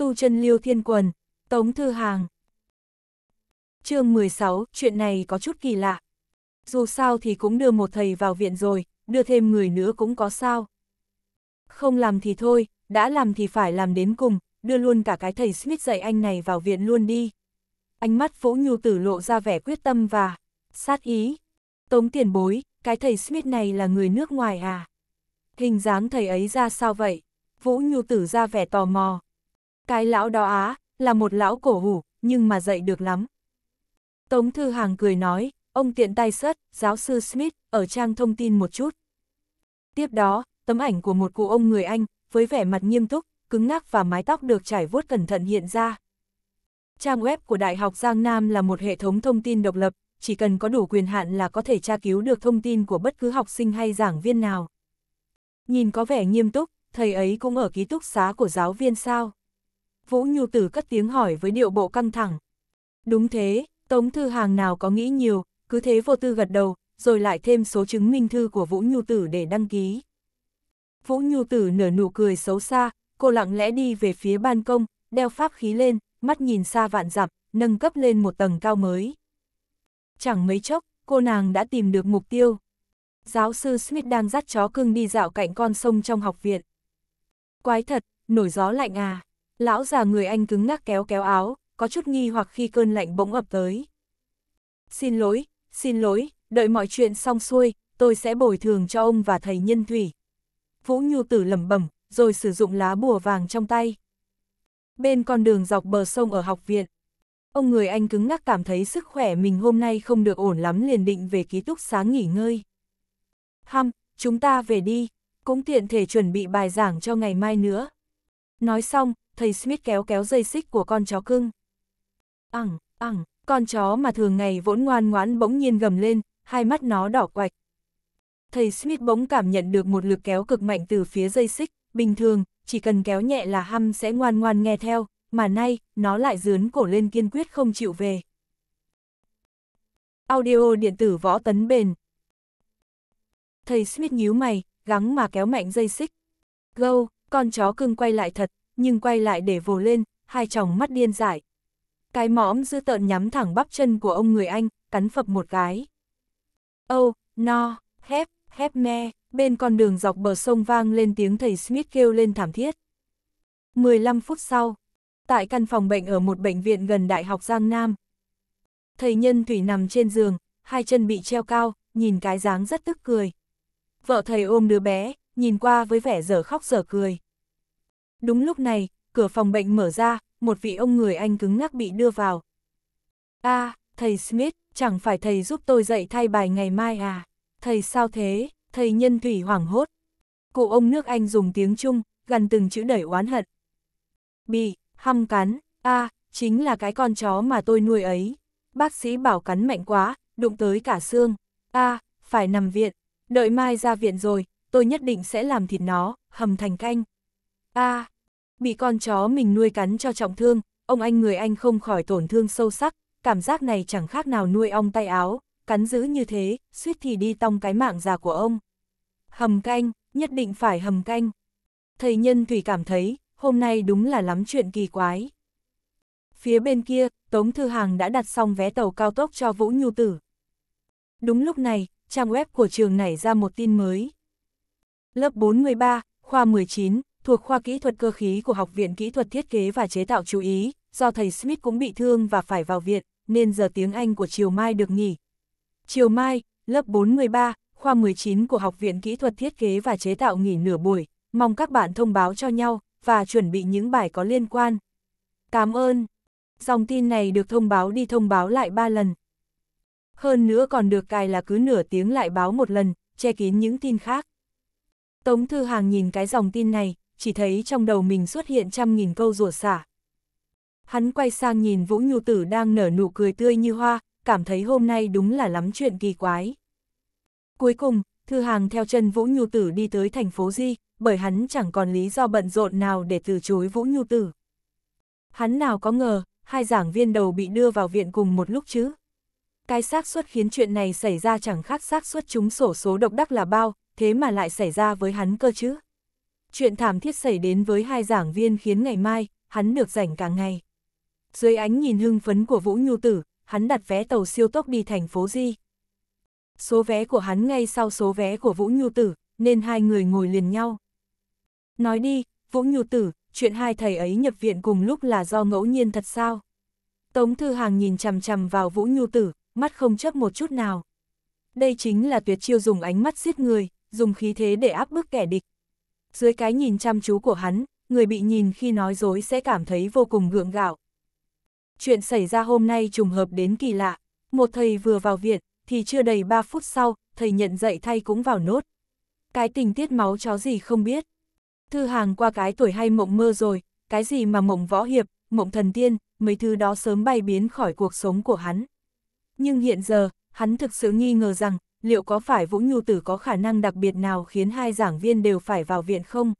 tu chân liêu thiên quần, tống thư hàng. chương 16, chuyện này có chút kỳ lạ. Dù sao thì cũng đưa một thầy vào viện rồi, đưa thêm người nữa cũng có sao. Không làm thì thôi, đã làm thì phải làm đến cùng, đưa luôn cả cái thầy Smith dạy anh này vào viện luôn đi. Ánh mắt Vũ Nhu Tử lộ ra vẻ quyết tâm và sát ý. Tống tiền bối, cái thầy Smith này là người nước ngoài à? Hình dáng thầy ấy ra sao vậy? Vũ Nhu Tử ra vẻ tò mò. Cái lão đó á, là một lão cổ hủ, nhưng mà dạy được lắm. Tống Thư Hàng cười nói, ông tiện tay sất, giáo sư Smith, ở trang thông tin một chút. Tiếp đó, tấm ảnh của một cụ ông người Anh, với vẻ mặt nghiêm túc, cứng ngắc và mái tóc được trải vuốt cẩn thận hiện ra. Trang web của Đại học Giang Nam là một hệ thống thông tin độc lập, chỉ cần có đủ quyền hạn là có thể tra cứu được thông tin của bất cứ học sinh hay giảng viên nào. Nhìn có vẻ nghiêm túc, thầy ấy cũng ở ký túc xá của giáo viên sao? Vũ Nhu Tử cất tiếng hỏi với điệu bộ căng thẳng. Đúng thế, Tống Thư Hàng nào có nghĩ nhiều, cứ thế vô tư gật đầu, rồi lại thêm số chứng minh thư của Vũ Nhu Tử để đăng ký. Vũ Nhu Tử nở nụ cười xấu xa, cô lặng lẽ đi về phía ban công, đeo pháp khí lên, mắt nhìn xa vạn dặm, nâng cấp lên một tầng cao mới. Chẳng mấy chốc, cô nàng đã tìm được mục tiêu. Giáo sư Smith đang dắt chó cưng đi dạo cạnh con sông trong học viện. Quái thật, nổi gió lạnh à. Lão già người anh cứng ngắc kéo kéo áo, có chút nghi hoặc khi cơn lạnh bỗng ập tới. Xin lỗi, xin lỗi, đợi mọi chuyện xong xuôi, tôi sẽ bồi thường cho ông và thầy nhân thủy. Vũ Nhu Tử lẩm bẩm, rồi sử dụng lá bùa vàng trong tay. Bên con đường dọc bờ sông ở học viện, ông người anh cứng ngắc cảm thấy sức khỏe mình hôm nay không được ổn lắm liền định về ký túc sáng nghỉ ngơi. Hăm, chúng ta về đi, cũng tiện thể chuẩn bị bài giảng cho ngày mai nữa. Nói xong, thầy Smith kéo kéo dây xích của con chó cưng. Ẳng, ẳng, con chó mà thường ngày vốn ngoan ngoãn bỗng nhiên gầm lên, hai mắt nó đỏ quạch. Thầy Smith bỗng cảm nhận được một lực kéo cực mạnh từ phía dây xích, bình thường, chỉ cần kéo nhẹ là hăm sẽ ngoan ngoan nghe theo, mà nay, nó lại dướn cổ lên kiên quyết không chịu về. Audio điện tử võ tấn bền Thầy Smith nhíu mày, gắng mà kéo mạnh dây xích. Gâu, con chó cưng quay lại thật, nhưng quay lại để vồ lên, hai tròng mắt điên dại. Cái mõm dư tợn nhắm thẳng bắp chân của ông người Anh, cắn phập một cái. Âu, oh, no, hép, hép me, bên con đường dọc bờ sông vang lên tiếng thầy Smith kêu lên thảm thiết. 15 phút sau, tại căn phòng bệnh ở một bệnh viện gần Đại học Giang Nam. Thầy Nhân Thủy nằm trên giường, hai chân bị treo cao, nhìn cái dáng rất tức cười. Vợ thầy ôm đứa bé, nhìn qua với vẻ dở khóc dở cười. Đúng lúc này, cửa phòng bệnh mở ra, một vị ông người Anh cứng ngắc bị đưa vào. a à, thầy Smith, chẳng phải thầy giúp tôi dạy thay bài ngày mai à? Thầy sao thế? Thầy nhân thủy hoảng hốt. Cụ ông nước Anh dùng tiếng Trung, gần từng chữ đẩy oán hận. Bị, hăm cắn, a à, chính là cái con chó mà tôi nuôi ấy. Bác sĩ bảo cắn mạnh quá, đụng tới cả xương. a à, phải nằm viện, đợi mai ra viện rồi, tôi nhất định sẽ làm thịt nó, hầm thành canh. a à, bị con chó mình nuôi cắn cho trọng thương, ông anh người anh không khỏi tổn thương sâu sắc, cảm giác này chẳng khác nào nuôi ong tay áo, cắn giữ như thế, suýt thì đi tong cái mạng già của ông. Hầm canh, nhất định phải hầm canh. Thầy nhân thủy cảm thấy, hôm nay đúng là lắm chuyện kỳ quái. Phía bên kia, Tống Thư Hàng đã đặt xong vé tàu cao tốc cho Vũ Nhu Tử. Đúng lúc này, trang web của trường nảy ra một tin mới. Lớp 43, khoa 19, thuộc khoa kỹ thuật cơ khí của Học viện Kỹ thuật Thiết kế và Chế tạo chú ý, do thầy Smith cũng bị thương và phải vào viện, nên giờ tiếng Anh của Triều mai được nghỉ. Triều mai, lớp 413, khoa 19 của Học viện Kỹ thuật Thiết kế và Chế tạo nghỉ nửa buổi, mong các bạn thông báo cho nhau và chuẩn bị những bài có liên quan. Cảm ơn. Dòng tin này được thông báo đi thông báo lại 3 lần. Hơn nữa còn được cài là cứ nửa tiếng lại báo một lần, che kín những tin khác. Tống Thư Hàng nhìn cái dòng tin này, chỉ thấy trong đầu mình xuất hiện trăm nghìn câu rủa xả. Hắn quay sang nhìn Vũ Nhu Tử đang nở nụ cười tươi như hoa, cảm thấy hôm nay đúng là lắm chuyện kỳ quái. Cuối cùng, Thư Hàng theo chân Vũ Nhu Tử đi tới thành phố Di, bởi hắn chẳng còn lý do bận rộn nào để từ chối Vũ Nhu Tử. Hắn nào có ngờ, hai giảng viên đầu bị đưa vào viện cùng một lúc chứ. Cái xác suất khiến chuyện này xảy ra chẳng khác xác suất chúng sổ số độc đắc là bao, thế mà lại xảy ra với hắn cơ chứ chuyện thảm thiết xảy đến với hai giảng viên khiến ngày mai, hắn được rảnh cả ngày. Dưới ánh nhìn hưng phấn của Vũ Nhu Tử, hắn đặt vé tàu siêu tốc đi thành phố Di. Số vé của hắn ngay sau số vé của Vũ Nhu Tử, nên hai người ngồi liền nhau. Nói đi, Vũ Nhu Tử, chuyện hai thầy ấy nhập viện cùng lúc là do ngẫu nhiên thật sao? Tống Thư Hàng nhìn chằm chằm vào Vũ Nhu Tử, mắt không chấp một chút nào. Đây chính là tuyệt chiêu dùng ánh mắt giết người, dùng khí thế để áp bức kẻ địch, dưới cái nhìn chăm chú của hắn, người bị nhìn khi nói dối sẽ cảm thấy vô cùng gượng gạo. Chuyện xảy ra hôm nay trùng hợp đến kỳ lạ, một thầy vừa vào viện, thì chưa đầy 3 phút sau, thầy nhận dạy thay cũng vào nốt. Cái tình tiết máu chó gì không biết. Thư hàng qua cái tuổi hay mộng mơ rồi, cái gì mà mộng võ hiệp, mộng thần tiên, mấy thứ đó sớm bay biến khỏi cuộc sống của hắn. Nhưng hiện giờ, hắn thực sự nghi ngờ rằng, liệu có phải Vũ Nhu Tử có khả năng đặc biệt nào khiến hai giảng viên đều phải vào viện không?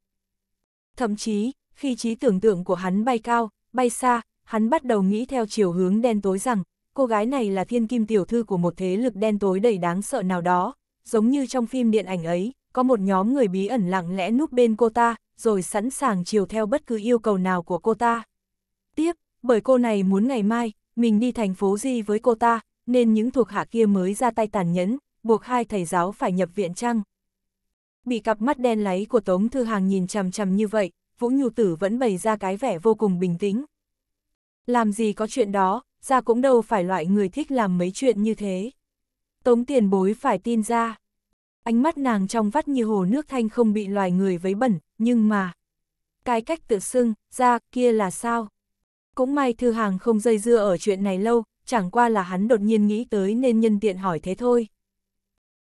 Thậm chí, khi trí tưởng tượng của hắn bay cao, bay xa, hắn bắt đầu nghĩ theo chiều hướng đen tối rằng, cô gái này là thiên kim tiểu thư của một thế lực đen tối đầy đáng sợ nào đó, giống như trong phim điện ảnh ấy, có một nhóm người bí ẩn lặng lẽ núp bên cô ta, rồi sẵn sàng chiều theo bất cứ yêu cầu nào của cô ta. Tiếp, bởi cô này muốn ngày mai, mình đi thành phố gì với cô ta, nên những thuộc hạ kia mới ra tay tàn nhẫn, buộc hai thầy giáo phải nhập viện chăng? Bị cặp mắt đen láy của Tống Thư Hàng nhìn chằm chằm như vậy, Vũ Nhu Tử vẫn bày ra cái vẻ vô cùng bình tĩnh. Làm gì có chuyện đó, ra cũng đâu phải loại người thích làm mấy chuyện như thế. Tống tiền bối phải tin ra. Ánh mắt nàng trong vắt như hồ nước thanh không bị loài người vấy bẩn, nhưng mà... Cái cách tự xưng, ra, kia là sao? Cũng may Thư Hàng không dây dưa ở chuyện này lâu, chẳng qua là hắn đột nhiên nghĩ tới nên nhân tiện hỏi thế thôi.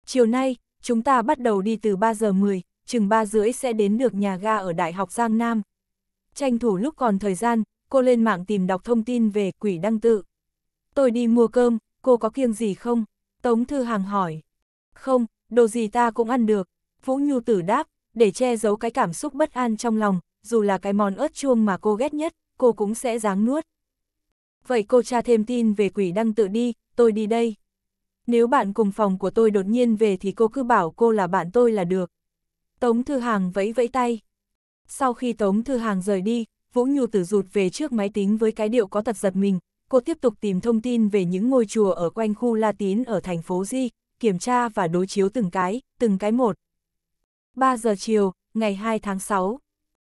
Chiều nay, chúng ta bắt đầu đi từ 3 giờ 10, chừng 3 rưỡi sẽ đến được nhà ga ở Đại học Giang Nam. Tranh thủ lúc còn thời gian, cô lên mạng tìm đọc thông tin về quỷ đăng tự. Tôi đi mua cơm, cô có kiêng gì không? Tống Thư Hàng hỏi. Không, đồ gì ta cũng ăn được. Vũ Nhu tử đáp, để che giấu cái cảm xúc bất an trong lòng, dù là cái món ớt chuông mà cô ghét nhất, cô cũng sẽ ráng nuốt. Vậy cô tra thêm tin về quỷ đăng tự đi, tôi đi đây nếu bạn cùng phòng của tôi đột nhiên về thì cô cứ bảo cô là bạn tôi là được. Tống Thư Hàng vẫy vẫy tay. Sau khi Tống Thư Hàng rời đi, Vũ Nhu Tử rụt về trước máy tính với cái điệu có tật giật mình, cô tiếp tục tìm thông tin về những ngôi chùa ở quanh khu La Tín ở thành phố Di, kiểm tra và đối chiếu từng cái, từng cái một. 3 giờ chiều, ngày 2 tháng 6.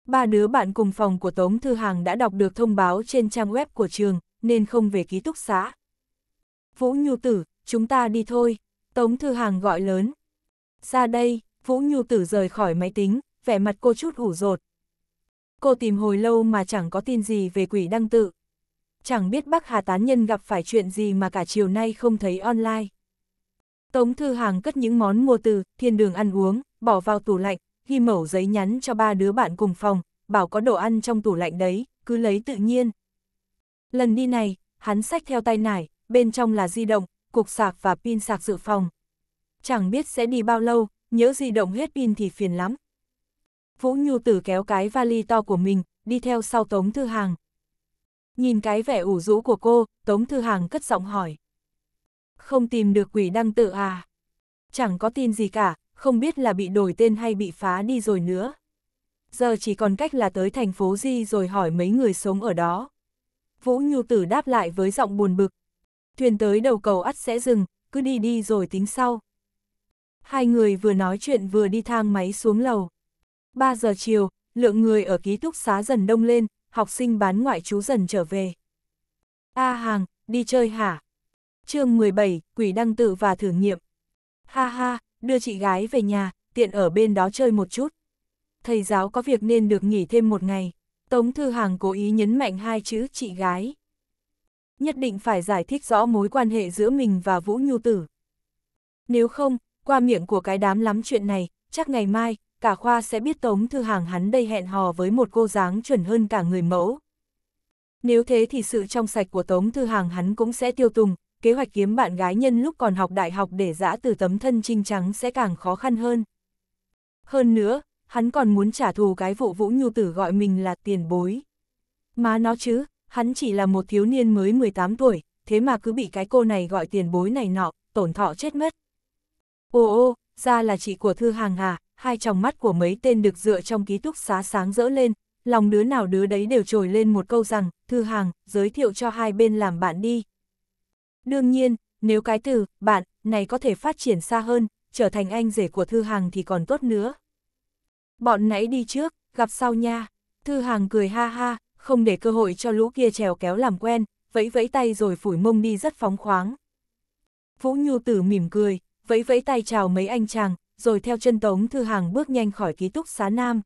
Ba đứa bạn cùng phòng của Tống Thư Hàng đã đọc được thông báo trên trang web của trường, nên không về ký túc xá. Vũ Nhu Tử, chúng ta đi thôi, Tống Thư Hàng gọi lớn. Ra đây, Vũ Nhu Tử rời khỏi máy tính, vẻ mặt cô chút hủ rột. Cô tìm hồi lâu mà chẳng có tin gì về quỷ đăng tự. Chẳng biết bác Hà Tán Nhân gặp phải chuyện gì mà cả chiều nay không thấy online. Tống Thư Hàng cất những món mua từ thiên đường ăn uống, bỏ vào tủ lạnh, ghi mẩu giấy nhắn cho ba đứa bạn cùng phòng, bảo có đồ ăn trong tủ lạnh đấy, cứ lấy tự nhiên. Lần đi này, hắn xách theo tay nải, bên trong là di động, cục sạc và pin sạc dự phòng. Chẳng biết sẽ đi bao lâu, nhớ di động hết pin thì phiền lắm. Vũ Nhu Tử kéo cái vali to của mình, đi theo sau Tống Thư Hàng. Nhìn cái vẻ ủ rũ của cô, Tống Thư Hàng cất giọng hỏi. Không tìm được quỷ đăng tự à? Chẳng có tin gì cả, không biết là bị đổi tên hay bị phá đi rồi nữa. Giờ chỉ còn cách là tới thành phố Di rồi hỏi mấy người sống ở đó. Vũ Nhu Tử đáp lại với giọng buồn bực, thuyền tới đầu cầu ắt sẽ dừng, cứ đi đi rồi tính sau. Hai người vừa nói chuyện vừa đi thang máy xuống lầu. 3 giờ chiều, lượng người ở ký túc xá dần đông lên, học sinh bán ngoại chú dần trở về. A hàng, đi chơi hả? chương 17, quỷ đăng tự và thử nghiệm. Ha ha, đưa chị gái về nhà, tiện ở bên đó chơi một chút. Thầy giáo có việc nên được nghỉ thêm một ngày. Tống Thư Hàng cố ý nhấn mạnh hai chữ chị gái nhất định phải giải thích rõ mối quan hệ giữa mình và Vũ Nhu Tử. Nếu không, qua miệng của cái đám lắm chuyện này, chắc ngày mai, cả khoa sẽ biết Tống Thư Hàng hắn đây hẹn hò với một cô dáng chuẩn hơn cả người mẫu. Nếu thế thì sự trong sạch của Tống Thư Hàng hắn cũng sẽ tiêu tùng, kế hoạch kiếm bạn gái nhân lúc còn học đại học để giã từ tấm thân trinh trắng sẽ càng khó khăn hơn. Hơn nữa, hắn còn muốn trả thù cái vụ Vũ Nhu Tử gọi mình là tiền bối. Má nó chứ, hắn chỉ là một thiếu niên mới 18 tuổi, thế mà cứ bị cái cô này gọi tiền bối này nọ, tổn thọ chết mất. Ô ô, ra là chị của Thư Hàng à, hai tròng mắt của mấy tên được dựa trong ký túc xá sáng rỡ lên, lòng đứa nào đứa đấy đều trồi lên một câu rằng, Thư Hàng, giới thiệu cho hai bên làm bạn đi. Đương nhiên, nếu cái từ, bạn, này có thể phát triển xa hơn, trở thành anh rể của Thư Hàng thì còn tốt nữa. Bọn nãy đi trước, gặp sau nha. Thư Hàng cười ha ha, không để cơ hội cho lũ kia trèo kéo làm quen, vẫy vẫy tay rồi phủi mông đi rất phóng khoáng. Vũ Nhu Tử mỉm cười, vẫy vẫy tay chào mấy anh chàng, rồi theo chân Tống Thư Hàng bước nhanh khỏi ký túc xá Nam.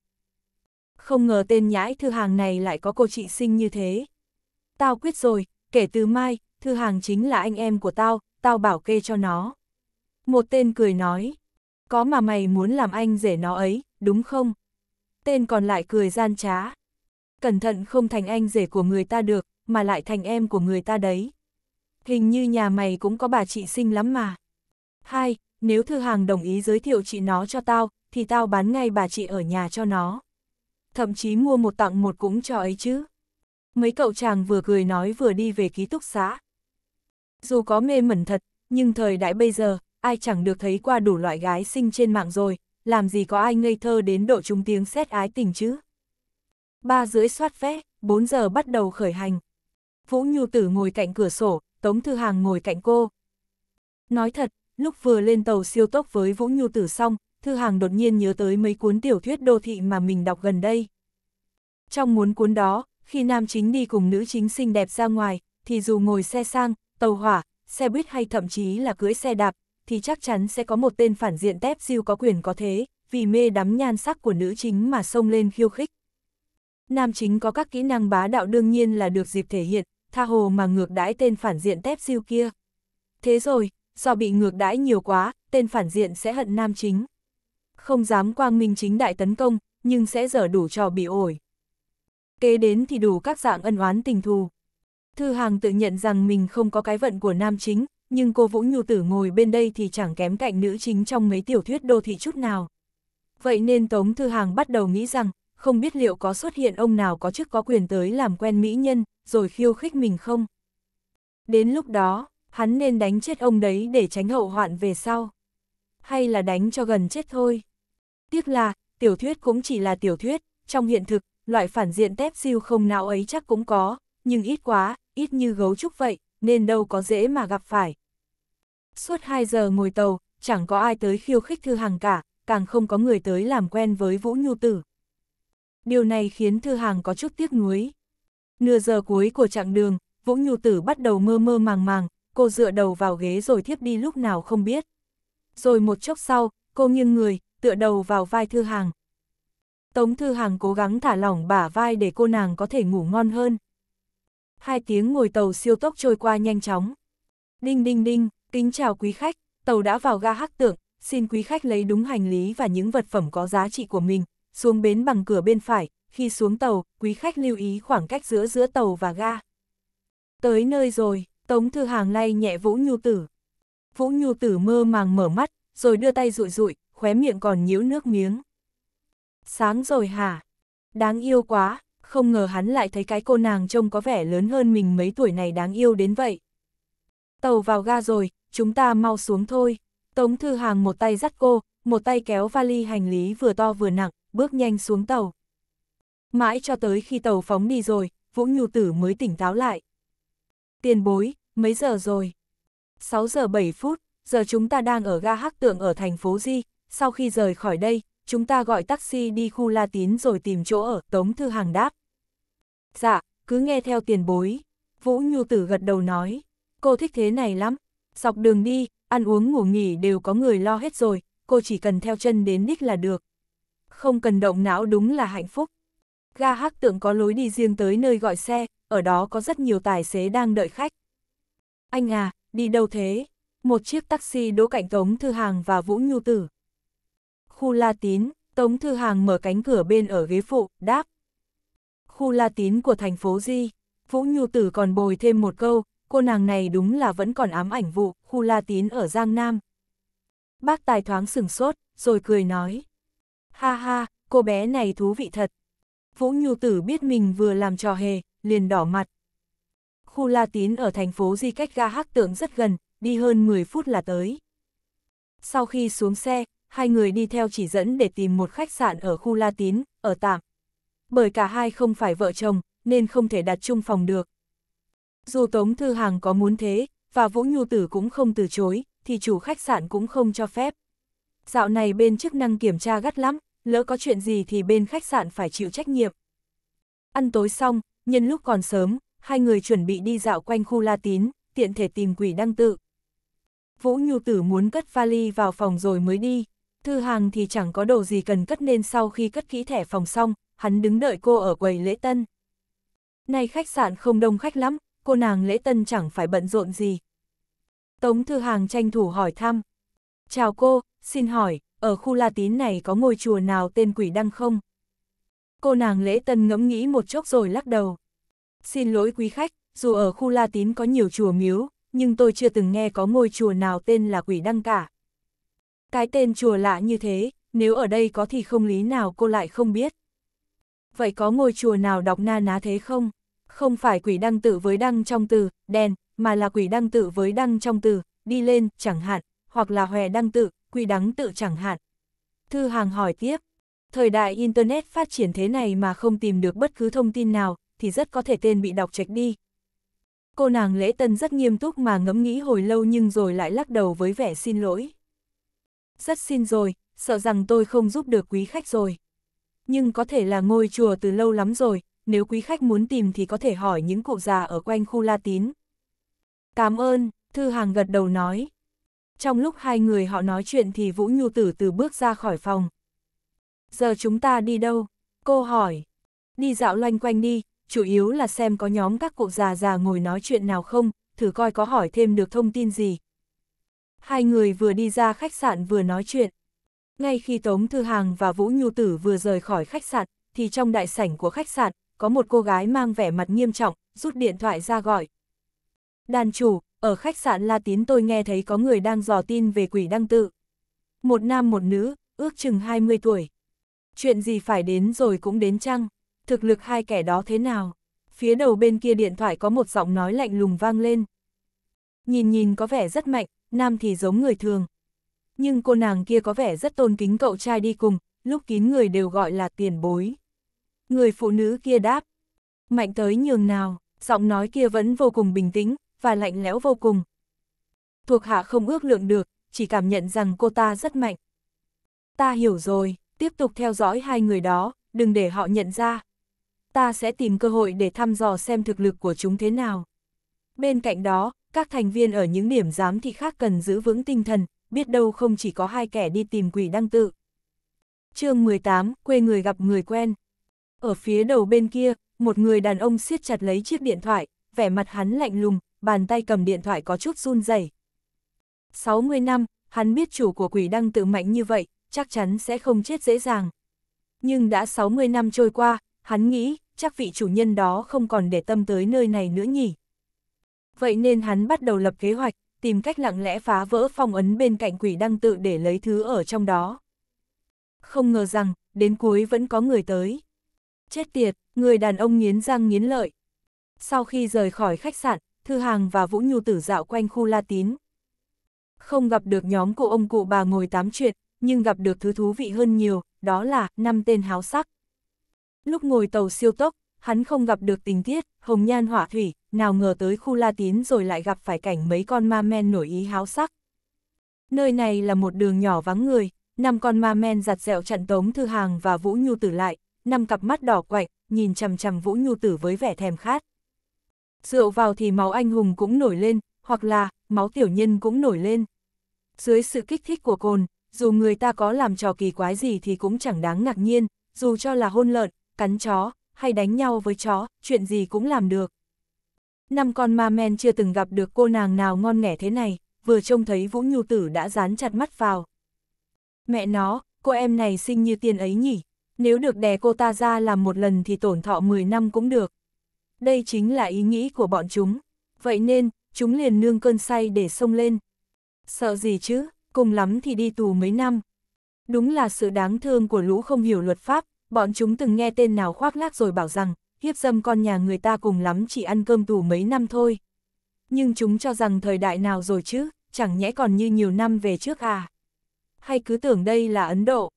Không ngờ tên nhãi Thư Hàng này lại có cô chị xinh như thế. Tao quyết rồi, kể từ mai, Thư Hàng chính là anh em của tao, tao bảo kê cho nó. Một tên cười nói, có mà mày muốn làm anh rể nó ấy, đúng không? Tên còn lại cười gian trá, cẩn thận không thành anh rể của người ta được, mà lại thành em của người ta đấy. Hình như nhà mày cũng có bà chị xinh lắm mà. Hai, nếu thư hàng đồng ý giới thiệu chị nó cho tao, thì tao bán ngay bà chị ở nhà cho nó. Thậm chí mua một tặng một cũng cho ấy chứ. Mấy cậu chàng vừa cười nói vừa đi về ký túc xá. Dù có mê mẩn thật, nhưng thời đại bây giờ, ai chẳng được thấy qua đủ loại gái xinh trên mạng rồi, làm gì có ai ngây thơ đến độ chúng tiếng xét ái tình chứ ba rưỡi soát vé, 4 giờ bắt đầu khởi hành. Vũ Nhu Tử ngồi cạnh cửa sổ, Tống Thư Hàng ngồi cạnh cô. Nói thật, lúc vừa lên tàu siêu tốc với Vũ Nhu Tử xong, Thư Hàng đột nhiên nhớ tới mấy cuốn tiểu thuyết đô thị mà mình đọc gần đây. Trong muốn cuốn đó, khi nam chính đi cùng nữ chính xinh đẹp ra ngoài, thì dù ngồi xe sang, tàu hỏa, xe buýt hay thậm chí là cưỡi xe đạp, thì chắc chắn sẽ có một tên phản diện tép siêu có quyền có thế, vì mê đắm nhan sắc của nữ chính mà xông lên khiêu khích nam chính có các kỹ năng bá đạo đương nhiên là được dịp thể hiện, tha hồ mà ngược đãi tên phản diện tép siêu kia. Thế rồi, do bị ngược đãi nhiều quá, tên phản diện sẽ hận nam chính. Không dám quang minh chính đại tấn công, nhưng sẽ dở đủ trò bị ổi. Kế đến thì đủ các dạng ân oán tình thù. Thư Hàng tự nhận rằng mình không có cái vận của nam chính, nhưng cô Vũ Nhu Tử ngồi bên đây thì chẳng kém cạnh nữ chính trong mấy tiểu thuyết đô thị chút nào. Vậy nên Tống Thư Hàng bắt đầu nghĩ rằng không biết liệu có xuất hiện ông nào có chức có quyền tới làm quen mỹ nhân, rồi khiêu khích mình không? Đến lúc đó, hắn nên đánh chết ông đấy để tránh hậu hoạn về sau. Hay là đánh cho gần chết thôi. Tiếc là, tiểu thuyết cũng chỉ là tiểu thuyết, trong hiện thực, loại phản diện tép siêu không não ấy chắc cũng có, nhưng ít quá, ít như gấu trúc vậy, nên đâu có dễ mà gặp phải. Suốt 2 giờ ngồi tàu, chẳng có ai tới khiêu khích Thư hàng cả, càng không có người tới làm quen với Vũ Nhu Tử điều này khiến Thư Hàng có chút tiếc nuối. Nửa giờ cuối của chặng đường, Vũ Nhu Tử bắt đầu mơ mơ màng màng, cô dựa đầu vào ghế rồi thiếp đi lúc nào không biết. Rồi một chốc sau, cô nghiêng người, tựa đầu vào vai Thư Hàng. Tống Thư Hàng cố gắng thả lỏng bả vai để cô nàng có thể ngủ ngon hơn. Hai tiếng ngồi tàu siêu tốc trôi qua nhanh chóng. Đinh đinh đinh, kính chào quý khách, tàu đã vào ga hắc tượng, xin quý khách lấy đúng hành lý và những vật phẩm có giá trị của mình, xuống bến bằng cửa bên phải, khi xuống tàu, quý khách lưu ý khoảng cách giữa giữa tàu và ga. Tới nơi rồi, Tống Thư Hàng lay nhẹ Vũ Nhu Tử. Vũ Nhu Tử mơ màng mở mắt, rồi đưa tay rụi rụi, khóe miệng còn nhíu nước miếng. Sáng rồi hả? Đáng yêu quá, không ngờ hắn lại thấy cái cô nàng trông có vẻ lớn hơn mình mấy tuổi này đáng yêu đến vậy. Tàu vào ga rồi, chúng ta mau xuống thôi. Tống Thư Hàng một tay dắt cô, một tay kéo vali hành lý vừa to vừa nặng, bước nhanh xuống tàu. Mãi cho tới khi tàu phóng đi rồi, Vũ Nhu Tử mới tỉnh táo lại. Tiền bối, mấy giờ rồi? 6 giờ 7 phút, giờ chúng ta đang ở ga Hắc Tượng ở thành phố Di, sau khi rời khỏi đây, chúng ta gọi taxi đi khu La Tín rồi tìm chỗ ở, Tống Thư Hàng đáp. Dạ, cứ nghe theo tiền bối. Vũ Nhu Tử gật đầu nói, cô thích thế này lắm, dọc đường đi, ăn uống ngủ nghỉ đều có người lo hết rồi, cô chỉ cần theo chân đến đích là được. Không cần động não đúng là hạnh phúc. Ga hắc tượng có lối đi riêng tới nơi gọi xe, ở đó có rất nhiều tài xế đang đợi khách. Anh à, đi đâu thế? Một chiếc taxi đỗ cạnh Tống Thư Hàng và Vũ Nhu Tử. Khu La Tín, Tống Thư Hàng mở cánh cửa bên ở ghế phụ, đáp. Khu La Tín của thành phố Di, Vũ Nhu Tử còn bồi thêm một câu, cô nàng này đúng là vẫn còn ám ảnh vụ, khu La Tín ở Giang Nam, Bác tài thoáng sừng sốt, rồi cười nói. Ha ha, cô bé này thú vị thật. Vũ Nhu Tử biết mình vừa làm trò hề, liền đỏ mặt. Khu La Tín ở thành phố Di cách ga hắc tượng rất gần, đi hơn 10 phút là tới. Sau khi xuống xe, hai người đi theo chỉ dẫn để tìm một khách sạn ở khu La Tín, ở tạm. Bởi cả hai không phải vợ chồng, nên không thể đặt chung phòng được. Dù Tống Thư Hàng có muốn thế, và Vũ Nhu Tử cũng không từ chối, thì chủ khách sạn cũng không cho phép. Dạo này bên chức năng kiểm tra gắt lắm, lỡ có chuyện gì thì bên khách sạn phải chịu trách nhiệm. Ăn tối xong, nhân lúc còn sớm, hai người chuẩn bị đi dạo quanh khu La Tín, tiện thể tìm quỷ đăng tự. Vũ Nhu Tử muốn cất vali vào phòng rồi mới đi, thư hàng thì chẳng có đồ gì cần cất nên sau khi cất kỹ thẻ phòng xong, hắn đứng đợi cô ở quầy lễ tân. Nay khách sạn không đông khách lắm, cô nàng lễ tân chẳng phải bận rộn gì, Tống Thư Hàng tranh thủ hỏi thăm. Chào cô, xin hỏi, ở khu La Tín này có ngôi chùa nào tên quỷ đăng không? Cô nàng lễ tân ngẫm nghĩ một chốc rồi lắc đầu. Xin lỗi quý khách, dù ở khu La Tín có nhiều chùa miếu, nhưng tôi chưa từng nghe có ngôi chùa nào tên là quỷ đăng cả. Cái tên chùa lạ như thế, nếu ở đây có thì không lý nào cô lại không biết. Vậy có ngôi chùa nào đọc na ná thế không? Không phải quỷ đăng tự với đăng trong từ, đen, mà là quỷ đăng tự với đăng trong từ, đi lên, chẳng hạn, hoặc là hòe đăng tự, quỷ đắng tự chẳng hạn. Thư hàng hỏi tiếp, thời đại Internet phát triển thế này mà không tìm được bất cứ thông tin nào, thì rất có thể tên bị đọc trạch đi. Cô nàng lễ tân rất nghiêm túc mà ngẫm nghĩ hồi lâu nhưng rồi lại lắc đầu với vẻ xin lỗi. Rất xin rồi, sợ rằng tôi không giúp được quý khách rồi. Nhưng có thể là ngôi chùa từ lâu lắm rồi, nếu quý khách muốn tìm thì có thể hỏi những cụ già ở quanh khu La Tín. Cảm ơn, Thư Hàng gật đầu nói. Trong lúc hai người họ nói chuyện thì Vũ Nhu Tử từ bước ra khỏi phòng. Giờ chúng ta đi đâu? Cô hỏi. Đi dạo loanh quanh đi, chủ yếu là xem có nhóm các cụ già già ngồi nói chuyện nào không, thử coi có hỏi thêm được thông tin gì. Hai người vừa đi ra khách sạn vừa nói chuyện. Ngay khi Tống Thư Hàng và Vũ Nhu Tử vừa rời khỏi khách sạn, thì trong đại sảnh của khách sạn, có một cô gái mang vẻ mặt nghiêm trọng, rút điện thoại ra gọi, Đàn chủ, ở khách sạn La Tín tôi nghe thấy có người đang dò tin về quỷ đăng tự. Một nam một nữ, ước chừng 20 tuổi. Chuyện gì phải đến rồi cũng đến chăng? Thực lực hai kẻ đó thế nào? Phía đầu bên kia điện thoại có một giọng nói lạnh lùng vang lên. Nhìn nhìn có vẻ rất mạnh, nam thì giống người thường. Nhưng cô nàng kia có vẻ rất tôn kính cậu trai đi cùng, lúc kín người đều gọi là tiền bối. Người phụ nữ kia đáp. Mạnh tới nhường nào, giọng nói kia vẫn vô cùng bình tĩnh, và lạnh lẽo vô cùng. Thuộc hạ không ước lượng được, chỉ cảm nhận rằng cô ta rất mạnh. Ta hiểu rồi, tiếp tục theo dõi hai người đó, đừng để họ nhận ra. Ta sẽ tìm cơ hội để thăm dò xem thực lực của chúng thế nào. Bên cạnh đó, các thành viên ở những điểm giám thị khác cần giữ vững tinh thần, biết đâu không chỉ có hai kẻ đi tìm quỷ đăng tự. chương 18, quê người gặp người quen. Ở phía đầu bên kia, một người đàn ông siết chặt lấy chiếc điện thoại, vẻ mặt hắn lạnh lùng, bàn tay cầm điện thoại có chút run rẩy. 60 năm, hắn biết chủ của quỷ đăng tự mạnh như vậy, chắc chắn sẽ không chết dễ dàng. Nhưng đã 60 năm trôi qua, hắn nghĩ, chắc vị chủ nhân đó không còn để tâm tới nơi này nữa nhỉ. Vậy nên hắn bắt đầu lập kế hoạch, tìm cách lặng lẽ phá vỡ phong ấn bên cạnh quỷ đăng tự để lấy thứ ở trong đó. Không ngờ rằng, đến cuối vẫn có người tới. Chết tiệt, người đàn ông nghiến răng nghiến lợi. Sau khi rời khỏi khách sạn, Thư Hàng và Vũ Nhu Tử dạo quanh khu La Tín. Không gặp được nhóm cụ ông cụ bà ngồi tám chuyện, nhưng gặp được thứ thú vị hơn nhiều, đó là năm tên háo sắc. Lúc ngồi tàu siêu tốc, hắn không gặp được tình tiết, hồng nhan hỏa thủy, nào ngờ tới khu La Tín rồi lại gặp phải cảnh mấy con ma men nổi ý háo sắc. Nơi này là một đường nhỏ vắng người, năm con ma men giặt dẹo chặn Tống Thư Hàng và Vũ Nhu Tử lại, năm cặp mắt đỏ quạnh, nhìn chằm chằm Vũ Nhu Tử với vẻ thèm khát. Rượu vào thì máu anh hùng cũng nổi lên, hoặc là máu tiểu nhân cũng nổi lên. Dưới sự kích thích của cồn, dù người ta có làm trò kỳ quái gì thì cũng chẳng đáng ngạc nhiên, dù cho là hôn lợn, cắn chó, hay đánh nhau với chó, chuyện gì cũng làm được. Năm con ma men chưa từng gặp được cô nàng nào ngon nghẻ thế này, vừa trông thấy Vũ Nhu Tử đã dán chặt mắt vào. Mẹ nó, cô em này xinh như tiền ấy nhỉ, nếu được đè cô ta ra làm một lần thì tổn thọ 10 năm cũng được đây chính là ý nghĩ của bọn chúng. Vậy nên, chúng liền nương cơn say để xông lên. Sợ gì chứ, cùng lắm thì đi tù mấy năm. Đúng là sự đáng thương của lũ không hiểu luật pháp, bọn chúng từng nghe tên nào khoác lác rồi bảo rằng, hiếp dâm con nhà người ta cùng lắm chỉ ăn cơm tù mấy năm thôi. Nhưng chúng cho rằng thời đại nào rồi chứ, chẳng nhẽ còn như nhiều năm về trước à. Hay cứ tưởng đây là Ấn Độ.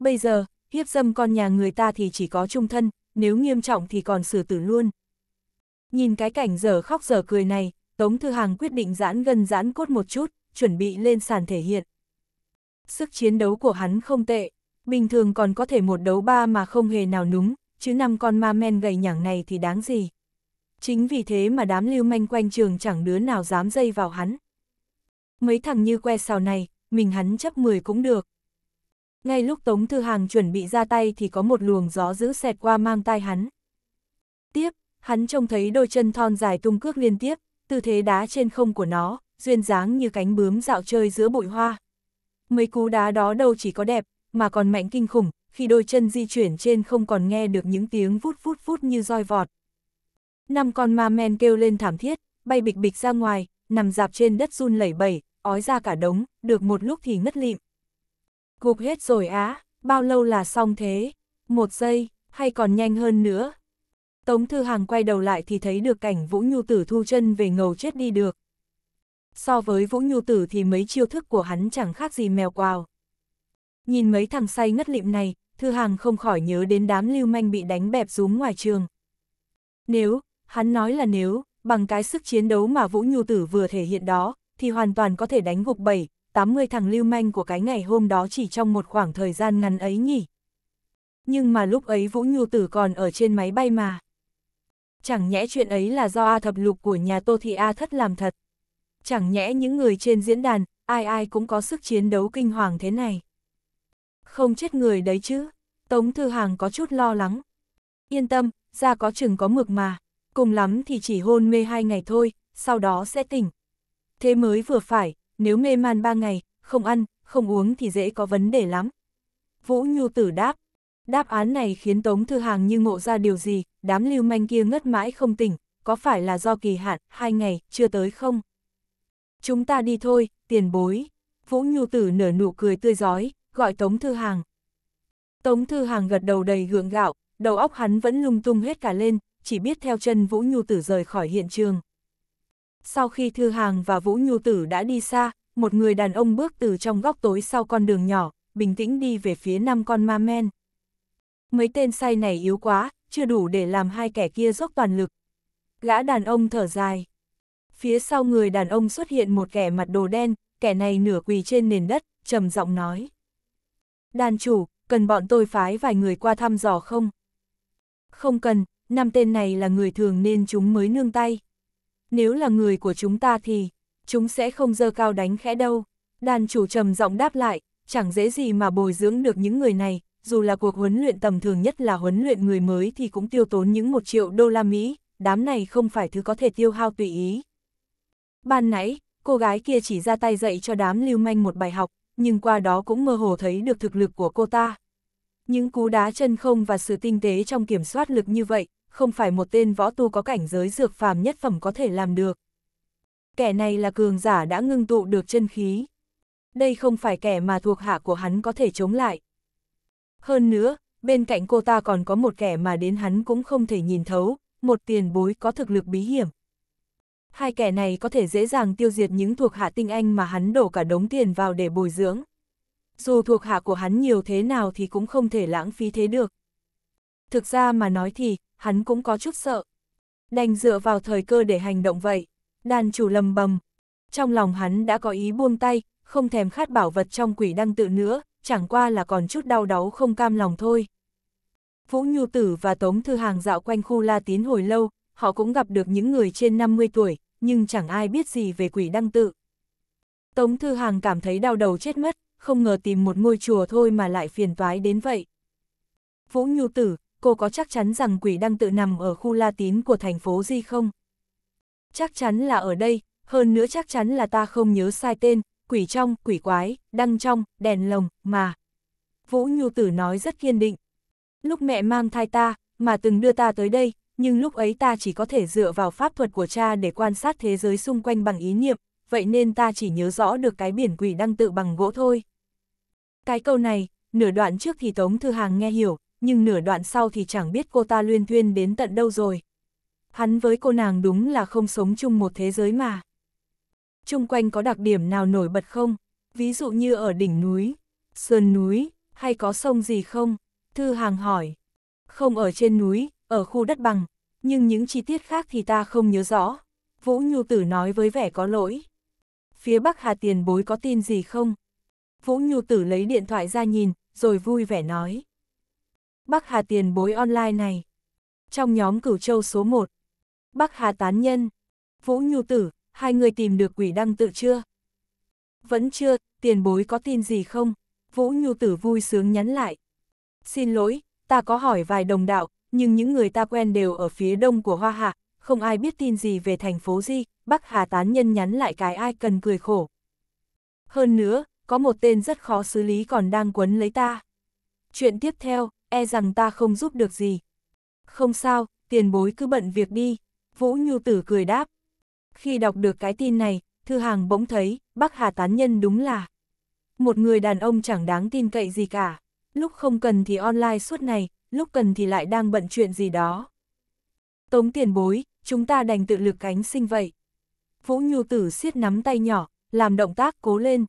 Bây giờ, hiếp dâm con nhà người ta thì chỉ có trung thân, nếu nghiêm trọng thì còn xử tử luôn. Nhìn cái cảnh giờ khóc giờ cười này, Tống Thư Hàng quyết định giãn gần giãn cốt một chút, chuẩn bị lên sàn thể hiện. Sức chiến đấu của hắn không tệ, bình thường còn có thể một đấu ba mà không hề nào núng, chứ năm con ma men gầy nhẳng này thì đáng gì. Chính vì thế mà đám lưu manh quanh trường chẳng đứa nào dám dây vào hắn. Mấy thằng như que xào này, mình hắn chấp 10 cũng được. Ngay lúc Tống Thư Hàng chuẩn bị ra tay thì có một luồng gió giữ xẹt qua mang tai hắn. Tiếp, hắn trông thấy đôi chân thon dài tung cước liên tiếp, tư thế đá trên không của nó, duyên dáng như cánh bướm dạo chơi giữa bụi hoa. Mấy cú đá đó đâu chỉ có đẹp, mà còn mạnh kinh khủng, khi đôi chân di chuyển trên không còn nghe được những tiếng vút vút vút như roi vọt. Năm con ma men kêu lên thảm thiết, bay bịch bịch ra ngoài, nằm dạp trên đất run lẩy bẩy, ói ra cả đống, được một lúc thì ngất lịm. Gục hết rồi á, bao lâu là xong thế? Một giây, hay còn nhanh hơn nữa, Tống Thư Hàng quay đầu lại thì thấy được cảnh Vũ Nhu Tử thu chân về ngầu chết đi được. So với Vũ Nhu Tử thì mấy chiêu thức của hắn chẳng khác gì mèo quào. Nhìn mấy thằng say ngất lịm này, Thư Hàng không khỏi nhớ đến đám lưu manh bị đánh bẹp rúm ngoài trường. Nếu, hắn nói là nếu, bằng cái sức chiến đấu mà Vũ Nhu Tử vừa thể hiện đó, thì hoàn toàn có thể đánh gục 7, 80 thằng lưu manh của cái ngày hôm đó chỉ trong một khoảng thời gian ngắn ấy nhỉ. Nhưng mà lúc ấy Vũ Nhu Tử còn ở trên máy bay mà chẳng nhẽ chuyện ấy là do A thập lục của nhà Tô Thị A thất làm thật. Chẳng nhẽ những người trên diễn đàn, ai ai cũng có sức chiến đấu kinh hoàng thế này. Không chết người đấy chứ, Tống Thư Hàng có chút lo lắng. Yên tâm, ra có chừng có mực mà, cùng lắm thì chỉ hôn mê hai ngày thôi, sau đó sẽ tỉnh. Thế mới vừa phải, nếu mê man ba ngày, không ăn, không uống thì dễ có vấn đề lắm. Vũ Nhu Tử đáp, đáp án này khiến Tống Thư Hàng như ngộ ra điều gì, đám lưu manh kia ngất mãi không tỉnh, có phải là do kỳ hạn, hai ngày, chưa tới không? Chúng ta đi thôi, tiền bối. Vũ Nhu Tử nở nụ cười tươi giói, gọi Tống Thư Hàng. Tống Thư Hàng gật đầu đầy gượng gạo, đầu óc hắn vẫn lung tung hết cả lên, chỉ biết theo chân Vũ Nhu Tử rời khỏi hiện trường. Sau khi Thư Hàng và Vũ Nhu Tử đã đi xa, một người đàn ông bước từ trong góc tối sau con đường nhỏ, bình tĩnh đi về phía năm con ma men. Mấy tên say này yếu quá, chưa đủ để làm hai kẻ kia dốc toàn lực. Gã đàn ông thở dài. Phía sau người đàn ông xuất hiện một kẻ mặt đồ đen, kẻ này nửa quỳ trên nền đất, trầm giọng nói. Đàn chủ, cần bọn tôi phái vài người qua thăm dò không? Không cần, năm tên này là người thường nên chúng mới nương tay. Nếu là người của chúng ta thì, chúng sẽ không dơ cao đánh khẽ đâu. Đàn chủ trầm giọng đáp lại, chẳng dễ gì mà bồi dưỡng được những người này, dù là cuộc huấn luyện tầm thường nhất là huấn luyện người mới thì cũng tiêu tốn những một triệu đô la Mỹ, đám này không phải thứ có thể tiêu hao tùy ý. Ban nãy, cô gái kia chỉ ra tay dạy cho đám lưu manh một bài học, nhưng qua đó cũng mơ hồ thấy được thực lực của cô ta. Những cú đá chân không và sự tinh tế trong kiểm soát lực như vậy, không phải một tên võ tu có cảnh giới dược phàm nhất phẩm có thể làm được. Kẻ này là cường giả đã ngưng tụ được chân khí. Đây không phải kẻ mà thuộc hạ của hắn có thể chống lại. Hơn nữa, bên cạnh cô ta còn có một kẻ mà đến hắn cũng không thể nhìn thấu, một tiền bối có thực lực bí hiểm. Hai kẻ này có thể dễ dàng tiêu diệt những thuộc hạ tinh anh mà hắn đổ cả đống tiền vào để bồi dưỡng. Dù thuộc hạ của hắn nhiều thế nào thì cũng không thể lãng phí thế được. Thực ra mà nói thì, hắn cũng có chút sợ. Đành dựa vào thời cơ để hành động vậy. Đàn chủ lầm bầm. Trong lòng hắn đã có ý buông tay, không thèm khát bảo vật trong quỷ đăng tự nữa, chẳng qua là còn chút đau đáu không cam lòng thôi. Vũ Nhu Tử và Tống Thư Hàng dạo quanh khu La Tín hồi lâu, họ cũng gặp được những người trên 50 tuổi, nhưng chẳng ai biết gì về quỷ đăng tự. Tống Thư Hàng cảm thấy đau đầu chết mất, không ngờ tìm một ngôi chùa thôi mà lại phiền toái đến vậy. Vũ Nhu Tử, cô có chắc chắn rằng quỷ đăng tự nằm ở khu La Tín của thành phố Di không? Chắc chắn là ở đây, hơn nữa chắc chắn là ta không nhớ sai tên, quỷ trong, quỷ quái, đăng trong, đèn lồng, mà. Vũ Nhu Tử nói rất kiên định. Lúc mẹ mang thai ta, mà từng đưa ta tới đây, nhưng lúc ấy ta chỉ có thể dựa vào pháp thuật của cha để quan sát thế giới xung quanh bằng ý niệm, vậy nên ta chỉ nhớ rõ được cái biển quỷ đăng tự bằng gỗ thôi. Cái câu này, nửa đoạn trước thì Tống Thư Hàng nghe hiểu, nhưng nửa đoạn sau thì chẳng biết cô ta luyên thuyên đến tận đâu rồi. Hắn với cô nàng đúng là không sống chung một thế giới mà chung quanh có đặc điểm nào nổi bật không? Ví dụ như ở đỉnh núi, sườn núi, hay có sông gì không? Thư Hàng hỏi. Không ở trên núi, ở khu đất bằng, nhưng những chi tiết khác thì ta không nhớ rõ. Vũ Nhu Tử nói với vẻ có lỗi. Phía Bắc Hà tiền bối có tin gì không? Vũ Nhu Tử lấy điện thoại ra nhìn, rồi vui vẻ nói. Bắc Hà tiền bối online này. Trong nhóm cửu châu số 1. Bắc Hà tán nhân. Vũ Nhu Tử, hai người tìm được quỷ đăng tự chưa? Vẫn chưa, tiền bối có tin gì không? Vũ Nhu Tử vui sướng nhắn lại. Xin lỗi, ta có hỏi vài đồng đạo, nhưng những người ta quen đều ở phía đông của Hoa Hạ, không ai biết tin gì về thành phố Di, Bắc Hà tán nhân nhắn lại cái ai cần cười khổ. Hơn nữa, có một tên rất khó xử lý còn đang quấn lấy ta. Chuyện tiếp theo, e rằng ta không giúp được gì. Không sao, tiền bối cứ bận việc đi. Vũ Nhu Tử cười đáp. Khi đọc được cái tin này, Thư Hàng bỗng thấy, Bắc Hà tán nhân đúng là một người đàn ông chẳng đáng tin cậy gì cả. Lúc không cần thì online suốt này, lúc cần thì lại đang bận chuyện gì đó. Tống tiền bối, chúng ta đành tự lực cánh sinh vậy. Vũ Nhu Tử siết nắm tay nhỏ, làm động tác cố lên.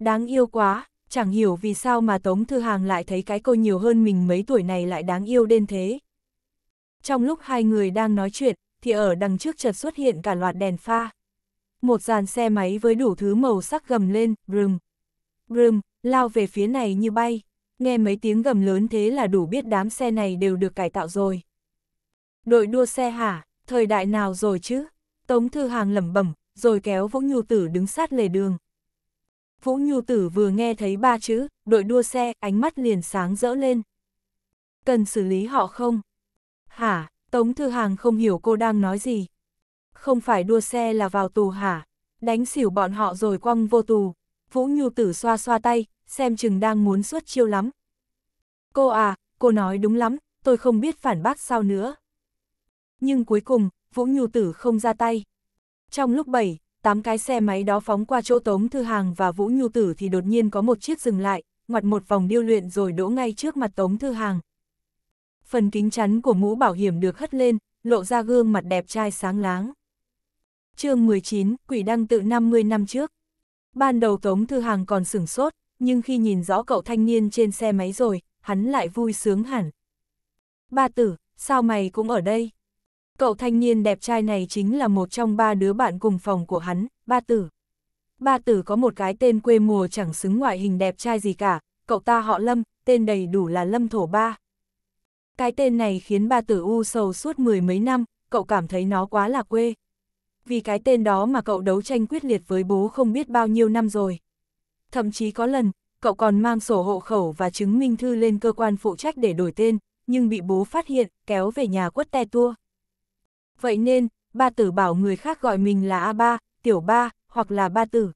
Đáng yêu quá, chẳng hiểu vì sao mà Tống Thư Hàng lại thấy cái cô nhiều hơn mình mấy tuổi này lại đáng yêu đến thế. Trong lúc hai người đang nói chuyện, thì ở đằng trước chợt xuất hiện cả loạt đèn pha. Một dàn xe máy với đủ thứ màu sắc gầm lên, rừng, rừng, lao về phía này như bay. Nghe mấy tiếng gầm lớn thế là đủ biết đám xe này đều được cải tạo rồi. Đội đua xe hả, thời đại nào rồi chứ? Tống Thư Hàng lẩm bẩm, rồi kéo Vũ Nhu Tử đứng sát lề đường. Vũ Nhu Tử vừa nghe thấy ba chữ, đội đua xe, ánh mắt liền sáng rỡ lên. Cần xử lý họ không? Hả, Tống Thư Hàng không hiểu cô đang nói gì. Không phải đua xe là vào tù hả? Đánh xỉu bọn họ rồi quăng vô tù. Vũ Nhu Tử xoa xoa tay, xem chừng đang muốn xuất chiêu lắm. Cô à, cô nói đúng lắm, tôi không biết phản bác sao nữa. Nhưng cuối cùng, Vũ Nhu Tử không ra tay. Trong lúc 7, 8 cái xe máy đó phóng qua chỗ Tống Thư Hàng và Vũ Nhu Tử thì đột nhiên có một chiếc dừng lại, ngoặt một vòng điêu luyện rồi đỗ ngay trước mặt Tống Thư Hàng, phần kính chắn của mũ bảo hiểm được hất lên, lộ ra gương mặt đẹp trai sáng láng. chương 19, Quỷ Đăng tự 50 năm trước. Ban đầu Tống Thư Hàng còn sửng sốt, nhưng khi nhìn rõ cậu thanh niên trên xe máy rồi, hắn lại vui sướng hẳn. Ba tử, sao mày cũng ở đây? Cậu thanh niên đẹp trai này chính là một trong ba đứa bạn cùng phòng của hắn, ba tử. Ba tử có một cái tên quê mùa chẳng xứng ngoại hình đẹp trai gì cả, cậu ta họ Lâm, tên đầy đủ là Lâm Thổ Ba. Cái tên này khiến ba tử u sầu suốt mười mấy năm, cậu cảm thấy nó quá là quê. Vì cái tên đó mà cậu đấu tranh quyết liệt với bố không biết bao nhiêu năm rồi. Thậm chí có lần, cậu còn mang sổ hộ khẩu và chứng minh thư lên cơ quan phụ trách để đổi tên, nhưng bị bố phát hiện, kéo về nhà quất te tua. Vậy nên, ba tử bảo người khác gọi mình là a ba, tiểu ba, hoặc là ba tử.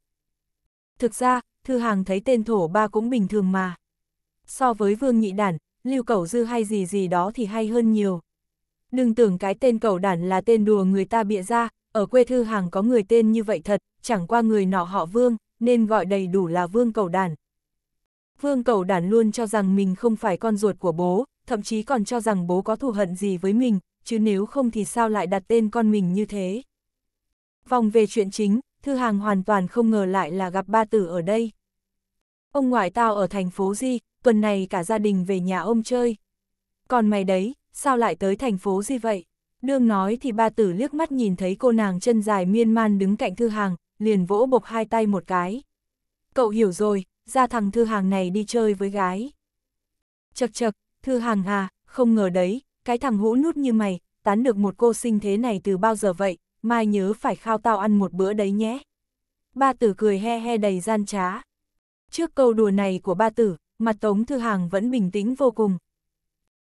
Thực ra, Thư Hàng thấy tên thổ ba cũng bình thường mà. So với Vương Nhị Đản, lưu cầu dư hay gì gì đó thì hay hơn nhiều. Đừng tưởng cái tên cầu đản là tên đùa người ta bịa ra, ở quê thư hàng có người tên như vậy thật, chẳng qua người nọ họ Vương, nên gọi đầy đủ là Vương cầu đản. Vương cầu đản luôn cho rằng mình không phải con ruột của bố, thậm chí còn cho rằng bố có thù hận gì với mình, chứ nếu không thì sao lại đặt tên con mình như thế. Vòng về chuyện chính, Thư Hàng hoàn toàn không ngờ lại là gặp ba tử ở đây. Ông ngoại tao ở thành phố Di, tuần này cả gia đình về nhà ông chơi. Còn mày đấy, sao lại tới thành phố gì vậy? Đương nói thì ba tử liếc mắt nhìn thấy cô nàng chân dài miên man đứng cạnh thư hàng, liền vỗ bộc hai tay một cái. Cậu hiểu rồi, ra thằng thư hàng này đi chơi với gái. Chật chật, thư hàng à, không ngờ đấy, cái thằng hũ nút như mày, tán được một cô sinh thế này từ bao giờ vậy, mai nhớ phải khao tao ăn một bữa đấy nhé. Ba tử cười he he đầy gian trá. Trước câu đùa này của ba tử, mặt Tống Thư Hàng vẫn bình tĩnh vô cùng.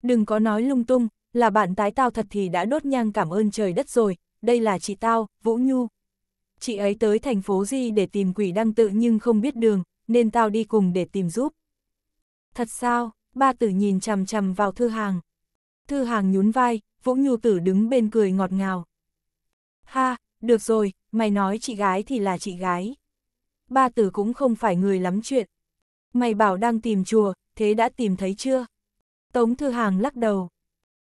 Đừng có nói lung tung, là bạn tái tao thật thì đã đốt nhang cảm ơn trời đất rồi, đây là chị tao, Vũ Nhu. Chị ấy tới thành phố Di để tìm quỷ đăng tự nhưng không biết đường, nên tao đi cùng để tìm giúp. Thật sao, ba tử nhìn chằm chằm vào Thư Hàng. Thư Hàng nhún vai, Vũ Nhu tử đứng bên cười ngọt ngào. Ha, được rồi, mày nói chị gái thì là chị gái. Ba tử cũng không phải người lắm chuyện, mày bảo đang tìm chùa, thế đã tìm thấy chưa? Tống Thư Hàng lắc đầu.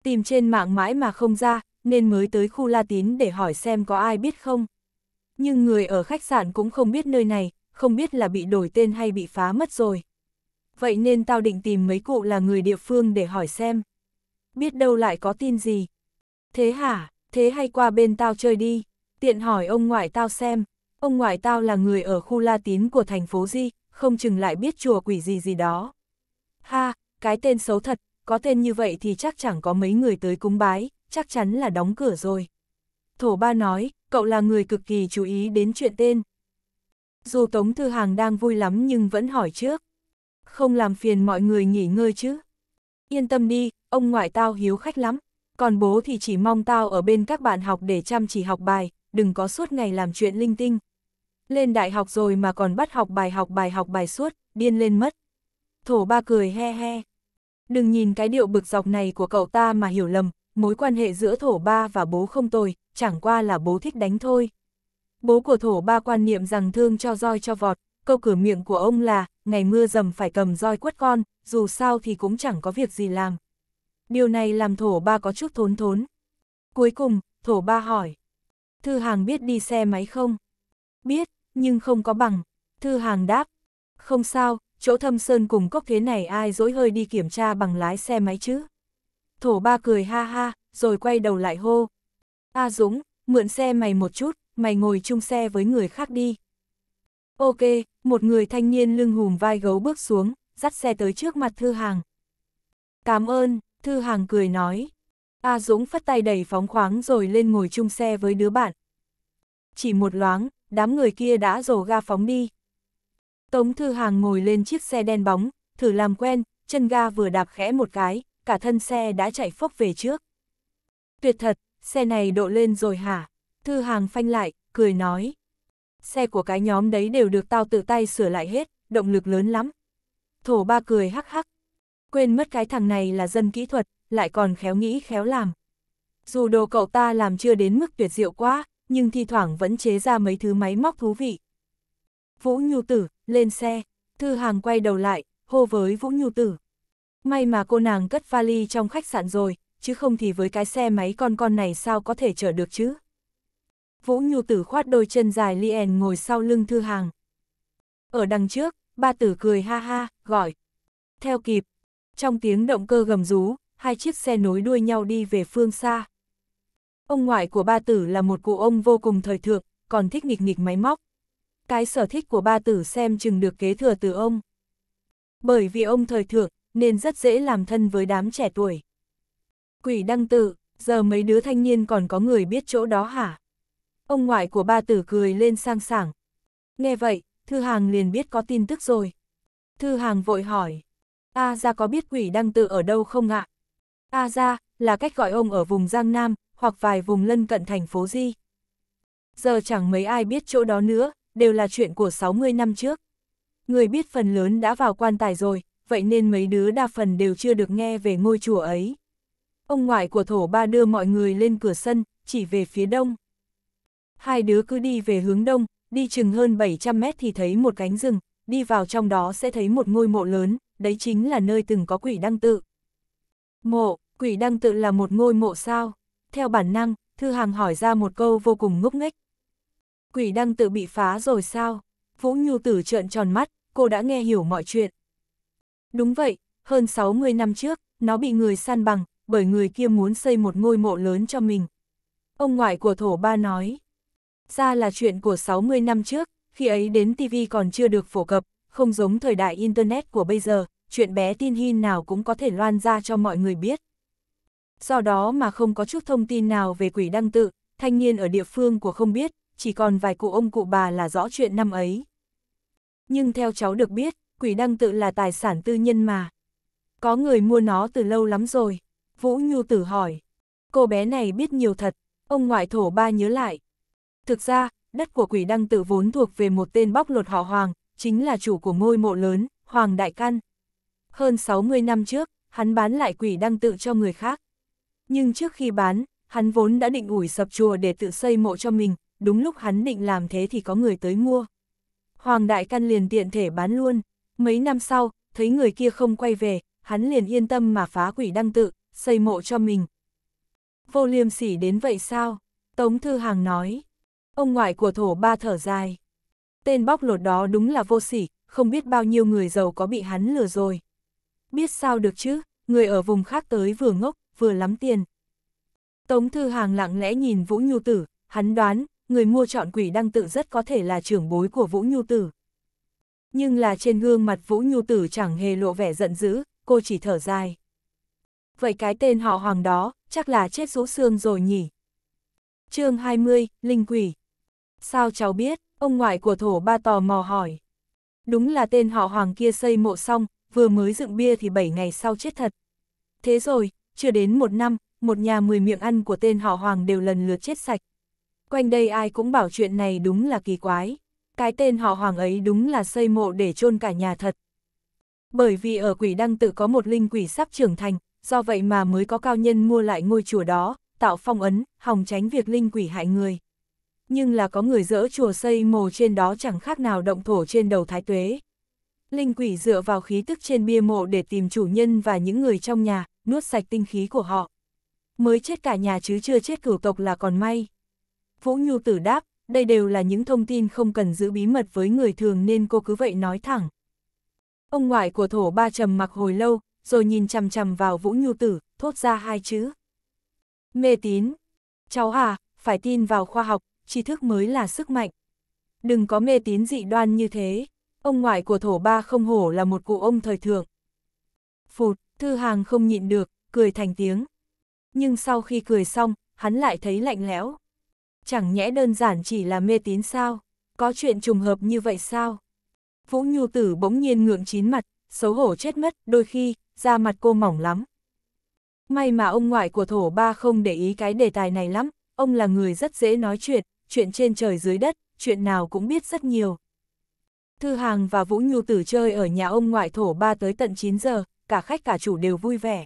Tìm trên mạng mãi mà không ra, nên mới tới khu La Tín để hỏi xem có ai biết không. Nhưng người ở khách sạn cũng không biết nơi này, không biết là bị đổi tên hay bị phá mất rồi. Vậy nên tao định tìm mấy cụ là người địa phương để hỏi xem. Biết đâu lại có tin gì. Thế hả, thế hay qua bên tao chơi đi, tiện hỏi ông ngoại tao xem. Ông ngoại tao là người ở khu La Tín của thành phố Di, không chừng lại biết chùa quỷ gì gì đó. Ha, cái tên xấu thật, có tên như vậy thì chắc chẳng có mấy người tới cúng bái, chắc chắn là đóng cửa rồi. Thổ ba nói, cậu là người cực kỳ chú ý đến chuyện tên. Dù Tống Thư Hàng đang vui lắm nhưng vẫn hỏi trước. Không làm phiền mọi người nghỉ ngơi chứ. Yên tâm đi, ông ngoại tao hiếu khách lắm. Còn bố thì chỉ mong tao ở bên các bạn học để chăm chỉ học bài, đừng có suốt ngày làm chuyện linh tinh, lên đại học rồi mà còn bắt học bài học bài học bài suốt, điên lên mất. Thổ ba cười he he. Đừng nhìn cái điệu bực dọc này của cậu ta mà hiểu lầm, mối quan hệ giữa thổ ba và bố không tồi, chẳng qua là bố thích đánh thôi. Bố của thổ ba quan niệm rằng thương cho roi cho vọt, câu cửa miệng của ông là, ngày mưa dầm phải cầm roi quất con, dù sao thì cũng chẳng có việc gì làm. Điều này làm thổ ba có chút thốn thốn. Cuối cùng, thổ ba hỏi, Thư Hàng biết đi xe máy không? Biết, nhưng không có bằng. Thư hàng đáp, không sao, chỗ thâm sơn cùng cốc thế này ai dối hơi đi kiểm tra bằng lái xe máy chứ. Thổ ba cười ha ha, rồi quay đầu lại hô. A Dũng, mượn xe mày một chút, mày ngồi chung xe với người khác đi. Ok, một người thanh niên lưng hùm vai gấu bước xuống, dắt xe tới trước mặt Thư Hàng. Cảm ơn, Thư Hàng cười nói. A Dũng phất tay đẩy phóng khoáng rồi lên ngồi chung xe với đứa bạn. Chỉ một loáng, đám người kia đã rồ ga phóng đi. Tống Thư Hàng ngồi lên chiếc xe đen bóng, thử làm quen, chân ga vừa đạp khẽ một cái, cả thân xe đã chạy phốc về trước. Tuyệt thật, xe này độ lên rồi hả? Thư Hàng phanh lại, cười nói. Xe của cái nhóm đấy đều được tao tự tay sửa lại hết, động lực lớn lắm. Thổ ba cười hắc hắc. Quên mất cái thằng này là dân kỹ thuật, lại còn khéo nghĩ khéo làm. Dù đồ cậu ta làm chưa đến mức tuyệt diệu quá, nhưng thi thoảng vẫn chế ra mấy thứ máy móc thú vị. Vũ Nhu Tử, lên xe, Thư Hàng quay đầu lại, hô với Vũ Nhu Tử. May mà cô nàng cất vali trong khách sạn rồi, chứ không thì với cái xe máy con con này sao có thể chở được chứ. Vũ Nhu Tử khoát đôi chân dài liền ngồi sau lưng Thư Hàng. Ở đằng trước, ba tử cười ha ha, gọi. Theo kịp, trong tiếng động cơ gầm rú, hai chiếc xe nối đuôi nhau đi về phương xa. Ông ngoại của ba tử là một cụ ông vô cùng thời thượng, còn thích nghịch nghịch máy móc. Cái sở thích của ba tử xem chừng được kế thừa từ ông. Bởi vì ông thời thượng, nên rất dễ làm thân với đám trẻ tuổi. Quỷ đăng tử, giờ mấy đứa thanh niên còn có người biết chỗ đó hả? Ông ngoại của ba tử cười lên sang sảng. Nghe vậy, Thư Hàng liền biết có tin tức rồi. Thư Hàng vội hỏi. A gia có biết quỷ đăng tự ở đâu không ạ? A gia là cách gọi ông ở vùng Giang Nam, hoặc vài vùng lân cận thành phố Di. Giờ chẳng mấy ai biết chỗ đó nữa, đều là chuyện của 60 năm trước. Người biết phần lớn đã vào quan tài rồi, vậy nên mấy đứa đa phần đều chưa được nghe về ngôi chùa ấy. Ông ngoại của thổ ba đưa mọi người lên cửa sân, chỉ về phía đông. Hai đứa cứ đi về hướng đông, đi chừng hơn 700 mét thì thấy một cánh rừng, đi vào trong đó sẽ thấy một ngôi mộ lớn, đấy chính là nơi từng có quỷ đăng tự. Mộ, quỷ đăng tự là một ngôi mộ sao? theo bản năng, Thư Hàng hỏi ra một câu vô cùng ngốc nghếch. Quỷ đăng tự bị phá rồi sao? Vũ Nhu Tử trợn tròn mắt, cô đã nghe hiểu mọi chuyện. Đúng vậy, hơn 60 năm trước, nó bị người săn bằng, bởi người kia muốn xây một ngôi mộ lớn cho mình. Ông ngoại của thổ ba nói, ra là chuyện của 60 năm trước, khi ấy đến TV còn chưa được phổ cập, không giống thời đại Internet của bây giờ, chuyện bé tin hin nào cũng có thể loan ra cho mọi người biết do đó mà không có chút thông tin nào về quỷ đăng tự, thanh niên ở địa phương của không biết, chỉ còn vài cụ ông cụ bà là rõ chuyện năm ấy. Nhưng theo cháu được biết, quỷ đăng tự là tài sản tư nhân mà. Có người mua nó từ lâu lắm rồi. Vũ Nhu tử hỏi. Cô bé này biết nhiều thật, ông ngoại thổ ba nhớ lại. Thực ra, đất của quỷ đăng tự vốn thuộc về một tên bóc lột họ Hoàng, chính là chủ của ngôi mộ lớn, Hoàng Đại Căn. Hơn 60 năm trước, hắn bán lại quỷ đăng tự cho người khác. Nhưng trước khi bán, hắn vốn đã định ủi sập chùa để tự xây mộ cho mình, đúng lúc hắn định làm thế thì có người tới mua. Hoàng Đại Căn liền tiện thể bán luôn, mấy năm sau, thấy người kia không quay về, hắn liền yên tâm mà phá quỷ đăng tự, xây mộ cho mình. Vô liêm sỉ đến vậy sao? Tống Thư Hàng nói. Ông ngoại của thổ ba thở dài. Tên bóc lột đó đúng là vô sỉ, không biết bao nhiêu người giàu có bị hắn lừa rồi. Biết sao được chứ, người ở vùng khác tới vừa ngốc, vừa lắm tiền. Tống Thư Hàng lặng lẽ nhìn Vũ Nhu Tử, hắn đoán, người mua chọn quỷ đăng tự rất có thể là trưởng bối của Vũ Nhu Tử. Nhưng là trên gương mặt Vũ Nhu Tử chẳng hề lộ vẻ giận dữ, cô chỉ thở dài. Vậy cái tên họ hoàng đó, chắc là chết rũ xương rồi nhỉ? chương 20, Linh Quỷ. Sao cháu biết, ông ngoại của thổ ba tò mò hỏi. Đúng là tên họ hoàng kia xây mộ xong, vừa mới dựng bia thì 7 ngày sau chết thật. Thế rồi, chưa đến một năm, một nhà mười miệng ăn của tên họ Hoàng đều lần lượt chết sạch. Quanh đây ai cũng bảo chuyện này đúng là kỳ quái. Cái tên họ Hoàng ấy đúng là xây mộ để chôn cả nhà thật. Bởi vì ở quỷ đăng tự có một linh quỷ sắp trưởng thành, do vậy mà mới có cao nhân mua lại ngôi chùa đó, tạo phong ấn, hòng tránh việc linh quỷ hại người. Nhưng là có người dỡ chùa xây mồ trên đó chẳng khác nào động thổ trên đầu thái tuế. Linh quỷ dựa vào khí tức trên bia mộ để tìm chủ nhân và những người trong nhà, nuốt sạch tinh khí của họ. Mới chết cả nhà chứ chưa chết cửu tộc là còn may. Vũ Nhu tử đáp, đây đều là những thông tin không cần giữ bí mật với người thường nên cô cứ vậy nói thẳng. Ông ngoại của thổ ba trầm mặc hồi lâu, rồi nhìn chằm chằm vào Vũ Nhu tử, thốt ra hai chữ. Mê tín. Cháu à, phải tin vào khoa học, tri thức mới là sức mạnh. Đừng có mê tín dị đoan như thế. Ông ngoại của thổ ba không hổ là một cụ ông thời thượng. Phụt, Thư hàng không nhịn được, cười thành tiếng. Nhưng sau khi cười xong, hắn lại thấy lạnh lẽo. Chẳng nhẽ đơn giản chỉ là mê tín sao? Có chuyện trùng hợp như vậy sao? Vũ Nhu Tử bỗng nhiên ngượng chín mặt, xấu hổ chết mất, đôi khi, da mặt cô mỏng lắm. May mà ông ngoại của thổ ba không để ý cái đề tài này lắm, ông là người rất dễ nói chuyện, chuyện trên trời dưới đất, chuyện nào cũng biết rất nhiều. Thư Hàng và Vũ Nhu Tử chơi ở nhà ông ngoại thổ ba tới tận 9 giờ, cả khách cả chủ đều vui vẻ.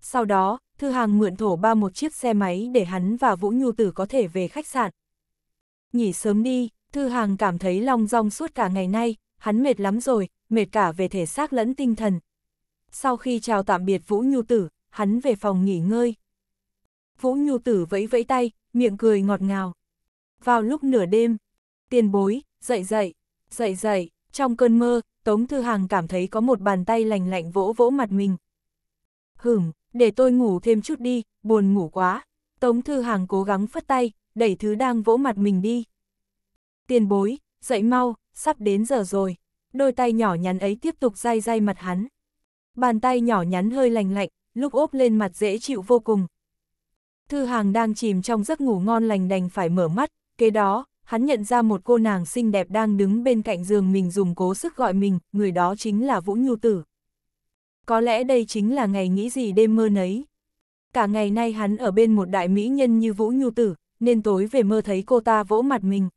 Sau đó, Thư Hàng mượn thổ ba một chiếc xe máy để hắn và Vũ Nhu Tử có thể về khách sạn. Nghỉ sớm đi, Thư Hàng cảm thấy long rong suốt cả ngày nay, hắn mệt lắm rồi, mệt cả về thể xác lẫn tinh thần. Sau khi chào tạm biệt Vũ Nhu Tử, hắn về phòng nghỉ ngơi. Vũ Nhu Tử vẫy vẫy tay, miệng cười ngọt ngào. Vào lúc nửa đêm, tiền bối, dậy dậy, dậy dậy, trong cơn mơ, Tống Thư Hàng cảm thấy có một bàn tay lành lạnh vỗ vỗ mặt mình. Hửm, để tôi ngủ thêm chút đi, buồn ngủ quá. Tống Thư Hàng cố gắng phất tay, đẩy thứ đang vỗ mặt mình đi. Tiền bối, dậy mau, sắp đến giờ rồi. Đôi tay nhỏ nhắn ấy tiếp tục day day mặt hắn. Bàn tay nhỏ nhắn hơi lành lạnh, lúc ốp lên mặt dễ chịu vô cùng. Thư Hàng đang chìm trong giấc ngủ ngon lành đành phải mở mắt, kế đó, hắn nhận ra một cô nàng xinh đẹp đang đứng bên cạnh giường mình dùng cố sức gọi mình, người đó chính là Vũ Nhu Tử. Có lẽ đây chính là ngày nghĩ gì đêm mơ nấy. Cả ngày nay hắn ở bên một đại mỹ nhân như Vũ Nhu Tử, nên tối về mơ thấy cô ta vỗ mặt mình.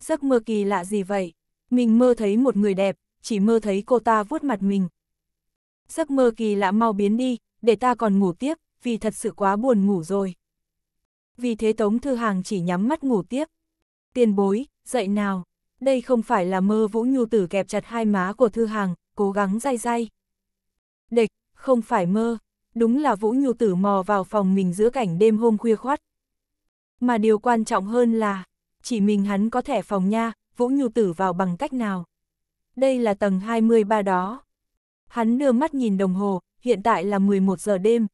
Giấc mơ kỳ lạ gì vậy? Mình mơ thấy một người đẹp, chỉ mơ thấy cô ta vuốt mặt mình. Giấc mơ kỳ lạ mau biến đi, để ta còn ngủ tiếp, vì thật sự quá buồn ngủ rồi. Vì thế Tống Thư Hàng chỉ nhắm mắt ngủ tiếp tiền bối, dậy nào. Đây không phải là mơ vũ nhu tử kẹp chặt hai má của thư hàng, cố gắng dai dai. Địch, không phải mơ, đúng là vũ nhu tử mò vào phòng mình giữa cảnh đêm hôm khuya khoát. Mà điều quan trọng hơn là, chỉ mình hắn có thẻ phòng nha, vũ nhu tử vào bằng cách nào. Đây là tầng 23 đó. Hắn đưa mắt nhìn đồng hồ, hiện tại là 11 giờ đêm.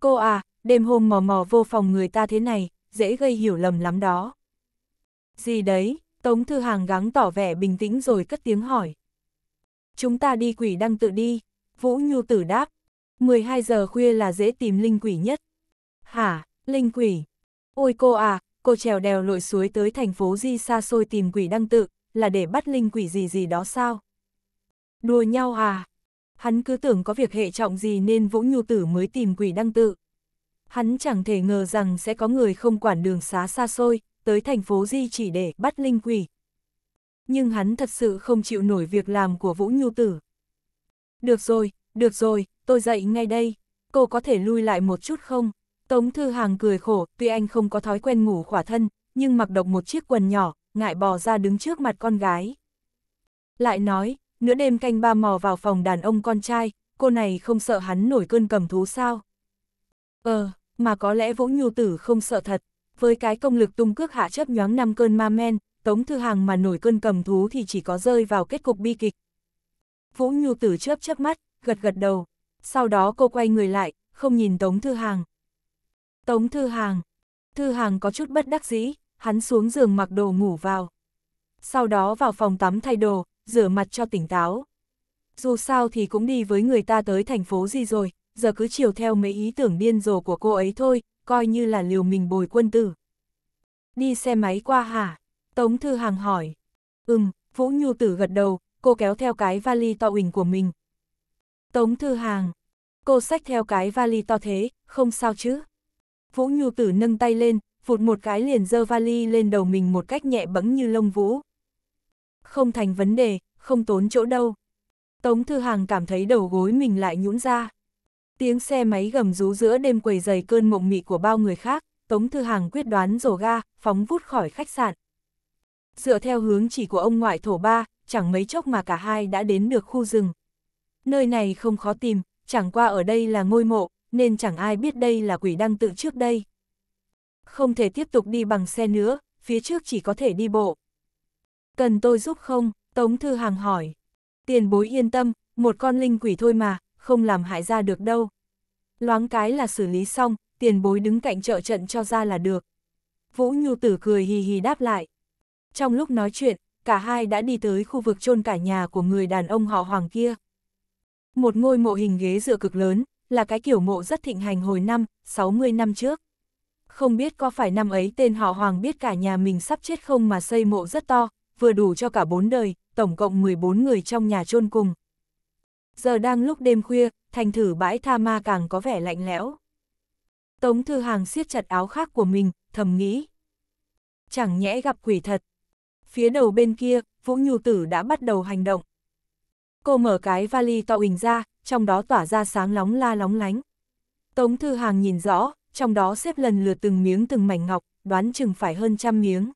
Cô à, đêm hôm mò mò vô phòng người ta thế này, dễ gây hiểu lầm lắm đó. Gì đấy? Tống Thư Hàng gắng tỏ vẻ bình tĩnh rồi cất tiếng hỏi. Chúng ta đi quỷ đăng tự đi, Vũ Nhu tử đáp. 12 giờ khuya là dễ tìm linh quỷ nhất. Hả, linh quỷ? Ôi cô à, cô trèo đèo lội suối tới thành phố Di xa xôi tìm quỷ đăng tự, là để bắt linh quỷ gì gì đó sao? Đùa nhau à? Hắn cứ tưởng có việc hệ trọng gì nên Vũ Nhu Tử mới tìm quỷ đăng tự. Hắn chẳng thể ngờ rằng sẽ có người không quản đường xá xa xôi, tới thành phố Di chỉ để bắt linh quỷ. Nhưng hắn thật sự không chịu nổi việc làm của Vũ Nhu Tử. Được rồi, được rồi, tôi dậy ngay đây, cô có thể lui lại một chút không? Tống Thư Hàng cười khổ, tuy anh không có thói quen ngủ khỏa thân, nhưng mặc độc một chiếc quần nhỏ, ngại bò ra đứng trước mặt con gái. Lại nói, nửa đêm canh ba mò vào phòng đàn ông con trai, cô này không sợ hắn nổi cơn cầm thú sao? Ờ, mà có lẽ Vũ Nhu Tử không sợ thật, với cái công lực tung cước hạ chấp nhoáng năm cơn ma men, Tống Thư Hàng mà nổi cơn cầm thú thì chỉ có rơi vào kết cục bi kịch. Vũ Nhu Tử chớp chớp mắt, gật gật đầu, sau đó cô quay người lại, không nhìn Tống Thư Hàng. Tống Thư Hàng, Thư Hàng có chút bất đắc dĩ, hắn xuống giường mặc đồ ngủ vào. Sau đó vào phòng tắm thay đồ, rửa mặt cho tỉnh táo. Dù sao thì cũng đi với người ta tới thành phố gì rồi, giờ cứ chiều theo mấy ý tưởng điên rồ của cô ấy thôi, coi như là liều mình bồi quân tử. Đi xe máy qua hả? Tống Thư Hàng hỏi. Ừm, Vũ Nhu Tử gật đầu, cô kéo theo cái vali to ủnh của mình. Tống Thư Hàng. Cô xách theo cái vali to thế, không sao chứ? Vũ Nhu Tử nâng tay lên, vụt một cái liền dơ vali lên đầu mình một cách nhẹ bẫng như lông vũ. Không thành vấn đề, không tốn chỗ đâu. Tống Thư Hàng cảm thấy đầu gối mình lại nhũn ra. Tiếng xe máy gầm rú giữa đêm quầy dày cơn mộng mị của bao người khác, Tống Thư Hàng quyết đoán rổ ga, phóng vút khỏi khách sạn. Dựa theo hướng chỉ của ông ngoại thổ ba, chẳng mấy chốc mà cả hai đã đến được khu rừng. Nơi này không khó tìm, chẳng qua ở đây là ngôi mộ, nên chẳng ai biết đây là quỷ đăng tự trước đây. Không thể tiếp tục đi bằng xe nữa, phía trước chỉ có thể đi bộ. Cần tôi giúp không? Tống Thư Hàng hỏi. Tiền bối yên tâm, một con linh quỷ thôi mà, không làm hại ra được đâu. Loáng cái là xử lý xong, tiền bối đứng cạnh trợ trận cho ra là được. Vũ Nhu Tử cười hì hì đáp lại. Trong lúc nói chuyện, cả hai đã đi tới khu vực chôn cả nhà của người đàn ông họ Hoàng kia. Một ngôi mộ hình ghế dựa cực lớn, là cái kiểu mộ rất thịnh hành hồi năm, 60 năm trước. Không biết có phải năm ấy tên họ Hoàng biết cả nhà mình sắp chết không mà xây mộ rất to, vừa đủ cho cả bốn đời, tổng cộng 14 người trong nhà chôn cùng giờ đang lúc đêm khuya, thành thử bãi tha ma càng có vẻ lạnh lẽo. Tống Thư Hàng siết chặt áo khác của mình, thầm nghĩ. Chẳng nhẽ gặp quỷ thật. Phía đầu bên kia, Vũ Nhu Tử đã bắt đầu hành động. Cô mở cái vali to hình ra, trong đó tỏa ra sáng lóng la lóng lánh. Tống Thư Hàng nhìn rõ, trong đó xếp lần lượt từng miếng từng mảnh ngọc, đoán chừng phải hơn trăm miếng.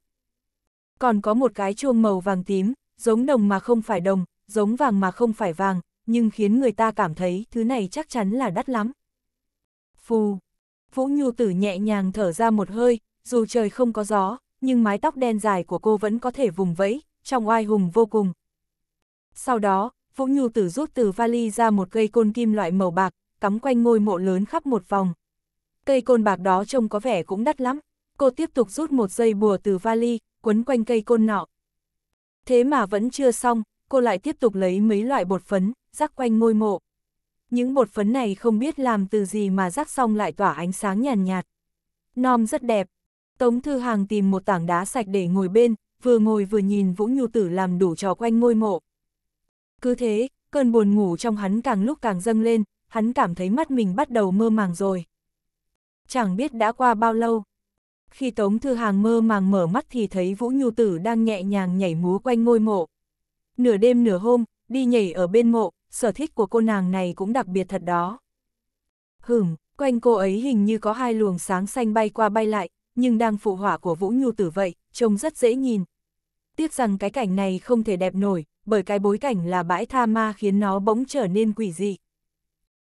Còn có một cái chuông màu vàng tím, giống đồng mà không phải đồng, giống vàng mà không phải vàng, nhưng khiến người ta cảm thấy thứ này chắc chắn là đắt lắm. Phù, Vũ Nhu Tử nhẹ nhàng thở ra một hơi, dù trời không có gió, nhưng mái tóc đen dài của cô vẫn có thể vùng vẫy, trong oai hùng vô cùng. Sau đó, Vũ Nhu Tử rút từ vali ra một cây côn kim loại màu bạc, cắm quanh ngôi mộ lớn khắp một vòng. Cây côn bạc đó trông có vẻ cũng đắt lắm, cô tiếp tục rút một dây bùa từ vali, quấn quanh cây côn nọ. Thế mà vẫn chưa xong, cô lại tiếp tục lấy mấy loại bột phấn, rắc quanh ngôi mộ. Những bột phấn này không biết làm từ gì mà rắc xong lại tỏa ánh sáng nhàn nhạt, nhạt. Nom rất đẹp. Tống Thư Hàng tìm một tảng đá sạch để ngồi bên, vừa ngồi vừa nhìn Vũ Nhu Tử làm đủ trò quanh ngôi mộ. Cứ thế, cơn buồn ngủ trong hắn càng lúc càng dâng lên, hắn cảm thấy mắt mình bắt đầu mơ màng rồi. Chẳng biết đã qua bao lâu. Khi Tống Thư Hàng mơ màng mở mắt thì thấy Vũ Nhu Tử đang nhẹ nhàng nhảy múa quanh ngôi mộ nửa đêm nửa hôm, đi nhảy ở bên mộ, sở thích của cô nàng này cũng đặc biệt thật đó. Hửm, quanh cô ấy hình như có hai luồng sáng xanh bay qua bay lại, nhưng đang phụ hỏa của Vũ Nhu Tử vậy, trông rất dễ nhìn. Tiếc rằng cái cảnh này không thể đẹp nổi, bởi cái bối cảnh là bãi tha ma khiến nó bỗng trở nên quỷ dị.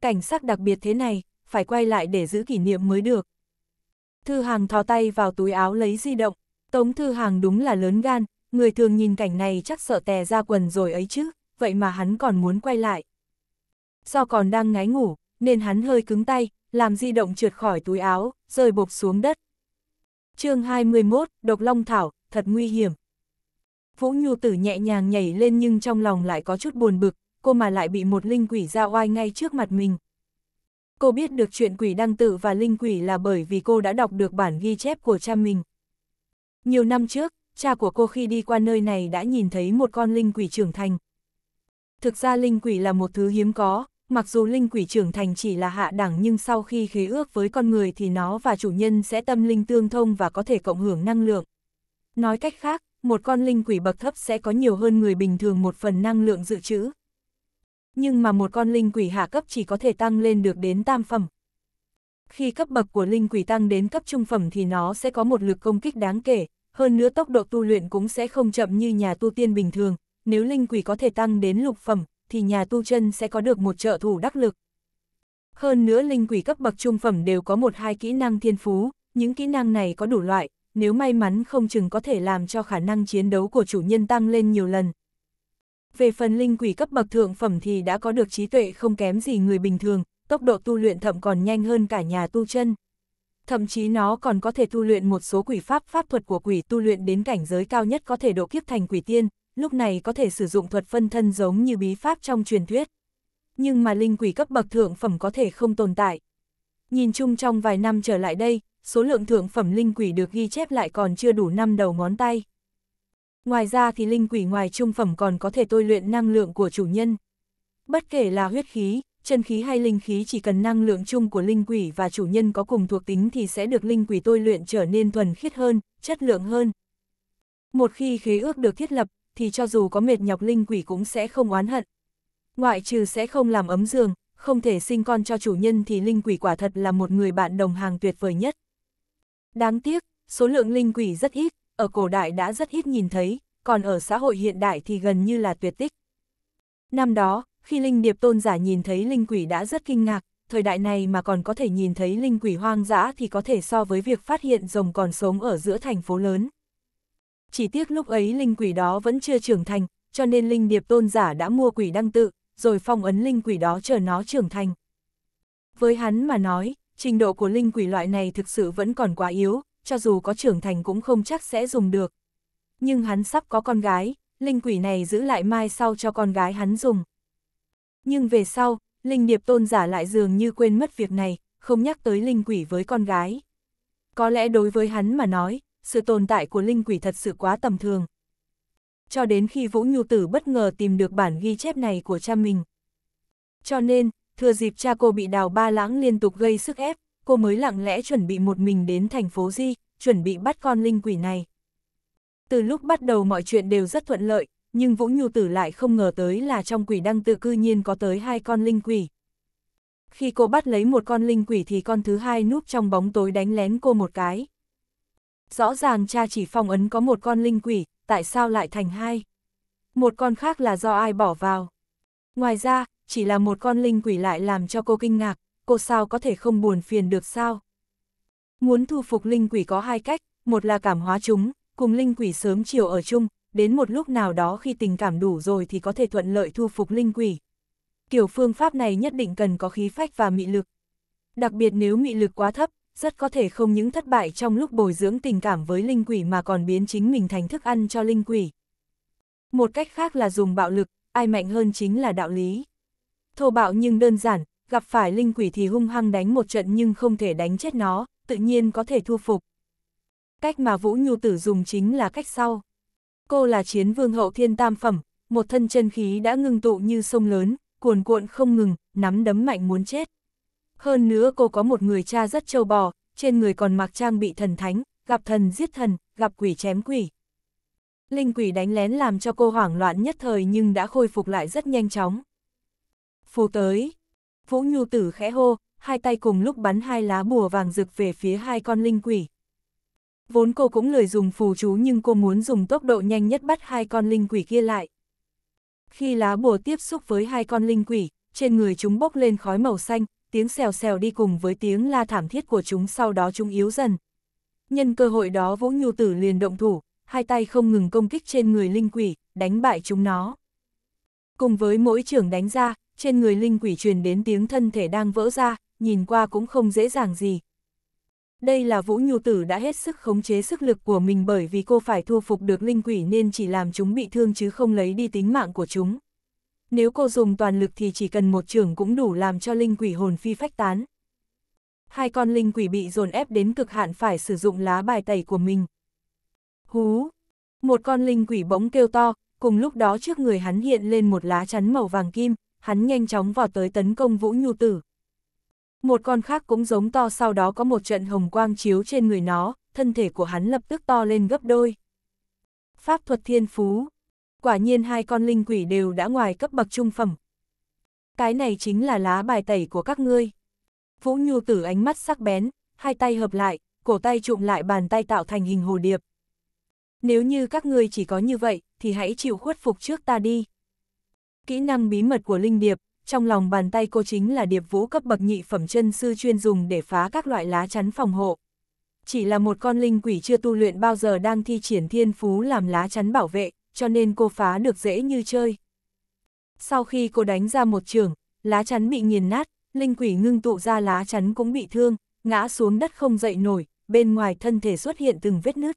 Cảnh sắc đặc biệt thế này, phải quay lại để giữ kỷ niệm mới được. Thư Hàng thò tay vào túi áo lấy di động, Tống Thư Hàng đúng là lớn gan, người thường nhìn cảnh này chắc sợ tè ra quần rồi ấy chứ, vậy mà hắn còn muốn quay lại. Do còn đang ngái ngủ, nên hắn hơi cứng tay, làm di động trượt khỏi túi áo, rơi bục xuống đất. chương 21, Độc Long Thảo, thật nguy hiểm. Vũ Nhu Tử nhẹ nhàng nhảy lên nhưng trong lòng lại có chút buồn bực, cô mà lại bị một linh quỷ ra oai ngay trước mặt mình. Cô biết được chuyện quỷ đăng tự và linh quỷ là bởi vì cô đã đọc được bản ghi chép của cha mình. Nhiều năm trước, cha của cô khi đi qua nơi này đã nhìn thấy một con linh quỷ trưởng thành. Thực ra linh quỷ là một thứ hiếm có, mặc dù linh quỷ trưởng thành chỉ là hạ đẳng nhưng sau khi khế ước với con người thì nó và chủ nhân sẽ tâm linh tương thông và có thể cộng hưởng năng lượng. Nói cách khác, một con linh quỷ bậc thấp sẽ có nhiều hơn người bình thường một phần năng lượng dự trữ. Nhưng mà một con linh quỷ hạ cấp chỉ có thể tăng lên được đến tam phẩm. Khi cấp bậc của linh quỷ tăng đến cấp trung phẩm thì nó sẽ có một lực công kích đáng kể, hơn nữa tốc độ tu luyện cũng sẽ không chậm như nhà tu tiên bình thường, nếu linh quỷ có thể tăng đến lục phẩm, thì nhà tu chân sẽ có được một trợ thủ đắc lực. Hơn nữa linh quỷ cấp bậc trung phẩm đều có một hai kỹ năng thiên phú, những kỹ năng này có đủ loại, nếu may mắn không chừng có thể làm cho khả năng chiến đấu của chủ nhân tăng lên nhiều lần. Về phần linh quỷ cấp bậc thượng phẩm thì đã có được trí tuệ không kém gì người bình thường, tốc độ tu luyện thậm còn nhanh hơn cả nhà tu chân thậm chí nó còn có thể tu luyện một số quỷ pháp pháp thuật của quỷ tu luyện đến cảnh giới cao nhất có thể độ kiếp thành quỷ tiên, lúc này có thể sử dụng thuật phân thân giống như bí pháp trong truyền thuyết. Nhưng mà linh quỷ cấp bậc thượng phẩm có thể không tồn tại. Nhìn chung trong vài năm trở lại đây, số lượng thượng phẩm linh quỷ được ghi chép lại còn chưa đủ năm đầu ngón tay. Ngoài ra thì linh quỷ ngoài trung phẩm còn có thể tôi luyện năng lượng của chủ nhân. Bất kể là huyết khí, chân khí hay linh khí chỉ cần năng lượng chung của linh quỷ và chủ nhân có cùng thuộc tính thì sẽ được linh quỷ tôi luyện trở nên thuần khiết hơn, chất lượng hơn. Một khi khế ước được thiết lập, thì cho dù có mệt nhọc linh quỷ cũng sẽ không oán hận. Ngoại trừ sẽ không làm ấm giường, không thể sinh con cho chủ nhân thì linh quỷ quả thật là một người bạn đồng hàng tuyệt vời nhất. Đáng tiếc, số lượng linh quỷ rất ít, ở cổ đại đã rất ít nhìn thấy, còn ở xã hội hiện đại thì gần như là tuyệt tích. Năm đó, khi linh điệp tôn giả nhìn thấy linh quỷ đã rất kinh ngạc, thời đại này mà còn có thể nhìn thấy linh quỷ hoang dã thì có thể so với việc phát hiện rồng còn sống ở giữa thành phố lớn. Chỉ tiếc lúc ấy linh quỷ đó vẫn chưa trưởng thành, cho nên linh điệp tôn giả đã mua quỷ đăng tự, rồi phong ấn linh quỷ đó chờ nó trưởng thành. Với hắn mà nói, trình độ của linh quỷ loại này thực sự vẫn còn quá yếu, cho dù có trưởng thành cũng không chắc sẽ dùng được. Nhưng hắn sắp có con gái, linh quỷ này giữ lại mai sau cho con gái hắn dùng. Nhưng về sau, linh điệp tôn giả lại dường như quên mất việc này, không nhắc tới linh quỷ với con gái. Có lẽ đối với hắn mà nói, sự tồn tại của linh quỷ thật sự quá tầm thường. Cho đến khi Vũ Nhu Tử bất ngờ tìm được bản ghi chép này của cha mình. Cho nên, thừa dịp cha cô bị đào ba lãng liên tục gây sức ép, cô mới lặng lẽ chuẩn bị một mình đến thành phố Di, chuẩn bị bắt con linh quỷ này. Từ lúc bắt đầu mọi chuyện đều rất thuận lợi, nhưng Vũ Nhu Tử lại không ngờ tới là trong quỷ đăng tự cư nhiên có tới hai con linh quỷ. Khi cô bắt lấy một con linh quỷ thì con thứ hai núp trong bóng tối đánh lén cô một cái. Rõ ràng cha chỉ phong ấn có một con linh quỷ, tại sao lại thành hai? Một con khác là do ai bỏ vào? Ngoài ra, chỉ là một con linh quỷ lại làm cho cô kinh ngạc, cô sao có thể không buồn phiền được sao? Muốn thu phục linh quỷ có hai cách, một là cảm hóa chúng, cùng linh quỷ sớm chiều ở chung, đến một lúc nào đó khi tình cảm đủ rồi thì có thể thuận lợi thu phục linh quỷ. Kiểu phương pháp này nhất định cần có khí phách và mị lực. Đặc biệt nếu mị lực quá thấp, rất có thể không những thất bại trong lúc bồi dưỡng tình cảm với linh quỷ mà còn biến chính mình thành thức ăn cho linh quỷ. Một cách khác là dùng bạo lực, ai mạnh hơn chính là đạo lý. Thô bạo nhưng đơn giản, gặp phải linh quỷ thì hung hăng đánh một trận nhưng không thể đánh chết nó, tự nhiên có thể thu phục. Cách mà Vũ Nhu Tử dùng chính là cách sau. Cô là chiến vương hậu thiên tam phẩm, một thân chân khí đã ngưng tụ như sông lớn, cuồn cuộn không ngừng, nắm đấm mạnh muốn chết. Hơn nữa cô có một người cha rất trâu bò, trên người còn mặc trang bị thần thánh, gặp thần giết thần, gặp quỷ chém quỷ. Linh quỷ đánh lén làm cho cô hoảng loạn nhất thời nhưng đã khôi phục lại rất nhanh chóng. Phù tới, Vũ Nhu Tử khẽ hô, hai tay cùng lúc bắn hai lá bùa vàng rực về phía hai con linh quỷ vốn cô cũng lười dùng phù chú nhưng cô muốn dùng tốc độ nhanh nhất bắt hai con linh quỷ kia lại. Khi lá bùa tiếp xúc với hai con linh quỷ, trên người chúng bốc lên khói màu xanh, tiếng xèo xèo đi cùng với tiếng la thảm thiết của chúng sau đó chúng yếu dần. Nhân cơ hội đó Vũ Nhu Tử liền động thủ, hai tay không ngừng công kích trên người linh quỷ, đánh bại chúng nó. Cùng với mỗi trưởng đánh ra, trên người linh quỷ truyền đến tiếng thân thể đang vỡ ra, nhìn qua cũng không dễ dàng gì, đây là Vũ Nhu Tử đã hết sức khống chế sức lực của mình bởi vì cô phải thu phục được linh quỷ nên chỉ làm chúng bị thương chứ không lấy đi tính mạng của chúng. Nếu cô dùng toàn lực thì chỉ cần một trường cũng đủ làm cho linh quỷ hồn phi phách tán. Hai con linh quỷ bị dồn ép đến cực hạn phải sử dụng lá bài tẩy của mình. Hú! Một con linh quỷ bỗng kêu to, cùng lúc đó trước người hắn hiện lên một lá chắn màu vàng kim, hắn nhanh chóng vào tới tấn công Vũ Nhu Tử. Một con khác cũng giống to sau đó có một trận hồng quang chiếu trên người nó, thân thể của hắn lập tức to lên gấp đôi. Pháp thuật thiên phú. Quả nhiên hai con linh quỷ đều đã ngoài cấp bậc trung phẩm. Cái này chính là lá bài tẩy của các ngươi. Vũ Nhu tử ánh mắt sắc bén, hai tay hợp lại, cổ tay trụm lại bàn tay tạo thành hình hồ điệp. Nếu như các ngươi chỉ có như vậy, thì hãy chịu khuất phục trước ta đi. Kỹ năng bí mật của Linh Điệp, trong lòng bàn tay cô chính là điệp vũ cấp bậc nhị phẩm chân sư chuyên dùng để phá các loại lá chắn phòng hộ. Chỉ là một con linh quỷ chưa tu luyện bao giờ đang thi triển thiên phú làm lá chắn bảo vệ, cho nên cô phá được dễ như chơi. Sau khi cô đánh ra một trường, lá chắn bị nghiền nát, linh quỷ ngưng tụ ra lá chắn cũng bị thương, ngã xuống đất không dậy nổi, bên ngoài thân thể xuất hiện từng vết nứt.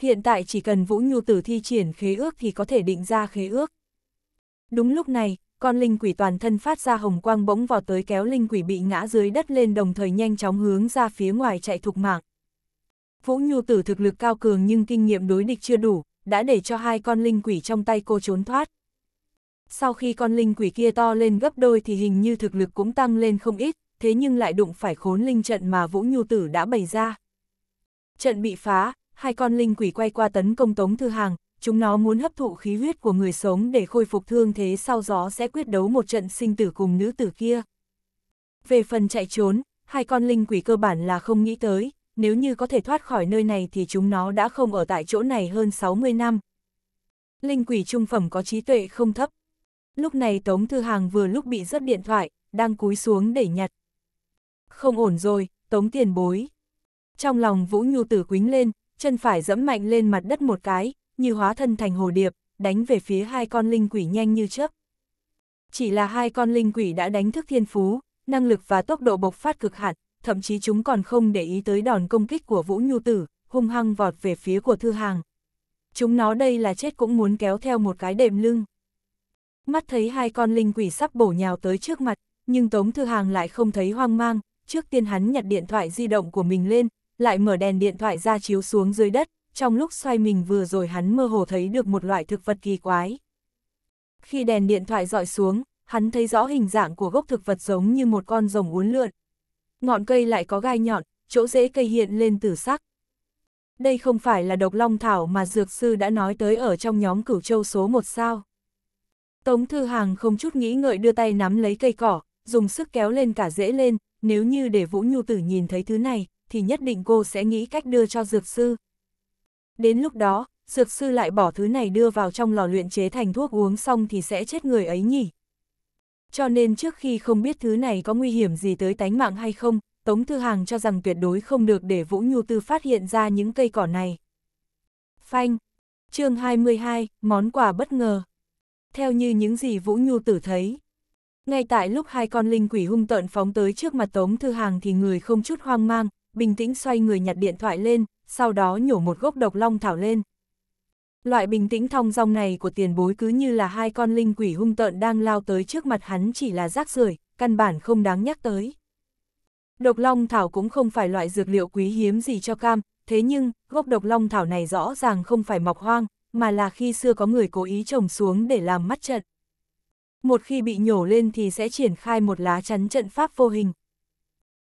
Hiện tại chỉ cần Vũ Nhu Tử thi triển khế ước thì có thể định ra khế ước. Đúng lúc này, con linh quỷ toàn thân phát ra hồng quang bỗng vọt tới kéo linh quỷ bị ngã dưới đất lên đồng thời nhanh chóng hướng ra phía ngoài chạy thục mạng. Vũ Nhu tử thực lực cao cường nhưng kinh nghiệm đối địch chưa đủ, đã để cho hai con linh quỷ trong tay cô trốn thoát. Sau khi con linh quỷ kia to lên gấp đôi thì hình như thực lực cũng tăng lên không ít, thế nhưng lại đụng phải khốn linh trận mà Vũ Nhu tử đã bày ra. Trận bị phá, hai con linh quỷ quay qua tấn công Tống Thư Hàng, chúng nó muốn hấp thụ khí huyết của người sống để khôi phục thương thế sau gió sẽ quyết đấu một trận sinh tử cùng nữ tử kia. Về phần chạy trốn, hai con linh quỷ cơ bản là không nghĩ tới, nếu như có thể thoát khỏi nơi này thì chúng nó đã không ở tại chỗ này hơn 60 năm. Linh quỷ trung phẩm có trí tuệ không thấp. Lúc này Tống Thư Hàng vừa lúc bị rớt điện thoại, đang cúi xuống để nhặt. Không ổn rồi, Tống tiền bối. Trong lòng Vũ Nhu Tử quính lên, chân phải dẫm mạnh lên mặt đất một cái, như hóa thân thành hồ điệp, đánh về phía hai con linh quỷ nhanh như chớp. Chỉ là hai con linh quỷ đã đánh thức thiên phú, năng lực và tốc độ bộc phát cực hạn, thậm chí chúng còn không để ý tới đòn công kích của Vũ Nhu Tử, hung hăng vọt về phía của Thư Hàng. Chúng nó đây là chết cũng muốn kéo theo một cái đệm lưng. Mắt thấy hai con linh quỷ sắp bổ nhào tới trước mặt, nhưng Tống Thư Hàng lại không thấy hoang mang, trước tiên hắn nhặt điện thoại di động của mình lên, lại mở đèn điện thoại ra chiếu xuống dưới đất, trong lúc xoay mình vừa rồi hắn mơ hồ thấy được một loại thực vật kỳ quái. Khi đèn điện thoại dọi xuống, hắn thấy rõ hình dạng của gốc thực vật giống như một con rồng uốn lượn. Ngọn cây lại có gai nhọn, chỗ rễ cây hiện lên tử sắc. Đây không phải là độc long thảo mà dược sư đã nói tới ở trong nhóm cửu châu số một sao. Tống Thư Hàng không chút nghĩ ngợi đưa tay nắm lấy cây cỏ, dùng sức kéo lên cả rễ lên, nếu như để Vũ Nhu Tử nhìn thấy thứ này, thì nhất định cô sẽ nghĩ cách đưa cho dược sư. Đến lúc đó, dược sư lại bỏ thứ này đưa vào trong lò luyện chế thành thuốc uống xong thì sẽ chết người ấy nhỉ. Cho nên trước khi không biết thứ này có nguy hiểm gì tới tánh mạng hay không, Tống Thư Hàng cho rằng tuyệt đối không được để Vũ Nhu Tư phát hiện ra những cây cỏ này. Phanh chương 22, món quà bất ngờ. Theo như những gì Vũ Nhu tử thấy. Ngay tại lúc hai con linh quỷ hung tợn phóng tới trước mặt Tống Thư Hàng thì người không chút hoang mang, bình tĩnh xoay người nhặt điện thoại lên, sau đó nhổ một gốc độc long thảo lên. Loại bình tĩnh thong dong này của tiền bối cứ như là hai con linh quỷ hung tợn đang lao tới trước mặt hắn chỉ là rác rưởi, căn bản không đáng nhắc tới. Độc long thảo cũng không phải loại dược liệu quý hiếm gì cho cam, thế nhưng, gốc độc long thảo này rõ ràng không phải mọc hoang, mà là khi xưa có người cố ý trồng xuống để làm mắt trận. Một khi bị nhổ lên thì sẽ triển khai một lá chắn trận pháp vô hình,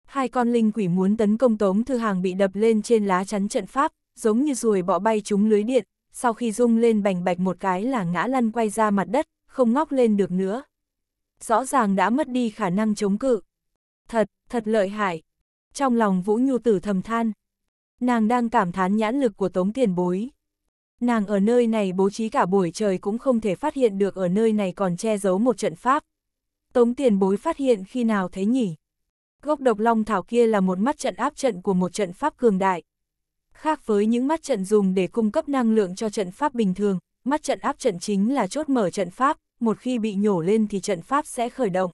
Hai con linh quỷ muốn tấn công Tống Thư Hàng bị đập lên trên lá chắn trận pháp, giống như ruồi bọ bay trúng lưới điện, sau khi rung lên bành bạch một cái là ngã lăn quay ra mặt đất, không ngóc lên được nữa. Rõ ràng đã mất đi khả năng chống cự. Thật, thật lợi hại. Trong lòng Vũ Nhu Tử thầm than. Nàng đang cảm thán nhãn lực của Tống Tiền Bối. Nàng ở nơi này bố trí cả buổi trời cũng không thể phát hiện được ở nơi này còn che giấu một trận pháp. Tống Tiền Bối phát hiện khi nào thế nhỉ? gốc độc long thảo kia là một mắt trận áp trận của một trận pháp cường đại. Khác với những mắt trận dùng để cung cấp năng lượng cho trận pháp bình thường, mắt trận áp trận chính là chốt mở trận pháp, một khi bị nhổ lên thì trận pháp sẽ khởi động.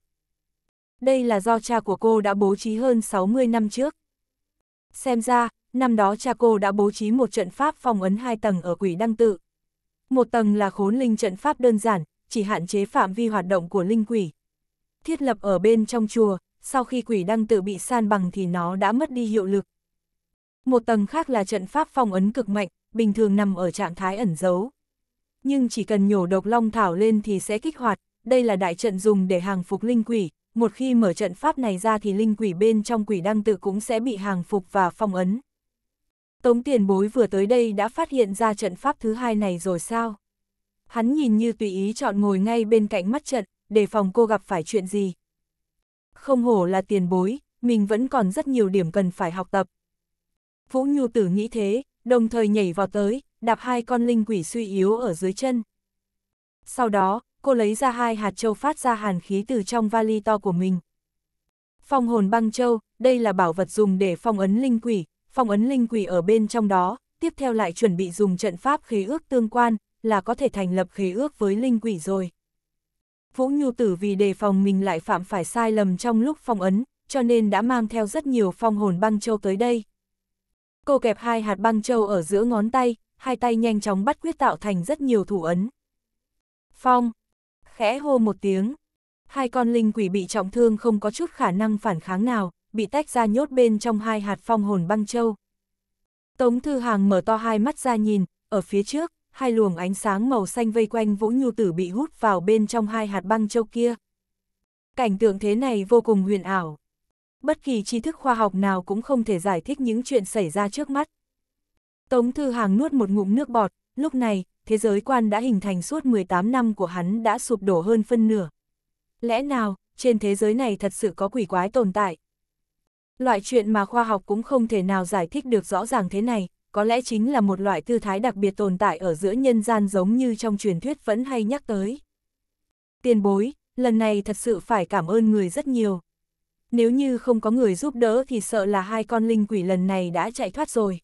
Đây là do cha của cô đã bố trí hơn 60 năm trước. Xem ra, năm đó cha cô đã bố trí một trận pháp phong ấn hai tầng ở quỷ đăng tự. Một tầng là khốn linh trận pháp đơn giản, chỉ hạn chế phạm vi hoạt động của linh quỷ. Thiết lập ở bên trong chùa, sau khi quỷ đăng tự bị san bằng thì nó đã mất đi hiệu lực. Một tầng khác là trận pháp phong ấn cực mạnh, bình thường nằm ở trạng thái ẩn giấu. Nhưng chỉ cần nhổ độc long thảo lên thì sẽ kích hoạt, đây là đại trận dùng để hàng phục linh quỷ, một khi mở trận pháp này ra thì linh quỷ bên trong quỷ đăng tự cũng sẽ bị hàng phục và phong ấn. Tống tiền bối vừa tới đây đã phát hiện ra trận pháp thứ hai này rồi sao? Hắn nhìn như tùy ý chọn ngồi ngay bên cạnh mắt trận, để phòng cô gặp phải chuyện gì, không hổ là tiền bối, mình vẫn còn rất nhiều điểm cần phải học tập. Vũ Nhu Tử nghĩ thế, đồng thời nhảy vào tới, đạp hai con linh quỷ suy yếu ở dưới chân. Sau đó, cô lấy ra hai hạt châu phát ra hàn khí từ trong vali to của mình. Phong hồn băng châu, đây là bảo vật dùng để phong ấn linh quỷ, phong ấn linh quỷ ở bên trong đó, tiếp theo lại chuẩn bị dùng trận pháp khí ước tương quan, là có thể thành lập khí ước với linh quỷ rồi. Vũ Nhu Tử vì đề phòng mình lại phạm phải sai lầm trong lúc phong ấn, cho nên đã mang theo rất nhiều phong hồn băng châu tới đây. Cô kẹp hai hạt băng châu ở giữa ngón tay, hai tay nhanh chóng bắt quyết tạo thành rất nhiều thủ ấn. Phong, khẽ hô một tiếng, hai con linh quỷ bị trọng thương không có chút khả năng phản kháng nào, bị tách ra nhốt bên trong hai hạt phong hồn băng châu. Tống Thư Hàng mở to hai mắt ra nhìn, ở phía trước, hai luồng ánh sáng màu xanh vây quanh Vũ Nhu Tử bị hút vào bên trong hai hạt băng châu kia. Cảnh tượng thế này vô cùng huyền ảo. Bất kỳ tri thức khoa học nào cũng không thể giải thích những chuyện xảy ra trước mắt. Tống Thư Hàng nuốt một ngụm nước bọt, lúc này, thế giới quan đã hình thành suốt 18 năm của hắn đã sụp đổ hơn phân nửa. Lẽ nào, trên thế giới này thật sự có quỷ quái tồn tại? Loại chuyện mà khoa học cũng không thể nào giải thích được rõ ràng thế này, có lẽ chính là một loại tư thái đặc biệt tồn tại ở giữa nhân gian giống như trong truyền thuyết vẫn hay nhắc tới. Tiền bối, lần này thật sự phải cảm ơn người rất nhiều. Nếu như không có người giúp đỡ thì sợ là hai con linh quỷ lần này đã chạy thoát rồi.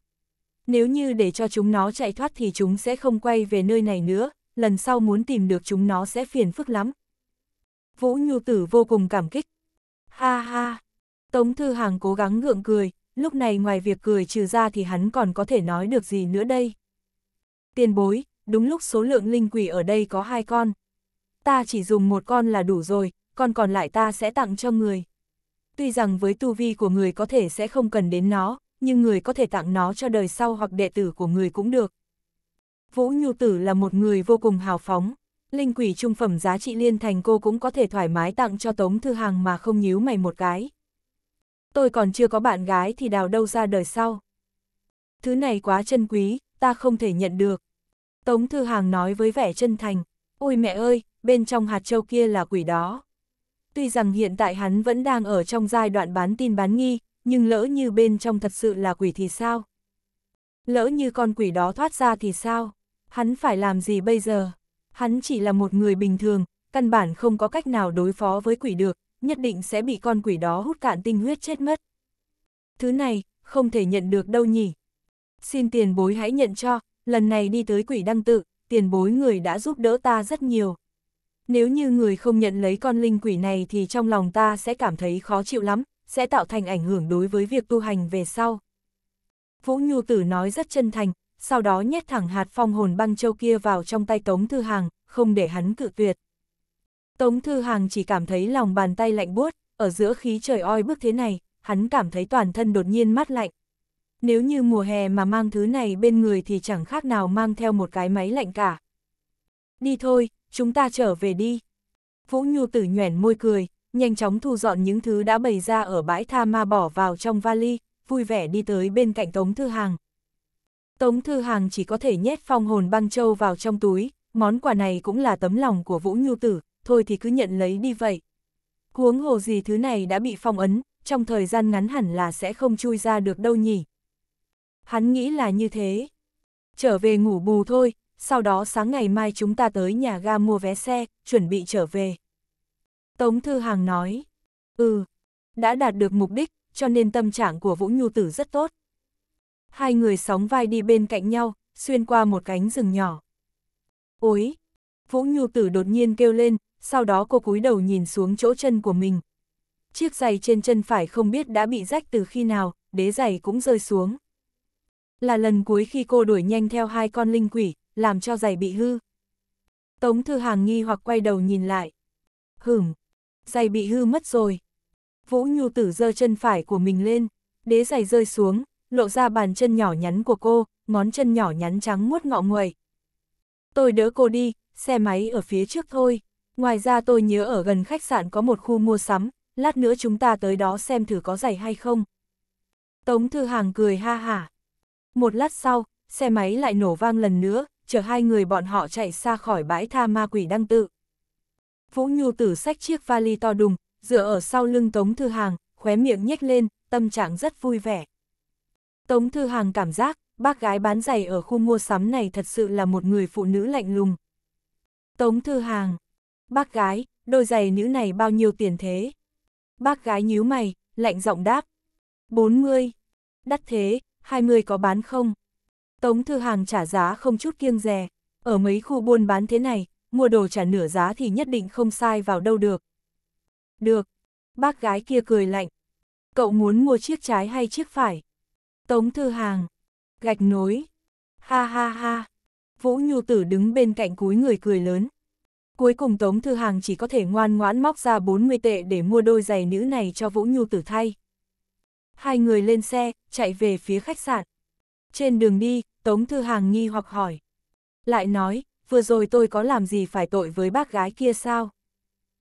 Nếu như để cho chúng nó chạy thoát thì chúng sẽ không quay về nơi này nữa, lần sau muốn tìm được chúng nó sẽ phiền phức lắm. Vũ Nhu Tử vô cùng cảm kích. Ha ha, Tống Thư Hàng cố gắng ngượng cười, lúc này ngoài việc cười trừ ra thì hắn còn có thể nói được gì nữa đây. Tiền bối, đúng lúc số lượng linh quỷ ở đây có hai con. Ta chỉ dùng một con là đủ rồi, con còn lại ta sẽ tặng cho người. Tuy rằng với tu vi của người có thể sẽ không cần đến nó, nhưng người có thể tặng nó cho đời sau hoặc đệ tử của người cũng được. Vũ Nhu Tử là một người vô cùng hào phóng. Linh quỷ trung phẩm giá trị liên thành cô cũng có thể thoải mái tặng cho Tống Thư Hàng mà không nhíu mày một cái tôi còn chưa có bạn gái thì đào đâu ra đời sau. Thứ này quá chân quý, ta không thể nhận được. Tống Thư Hàng nói với vẻ chân thành, ôi mẹ ơi, bên trong hạt châu kia là quỷ đó. Tuy rằng hiện tại hắn vẫn đang ở trong giai đoạn bán tin bán nghi, nhưng lỡ như bên trong thật sự là quỷ thì sao? Lỡ như con quỷ đó thoát ra thì sao? Hắn phải làm gì bây giờ? Hắn chỉ là một người bình thường, căn bản không có cách nào đối phó với quỷ được, nhất định sẽ bị con quỷ đó hút cạn tinh huyết chết mất. Thứ này, không thể nhận được đâu nhỉ. Xin tiền bối hãy nhận cho, lần này đi tới quỷ đăng tự, tiền bối người đã giúp đỡ ta rất nhiều. Nếu như người không nhận lấy con linh quỷ này thì trong lòng ta sẽ cảm thấy khó chịu lắm, sẽ tạo thành ảnh hưởng đối với việc tu hành về sau. Vũ Nhu Tử nói rất chân thành, sau đó nhét thẳng hạt phong hồn băng châu kia vào trong tay Tống Thư Hàng, không để hắn cự tuyệt. Tống Thư Hàng chỉ cảm thấy lòng bàn tay lạnh buốt, ở giữa khí trời oi bức thế này, hắn cảm thấy toàn thân đột nhiên mát lạnh. Nếu như mùa hè mà mang thứ này bên người thì chẳng khác nào mang theo một cái máy lạnh cả. Đi thôi, chúng ta trở về đi. Vũ Nhu tử nhoẻn môi cười, nhanh chóng thu dọn những thứ đã bày ra ở bãi tha ma bỏ vào trong vali, vui vẻ đi tới bên cạnh Tống Thư Hàng. Tống Thư Hàng chỉ có thể nhét phong hồn băng châu vào trong túi, món quà này cũng là tấm lòng của Vũ Nhu Tử, thôi thì cứ nhận lấy đi vậy. Huống hồ gì thứ này đã bị phong ấn, trong thời gian ngắn hẳn là sẽ không chui ra được đâu nhỉ. Hắn nghĩ là như thế. Trở về ngủ bù thôi, sau đó sáng ngày mai chúng ta tới nhà ga mua vé xe, chuẩn bị trở về. Tống Thư Hàng nói, ừ, đã đạt được mục đích, cho nên tâm trạng của Vũ Nhu Tử rất tốt. Hai người sóng vai đi bên cạnh nhau, xuyên qua một cánh rừng nhỏ. Ôi! Vũ Nhu Tử đột nhiên kêu lên, sau đó cô cúi đầu nhìn xuống chỗ chân của mình. Chiếc giày trên chân phải không biết đã bị rách từ khi nào, đế giày cũng rơi xuống. Là lần cuối khi cô đuổi nhanh theo hai con linh quỷ, làm cho giày bị hư. Tống Thư Hàng nghi hoặc quay đầu nhìn lại. Hửm, giày bị hư mất rồi. Vũ Nhu Tử giơ chân phải của mình lên, đế giày rơi xuống, lộ ra bàn chân nhỏ nhắn của cô, ngón chân nhỏ nhắn trắng muốt ngọ nguậy. Tôi đỡ cô đi, xe máy ở phía trước thôi. Ngoài ra tôi nhớ ở gần khách sạn có một khu mua sắm, lát nữa chúng ta tới đó xem thử có giày hay không. Tống Thư Hàng cười ha hả. Một lát sau, xe máy lại nổ vang lần nữa, chở hai người bọn họ chạy xa khỏi bãi tha ma quỷ đăng tự. Vũ Nhu tử xách chiếc vali to đùng, dựa ở sau lưng Tống Thư Hàng, khóe miệng nhếch lên, tâm trạng rất vui vẻ. Tống Thư Hàng cảm giác, bác gái bán giày ở khu mua sắm này thật sự là một người phụ nữ lạnh lùng. Tống Thư Hàng Bác gái, đôi giày nữ này bao nhiêu tiền thế? Bác gái nhíu mày, lạnh giọng đáp. 40. Đắt thế, 20 có bán không? Tống Thư Hàng trả giá không chút kiêng dè. Ở mấy khu buôn bán thế này, mua đồ trả nửa giá thì nhất định không sai vào đâu được. Được. Bác gái kia cười lạnh. Cậu muốn mua chiếc trái hay chiếc phải? Tống Thư Hàng. Gạch nối. Ha ha ha. Vũ Nhu Tử đứng bên cạnh cúi người cười lớn. Cuối cùng Tống Thư Hàng chỉ có thể ngoan ngoãn móc ra 40 tệ để mua đôi giày nữ này cho Vũ Nhu tử thay. Hai người lên xe, chạy về phía khách sạn. Trên đường đi, Tống Thư Hàng nghi hoặc hỏi. Lại nói, vừa rồi tôi có làm gì phải tội với bác gái kia sao?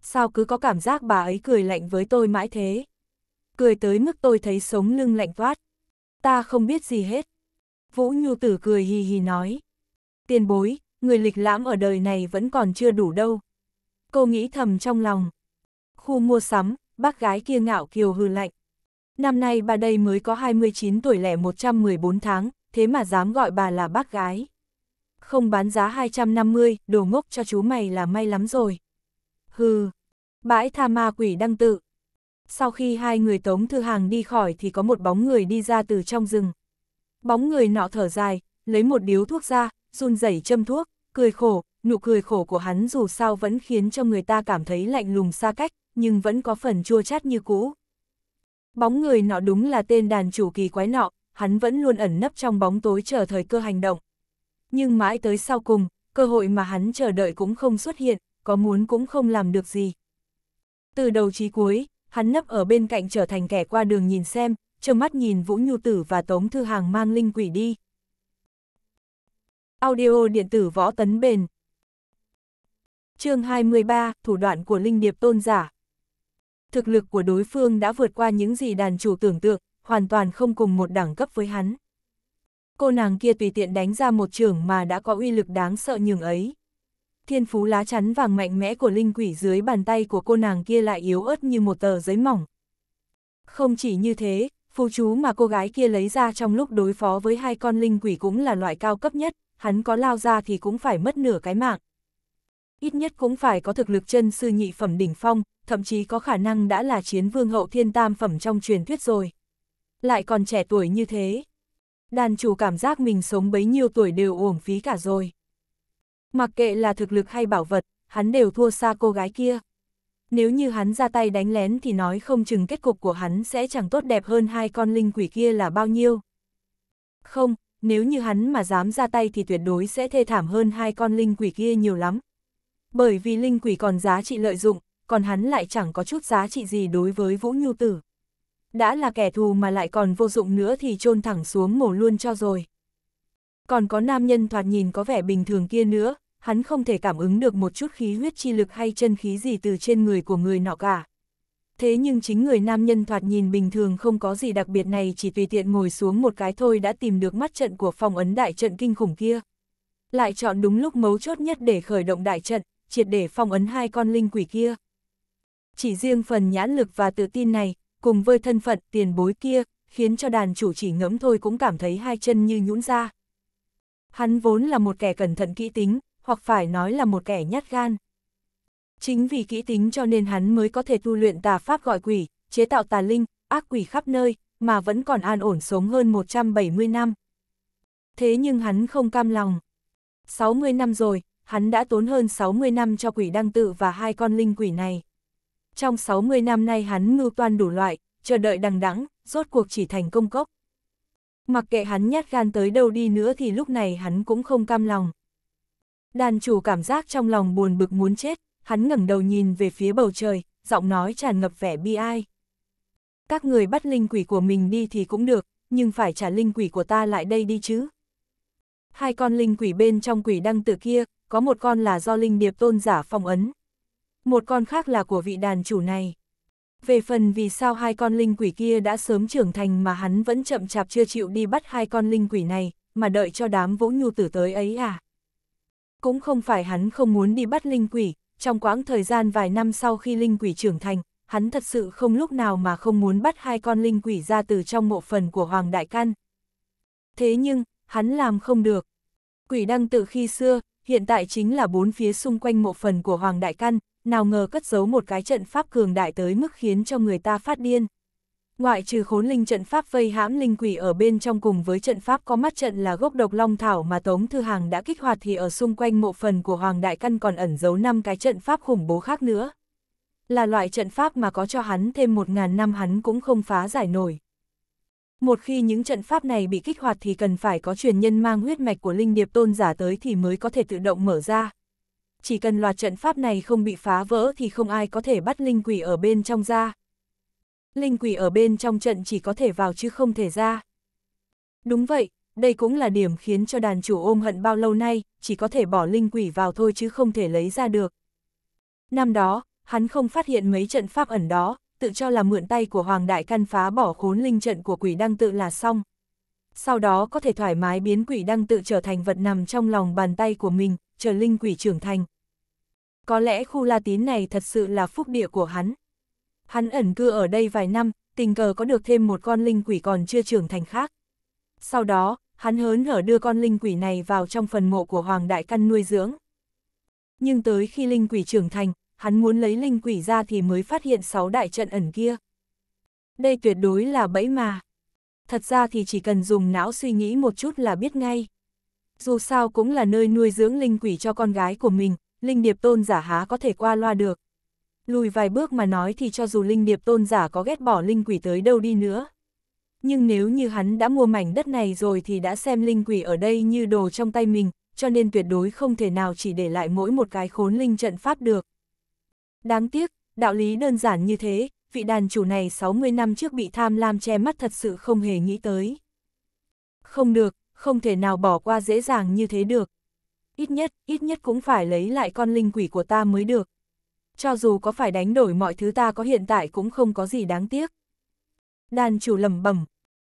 Sao cứ có cảm giác bà ấy cười lạnh với tôi mãi thế? Cười tới mức tôi thấy sống lưng lạnh toát. Ta không biết gì hết. Vũ Nhu Tử cười hì hì nói. Tiền bối, người lịch lãm ở đời này vẫn còn chưa đủ đâu. Cô nghĩ thầm trong lòng. Khu mua sắm, bác gái kia ngạo kiều hư lạnh. Năm nay bà đây mới có 29 tuổi lẻ 114 tháng, thế mà dám gọi bà là bác gái. Không bán giá 250, đồ ngốc cho chú mày là may lắm rồi. Hừ, bãi tha ma quỷ đăng tự. Sau khi hai người tống thư hàng đi khỏi thì có một bóng người đi ra từ trong rừng. Bóng người nọ thở dài, lấy một điếu thuốc ra, run rẩy châm thuốc, cười khổ, nụ cười khổ của hắn dù sao vẫn khiến cho người ta cảm thấy lạnh lùng xa cách, nhưng vẫn có phần chua chát như cũ. Bóng người nọ đúng là tên đàn chủ kỳ quái nọ, hắn vẫn luôn ẩn nấp trong bóng tối chờ thời cơ hành động. Nhưng mãi tới sau cùng, cơ hội mà hắn chờ đợi cũng không xuất hiện, có muốn cũng không làm được gì. Từ đầu chí cuối, hắn nấp ở bên cạnh trở thành kẻ qua đường nhìn xem, trơ mắt nhìn Vũ Nhu Tử và Tống Thư Hàng mang linh quỷ đi. Audio điện tử võ tấn bền. chương 23, thủ đoạn của linh điệp tôn giả. Thực lực của đối phương đã vượt qua những gì đàn chủ tưởng tượng, hoàn toàn không cùng một đẳng cấp với hắn. Cô nàng kia tùy tiện đánh ra một trường mà đã có uy lực đáng sợ nhường ấy. Thiên phú lá chắn vàng mạnh mẽ của linh quỷ dưới bàn tay của cô nàng kia lại yếu ớt như một tờ giấy mỏng. Không chỉ như thế, phù chú mà cô gái kia lấy ra trong lúc đối phó với hai con linh quỷ cũng là loại cao cấp nhất, hắn có lao ra thì cũng phải mất nửa cái mạng. Ít nhất cũng phải có thực lực chân sư nhị phẩm đỉnh phong, thậm chí có khả năng đã là chiến vương hậu thiên tam phẩm trong truyền thuyết rồi. Lại còn trẻ tuổi như thế. Đàn chủ cảm giác mình sống bấy nhiêu tuổi đều uổng phí cả rồi. Mặc kệ là thực lực hay bảo vật, hắn đều thua xa cô gái kia. Nếu như hắn ra tay đánh lén thì nói không chừng kết cục của hắn sẽ chẳng tốt đẹp hơn hai con linh quỷ kia là bao nhiêu. Không, nếu như hắn mà dám ra tay thì tuyệt đối sẽ thê thảm hơn hai con linh quỷ kia nhiều lắm. Bởi vì linh quỷ còn giá trị lợi dụng, còn hắn lại chẳng có chút giá trị gì đối với Vũ Nhu Tử. Đã là kẻ thù mà lại còn vô dụng nữa thì chôn thẳng xuống mổ luôn cho rồi. Còn có nam nhân thoạt nhìn có vẻ bình thường kia nữa, hắn không thể cảm ứng được một chút khí huyết chi lực hay chân khí gì từ trên người của người nọ cả thế nhưng chính người nam nhân thoạt nhìn bình thường không có gì đặc biệt này chỉ tùy tiện ngồi xuống một cái thôi đã tìm được mắt trận của phòng ấn đại trận kinh khủng kia. Lại chọn đúng lúc mấu chốt nhất để khởi động đại trận, triệt để phong ấn hai con linh quỷ kia. Chỉ riêng phần nhãn lực và tự tin này, cùng với thân phận tiền bối kia, khiến cho đàn chủ chỉ ngẫm thôi cũng cảm thấy hai chân như nhũn ra. Hắn vốn là một kẻ cẩn thận kỹ tính, hoặc phải nói là một kẻ nhát gan. Chính vì kỹ tính cho nên hắn mới có thể tu luyện tà pháp gọi quỷ, chế tạo tà linh, ác quỷ khắp nơi, mà vẫn còn an ổn sống hơn 170 năm. Thế nhưng hắn không cam lòng. 60 năm rồi, hắn đã tốn hơn 60 năm cho quỷ đăng tự và hai con linh quỷ này. Trong 60 năm nay hắn ngưu toan đủ loại, chờ đợi đằng đẵng, rốt cuộc chỉ thành công cốc. Mặc kệ hắn nhát gan tới đâu đi nữa thì lúc này hắn cũng không cam lòng. Đàn chủ cảm giác trong lòng buồn bực muốn chết hắn ngẩng đầu nhìn về phía bầu trời, giọng nói tràn ngập vẻ bi ai. Các người bắt linh quỷ của mình đi thì cũng được, nhưng phải trả linh quỷ của ta lại đây đi chứ. Hai con linh quỷ bên trong quỷ đăng tử kia, có một con là do linh điệp tôn giả phong ấn. Một con khác là của vị đàn chủ này. Về phần vì sao hai con linh quỷ kia đã sớm trưởng thành mà hắn vẫn chậm chạp chưa chịu đi bắt hai con linh quỷ này, mà đợi cho đám vũ nhu tử tới ấy à? Cũng không phải hắn không muốn đi bắt linh quỷ, trong quãng thời gian vài năm sau khi linh quỷ trưởng thành, hắn thật sự không lúc nào mà không muốn bắt hai con linh quỷ ra từ trong mộ phần của Hoàng Đại Căn. Thế nhưng, hắn làm không được. Quỷ đăng tự khi xưa, hiện tại chính là bốn phía xung quanh mộ phần của Hoàng Đại Căn, nào ngờ cất giấu một cái trận pháp cường đại tới mức khiến cho người ta phát điên ngoại trừ khốn linh trận pháp vây hãm linh quỷ ở bên trong cùng với trận pháp có mắt trận là gốc độc long thảo mà Tống Thư Hàng đã kích hoạt thì ở xung quanh mộ phần của Hoàng Đại Căn còn ẩn giấu năm cái trận pháp khủng bố khác nữa. Là loại trận pháp mà có cho hắn thêm một ngàn năm hắn cũng không phá giải nổi. Một khi những trận pháp này bị kích hoạt thì cần phải có truyền nhân mang huyết mạch của linh điệp tôn giả tới thì mới có thể tự động mở ra. Chỉ cần loạt trận pháp này không bị phá vỡ thì không ai có thể bắt linh quỷ ở bên trong ra linh quỷ ở bên trong trận chỉ có thể vào chứ không thể ra. Đúng vậy, đây cũng là điểm khiến cho đàn chủ ôm hận bao lâu nay, chỉ có thể bỏ linh quỷ vào thôi chứ không thể lấy ra được. Năm đó, hắn không phát hiện mấy trận pháp ẩn đó, tự cho là mượn tay của Hoàng Đại Căn phá bỏ khốn linh trận của quỷ đăng tự là xong. Sau đó có thể thoải mái biến quỷ đăng tự trở thành vật nằm trong lòng bàn tay của mình, chờ linh quỷ trưởng thành. Có lẽ khu La Tín này thật sự là phúc địa của hắn. Hắn ẩn cư ở đây vài năm, tình cờ có được thêm một con linh quỷ còn chưa trưởng thành khác. Sau đó, hắn hớn hở đưa con linh quỷ này vào trong phần mộ của Hoàng Đại Căn nuôi dưỡng. Nhưng tới khi linh quỷ trưởng thành, hắn muốn lấy linh quỷ ra thì mới phát hiện sáu đại trận ẩn kia. Đây tuyệt đối là bẫy mà. Thật ra thì chỉ cần dùng não suy nghĩ một chút là biết ngay. Dù sao cũng là nơi nuôi dưỡng linh quỷ cho con gái của mình, linh điệp tôn giả há có thể qua loa được lùi vài bước mà nói thì cho dù linh điệp tôn giả có ghét bỏ linh quỷ tới đâu đi nữa. Nhưng nếu như hắn đã mua mảnh đất này rồi thì đã xem linh quỷ ở đây như đồ trong tay mình, cho nên tuyệt đối không thể nào chỉ để lại mỗi một cái khốn linh trận pháp được. Đáng tiếc, đạo lý đơn giản như thế, vị đàn chủ này 60 năm trước bị tham lam che mắt thật sự không hề nghĩ tới. Không được, không thể nào bỏ qua dễ dàng như thế được. Ít nhất, ít nhất cũng phải lấy lại con linh quỷ của ta mới được cho dù có phải đánh đổi mọi thứ ta có hiện tại cũng không có gì đáng tiếc. Đàn chủ lầm bẩm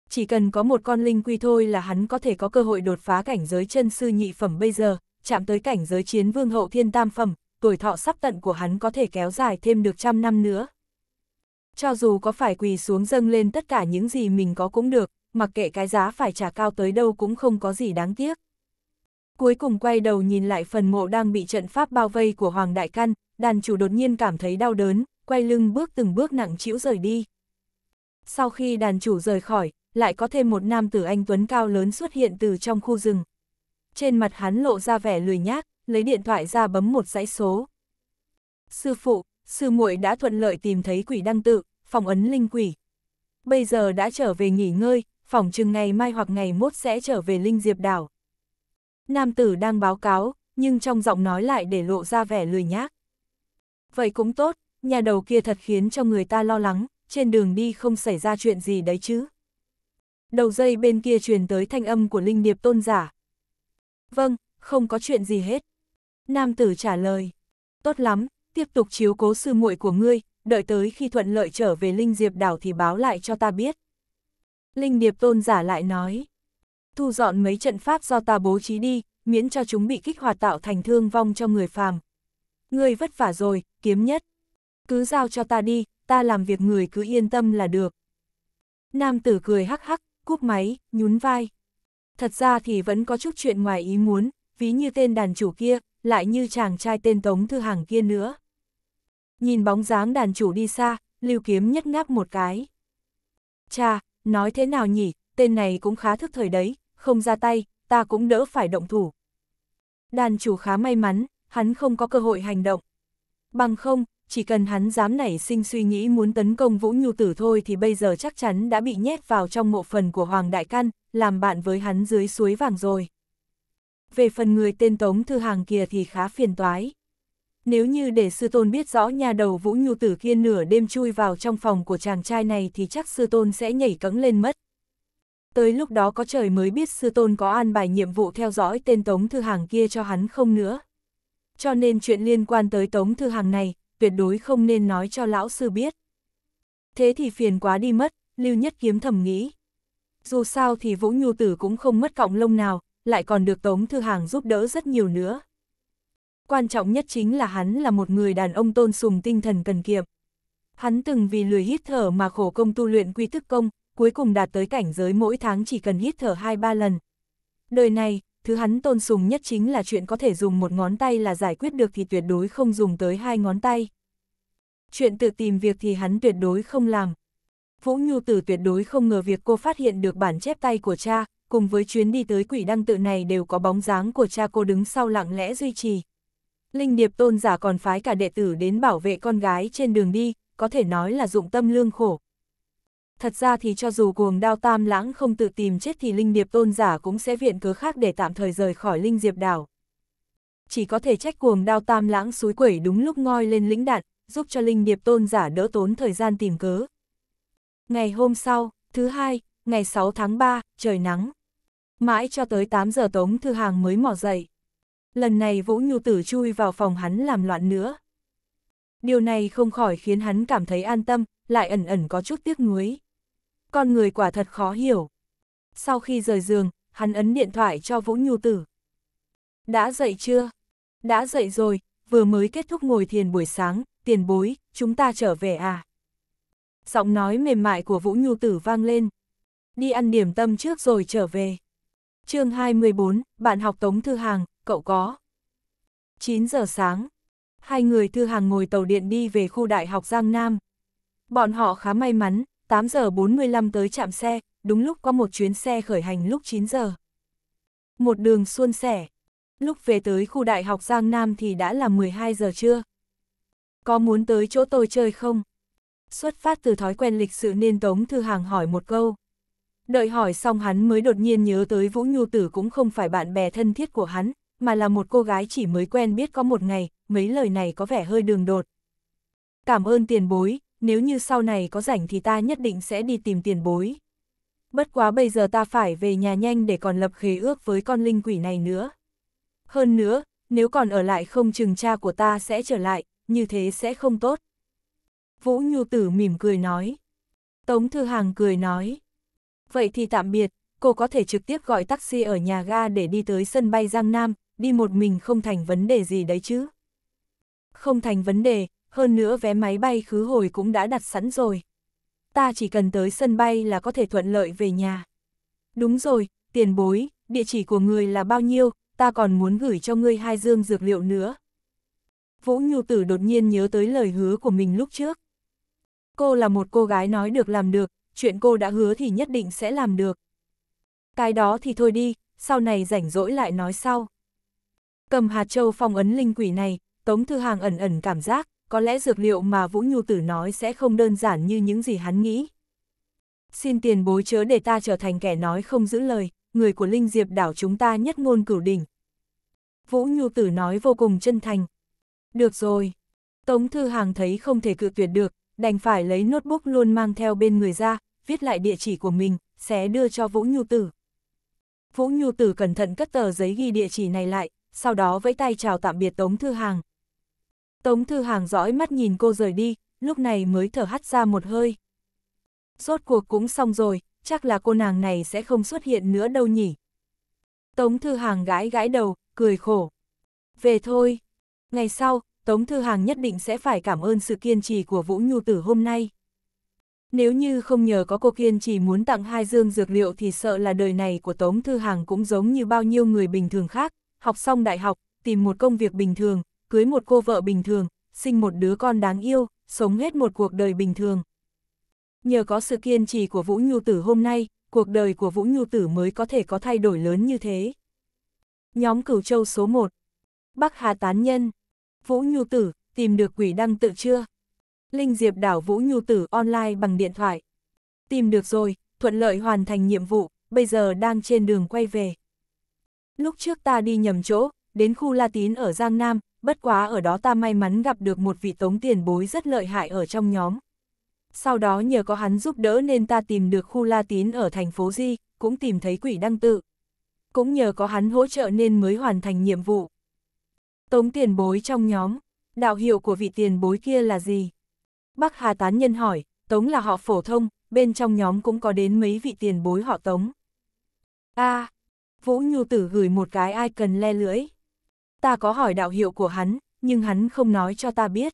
chỉ cần có một con linh quy thôi là hắn có thể có cơ hội đột phá cảnh giới chân sư nhị phẩm bây giờ, chạm tới cảnh giới chiến vương hậu thiên tam phẩm, tuổi thọ sắp tận của hắn có thể kéo dài thêm được trăm năm nữa. Cho dù có phải quỳ xuống dâng lên tất cả những gì mình có cũng được, mặc kệ cái giá phải trả cao tới đâu cũng không có gì đáng tiếc. Cuối cùng quay đầu nhìn lại phần mộ đang bị trận pháp bao vây của Hoàng Đại Căn, đàn chủ đột nhiên cảm thấy đau đớn, quay lưng bước từng bước nặng chịu rời đi. Sau khi đàn chủ rời khỏi, lại có thêm một nam tử anh Tuấn cao lớn xuất hiện từ trong khu rừng. Trên mặt hắn lộ ra vẻ lười nhác, lấy điện thoại ra bấm một dãy số. Sư phụ, sư muội đã thuận lợi tìm thấy quỷ đăng tự, phòng ấn linh quỷ. Bây giờ đã trở về nghỉ ngơi, phòng chừng ngày mai hoặc ngày mốt sẽ trở về Linh Diệp Đảo. Nam tử đang báo cáo, nhưng trong giọng nói lại để lộ ra vẻ lười nhác. Vậy cũng tốt, nhà đầu kia thật khiến cho người ta lo lắng, trên đường đi không xảy ra chuyện gì đấy chứ. Đầu dây bên kia truyền tới thanh âm của linh điệp tôn giả. Vâng, không có chuyện gì hết. Nam tử trả lời. Tốt lắm, tiếp tục chiếu cố sư muội của ngươi, đợi tới khi thuận lợi trở về linh diệp đảo thì báo lại cho ta biết. Linh điệp tôn giả lại nói. Thu dọn mấy trận pháp do ta bố trí đi, miễn cho chúng bị kích hoạt tạo thành thương vong cho người phàm, ngươi vất vả rồi, kiếm nhất. Cứ giao cho ta đi, ta làm việc người cứ yên tâm là được. Nam tử cười hắc hắc, cúp máy, nhún vai. Thật ra thì vẫn có chút chuyện ngoài ý muốn, ví như tên đàn chủ kia, lại như chàng trai tên Tống Thư Hàng kia nữa. Nhìn bóng dáng đàn chủ đi xa, lưu kiếm nhất ngáp một cái. Cha, nói thế nào nhỉ, tên này cũng khá thức thời đấy, không ra tay, ta cũng đỡ phải động thủ. Đàn chủ khá may mắn, hắn không có cơ hội hành động. Bằng không, chỉ cần hắn dám nảy sinh suy nghĩ muốn tấn công Vũ Nhu Tử thôi thì bây giờ chắc chắn đã bị nhét vào trong mộ phần của Hoàng Đại Căn, làm bạn với hắn dưới suối vàng rồi. Về phần người tên Tống Thư Hàng kia thì khá phiền toái. Nếu như để sư tôn biết rõ nhà đầu Vũ Nhu Tử kia nửa đêm chui vào trong phòng của chàng trai này thì chắc sư tôn sẽ nhảy cẫng lên mất. Tới lúc đó có trời mới biết sư tôn có an bài nhiệm vụ theo dõi tên Tống Thư Hàng kia cho hắn không nữa cho nên chuyện liên quan tới Tống Thư Hằng này, tuyệt đối không nên nói cho lão sư biết. Thế thì phiền quá đi mất, Lưu Nhất Kiếm thầm nghĩ. Dù sao thì Vũ Nhu Tử cũng không mất cọng lông nào, lại còn được Tống Thư Hàng giúp đỡ rất nhiều nữa. Quan trọng nhất chính là hắn là một người đàn ông tôn sùng tinh thần cần kiệm. Hắn từng vì lười hít thở mà khổ công tu luyện quy thức công, cuối cùng đạt tới cảnh giới mỗi tháng chỉ cần hít thở 2-3 lần. Đời này, thứ hắn tôn sùng nhất chính là chuyện có thể dùng một ngón tay là giải quyết được thì tuyệt đối không dùng tới hai ngón tay. Chuyện tự tìm việc thì hắn tuyệt đối không làm. Vũ Nhu Tử tuyệt đối không ngờ việc cô phát hiện được bản chép tay của cha, cùng với chuyến đi tới quỷ đăng tự này đều có bóng dáng của cha cô đứng sau lặng lẽ duy trì. Linh Điệp Tôn giả còn phái cả đệ tử đến bảo vệ con gái trên đường đi, có thể nói là dụng tâm lương khổ thật ra thì cho dù cuồng đao tam lãng không tự tìm chết thì linh điệp tôn giả cũng sẽ viện cớ khác để tạm thời rời khỏi linh diệp đảo. Chỉ có thể trách cuồng đao tam lãng suối quẩy đúng lúc ngoi lên lĩnh đạn, giúp cho linh điệp tôn giả đỡ tốn thời gian tìm cớ. Ngày hôm sau, thứ hai, ngày 6 tháng 3, trời nắng. Mãi cho tới 8 giờ Tống Thư Hàng mới mò dậy. Lần này Vũ Nhu Tử chui vào phòng hắn làm loạn nữa. Điều này không khỏi khiến hắn cảm thấy an tâm, lại ẩn ẩn có chút tiếc nuối con người quả thật khó hiểu. Sau khi rời giường, hắn ấn điện thoại cho Vũ Nhu Tử. Đã dậy chưa? Đã dậy rồi, vừa mới kết thúc ngồi thiền buổi sáng, tiền bối, chúng ta trở về à? Giọng nói mềm mại của Vũ Nhu Tử vang lên. Đi ăn điểm tâm trước rồi trở về. chương 24, bạn học Tống Thư Hàng, cậu có. 9 giờ sáng, hai người Thư Hàng ngồi tàu điện đi về khu đại học Giang Nam. Bọn họ khá may mắn, 8 giờ 45 tới trạm xe, đúng lúc có một chuyến xe khởi hành lúc 9 giờ. Một đường xuân sẻ. Lúc về tới khu đại học Giang Nam thì đã là 12 giờ trưa. Có muốn tới chỗ tôi chơi không? Xuất phát từ thói quen lịch sự nên Tống Thư Hàng hỏi một câu. Đợi hỏi xong hắn mới đột nhiên nhớ tới Vũ Nhu Tử cũng không phải bạn bè thân thiết của hắn, mà là một cô gái chỉ mới quen biết có một ngày, mấy lời này có vẻ hơi đường đột. Cảm ơn tiền bối, nếu như sau này có rảnh thì ta nhất định sẽ đi tìm tiền bối. Bất quá bây giờ ta phải về nhà nhanh để còn lập khế ước với con linh quỷ này nữa. Hơn nữa, nếu còn ở lại không chừng cha của ta sẽ trở lại, như thế sẽ không tốt. Vũ Nhu Tử mỉm cười nói. Tống Thư Hàng cười nói. Vậy thì tạm biệt, cô có thể trực tiếp gọi taxi ở nhà ga để đi tới sân bay Giang Nam, đi một mình không thành vấn đề gì đấy chứ. Không thành vấn đề, hơn nữa vé máy bay khứ hồi cũng đã đặt sẵn rồi. Ta chỉ cần tới sân bay là có thể thuận lợi về nhà. Đúng rồi, tiền bối, địa chỉ của người là bao nhiêu, ta còn muốn gửi cho ngươi hai dương dược liệu nữa. Vũ Nhu Tử đột nhiên nhớ tới lời hứa của mình lúc trước. Cô là một cô gái nói được làm được, chuyện cô đã hứa thì nhất định sẽ làm được. Cái đó thì thôi đi, sau này rảnh rỗi lại nói sau. Cầm hạt châu phong ấn linh quỷ này, Tống Thư Hàng ẩn ẩn cảm giác, có lẽ dược liệu mà Vũ Nhu Tử nói sẽ không đơn giản như những gì hắn nghĩ. Xin tiền bối chớ để ta trở thành kẻ nói không giữ lời, người của Linh Diệp đảo chúng ta nhất ngôn cửu đỉnh. Vũ Nhu Tử nói vô cùng chân thành. Được rồi. Tống Thư Hàng thấy không thể cự tuyệt được, đành phải lấy notebook luôn mang theo bên người ra, viết lại địa chỉ của mình, sẽ đưa cho Vũ Nhu Tử. Vũ Nhu Tử cẩn thận cất tờ giấy ghi địa chỉ này lại, sau đó vẫy tay chào tạm biệt Tống Thư Hàng. Tống Thư Hàng dõi mắt nhìn cô rời đi, lúc này mới thở hắt ra một hơi. Rốt cuộc cũng xong rồi, chắc là cô nàng này sẽ không xuất hiện nữa đâu nhỉ. Tống Thư Hàng gãi gãi đầu, cười khổ. Về thôi. Ngày sau, Tống Thư Hàng nhất định sẽ phải cảm ơn sự kiên trì của Vũ Nhu Tử hôm nay. Nếu như không nhờ có cô kiên trì muốn tặng hai dương dược liệu thì sợ là đời này của Tống Thư Hàng cũng giống như bao nhiêu người bình thường khác, học xong đại học, tìm một công việc bình thường, cưới một cô vợ bình thường, sinh một đứa con đáng yêu, sống hết một cuộc đời bình thường. Nhờ có sự kiên trì của Vũ Nhu Tử hôm nay, cuộc đời của Vũ Nhu Tử mới có thể có thay đổi lớn như thế. Nhóm Cửu Châu số 1 Bắc Hà Tán Nhân Vũ Nhu Tử, tìm được quỷ đăng tự chưa? Linh Diệp đảo Vũ Nhu Tử online bằng điện thoại. Tìm được rồi, thuận lợi hoàn thành nhiệm vụ, bây giờ đang trên đường quay về. Lúc trước ta đi nhầm chỗ, đến khu La Tín ở Giang Nam, bất quá ở đó ta may mắn gặp được một vị tống tiền bối rất lợi hại ở trong nhóm. Sau đó nhờ có hắn giúp đỡ nên ta tìm được khu La Tín ở thành phố Di, cũng tìm thấy quỷ đăng tự. Cũng nhờ có hắn hỗ trợ nên mới hoàn thành nhiệm vụ. Tống tiền bối trong nhóm, đạo hiệu của vị tiền bối kia là gì? Bắc Hà Tán Nhân hỏi, Tống là họ phổ thông, bên trong nhóm cũng có đến mấy vị tiền bối họ Tống. a à, Vũ Nhu Tử gửi một cái ai cần le lưỡi. Ta có hỏi đạo hiệu của hắn, nhưng hắn không nói cho ta biết.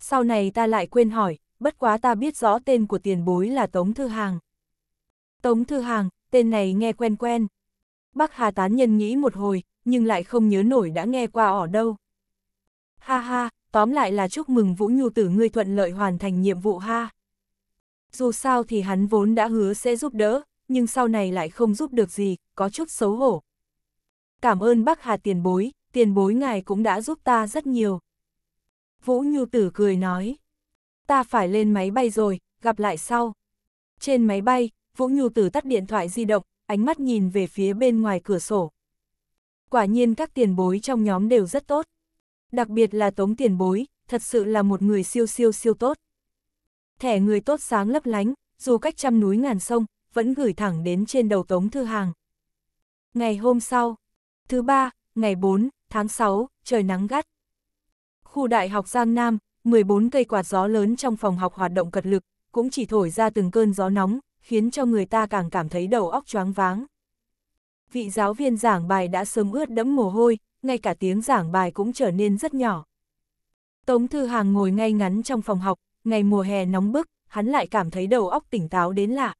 Sau này ta lại quên hỏi, bất quá ta biết rõ tên của tiền bối là Tống Thư Hàng. Tống Thư Hàng, tên này nghe quen quen. Bác Hà Tán Nhân nghĩ một hồi, nhưng lại không nhớ nổi đã nghe qua ở đâu. Ha ha, tóm lại là chúc mừng Vũ Nhu Tử ngươi thuận lợi hoàn thành nhiệm vụ ha. Dù sao thì hắn vốn đã hứa sẽ giúp đỡ, nhưng sau này lại không giúp được gì, có chút xấu hổ. Cảm ơn bác Hà tiền bối, tiền bối ngài cũng đã giúp ta rất nhiều. Vũ Nhu Tử cười nói, ta phải lên máy bay rồi, gặp lại sau. Trên máy bay, Vũ Nhu Tử tắt điện thoại di động, ánh mắt nhìn về phía bên ngoài cửa sổ. Quả nhiên các tiền bối trong nhóm đều rất tốt. Đặc biệt là Tống tiền bối, thật sự là một người siêu siêu siêu tốt. Thẻ người tốt sáng lấp lánh, dù cách trăm núi ngàn sông, vẫn gửi thẳng đến trên đầu Tống Thư Hàng. Ngày hôm sau, thứ ba, ngày bốn tháng 6, trời nắng gắt. Khu đại học Giang Nam, 14 cây quạt gió lớn trong phòng học hoạt động cật lực, cũng chỉ thổi ra từng cơn gió nóng, khiến cho người ta càng cảm thấy đầu óc choáng váng. Vị giáo viên giảng bài đã sớm ướt đẫm mồ hôi, ngay cả tiếng giảng bài cũng trở nên rất nhỏ. Tống Thư Hàng ngồi ngay ngắn trong phòng học, ngày mùa hè nóng bức, hắn lại cảm thấy đầu óc tỉnh táo đến lạ.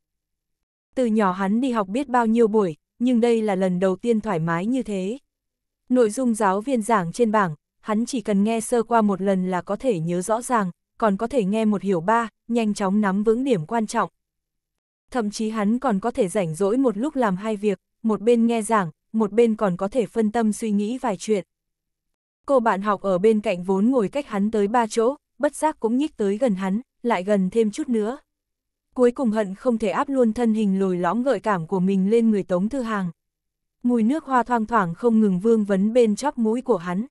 Từ nhỏ hắn đi học biết bao nhiêu buổi, nhưng đây là lần đầu tiên thoải mái như thế. Nội dung giáo viên giảng trên bảng, hắn chỉ cần nghe sơ qua một lần là có thể nhớ rõ ràng, còn có thể nghe một hiểu ba, nhanh chóng nắm vững điểm quan trọng. Thậm chí hắn còn có thể rảnh rỗi một lúc làm hai việc, một bên nghe giảng, một bên còn có thể phân tâm suy nghĩ vài chuyện. Cô bạn học ở bên cạnh vốn ngồi cách hắn tới ba chỗ, bất giác cũng nhích tới gần hắn, lại gần thêm chút nữa. Cuối cùng hận không thể áp luôn thân hình lồi lõm gợi cảm của mình lên người Tống Thư Hàng mùi nước hoa thoang thoảng không ngừng vương vấn bên chóp mũi của hắn.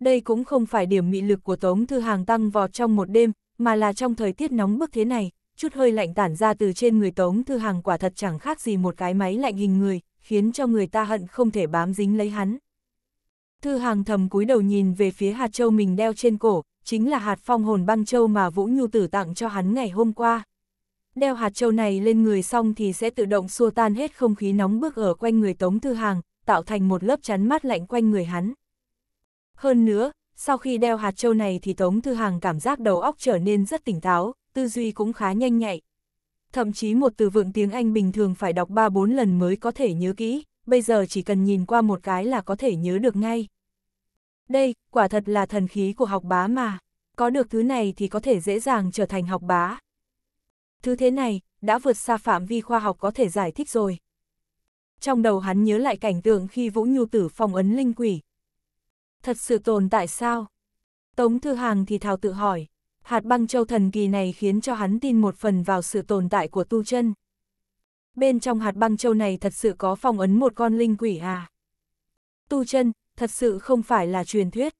Đây cũng không phải điểm mị lực của Tống Thư Hàng tăng vọt trong một đêm, mà là trong thời tiết nóng bức thế này, chút hơi lạnh tản ra từ trên người Tống Thư Hàng quả thật chẳng khác gì một cái máy lạnh hình người, khiến cho người ta hận không thể bám dính lấy hắn. Thư Hàng thầm cúi đầu nhìn về phía hạt châu mình đeo trên cổ, chính là hạt phong hồn băng châu mà Vũ Nhu Tử tặng cho hắn ngày hôm qua đeo hạt châu này lên người xong thì sẽ tự động xua tan hết không khí nóng bức ở quanh người Tống Thư Hàng, tạo thành một lớp chắn mát lạnh quanh người hắn. Hơn nữa, sau khi đeo hạt châu này thì Tống Thư Hàng cảm giác đầu óc trở nên rất tỉnh táo, tư duy cũng khá nhanh nhạy. Thậm chí một từ vựng tiếng Anh bình thường phải đọc 3-4 lần mới có thể nhớ kỹ, bây giờ chỉ cần nhìn qua một cái là có thể nhớ được ngay. Đây, quả thật là thần khí của học bá mà. Có được thứ này thì có thể dễ dàng trở thành học bá. Thứ thế này, đã vượt xa phạm vi khoa học có thể giải thích rồi. Trong đầu hắn nhớ lại cảnh tượng khi Vũ Nhu Tử phong ấn linh quỷ. Thật sự tồn tại sao? Tống Thư Hàng thì thào tự hỏi. Hạt băng châu thần kỳ này khiến cho hắn tin một phần vào sự tồn tại của tu chân. Bên trong hạt băng châu này thật sự có phong ấn một con linh quỷ à? Tu chân, thật sự không phải là truyền thuyết.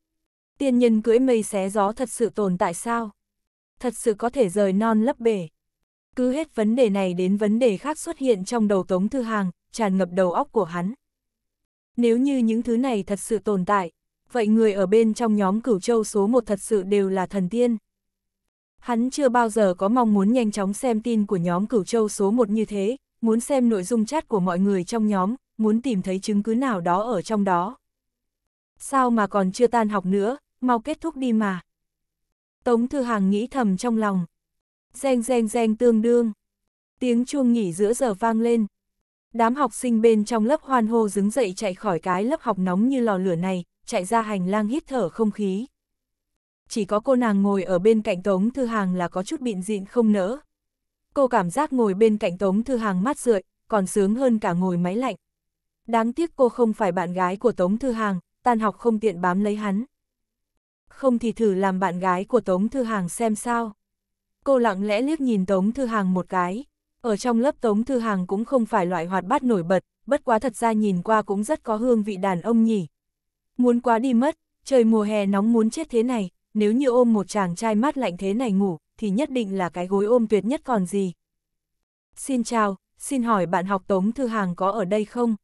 Tiên nhân cưỡi mây xé gió thật sự tồn tại sao? Thật sự có thể rời non lấp bể, cứ hết vấn đề này đến vấn đề khác xuất hiện trong đầu Tống Thư Hàng, tràn ngập đầu óc của hắn. Nếu như những thứ này thật sự tồn tại, vậy người ở bên trong nhóm cửu châu số một thật sự đều là thần tiên. Hắn chưa bao giờ có mong muốn nhanh chóng xem tin của nhóm cửu châu số một như thế, muốn xem nội dung chat của mọi người trong nhóm, muốn tìm thấy chứng cứ nào đó ở trong đó. Sao mà còn chưa tan học nữa, mau kết thúc đi mà. Tống Thư Hàng nghĩ thầm trong lòng, reng reng reng tương đương. Tiếng chuông nghỉ giữa giờ vang lên. Đám học sinh bên trong lớp hoan hô đứng dậy chạy khỏi cái lớp học nóng như lò lửa này, chạy ra hành lang hít thở không khí. Chỉ có cô nàng ngồi ở bên cạnh Tống Thư Hàng là có chút bịn dịn không nỡ. Cô cảm giác ngồi bên cạnh Tống Thư Hàng mát rượi, còn sướng hơn cả ngồi máy lạnh. Đáng tiếc cô không phải bạn gái của Tống Thư Hàng, tan học không tiện bám lấy hắn. Không thì thử làm bạn gái của Tống Thư Hàng xem sao cô lặng lẽ liếc nhìn Tống Thư Hàng một cái. Ở trong lớp Tống Thư Hàng cũng không phải loại hoạt bát nổi bật, bất quá thật ra nhìn qua cũng rất có hương vị đàn ông nhỉ. Muốn quá đi mất, trời mùa hè nóng muốn chết thế này, nếu như ôm một chàng trai mát lạnh thế này ngủ, thì nhất định là cái gối ôm tuyệt nhất còn gì. Xin chào, xin hỏi bạn học Tống Thư Hàng có ở đây không?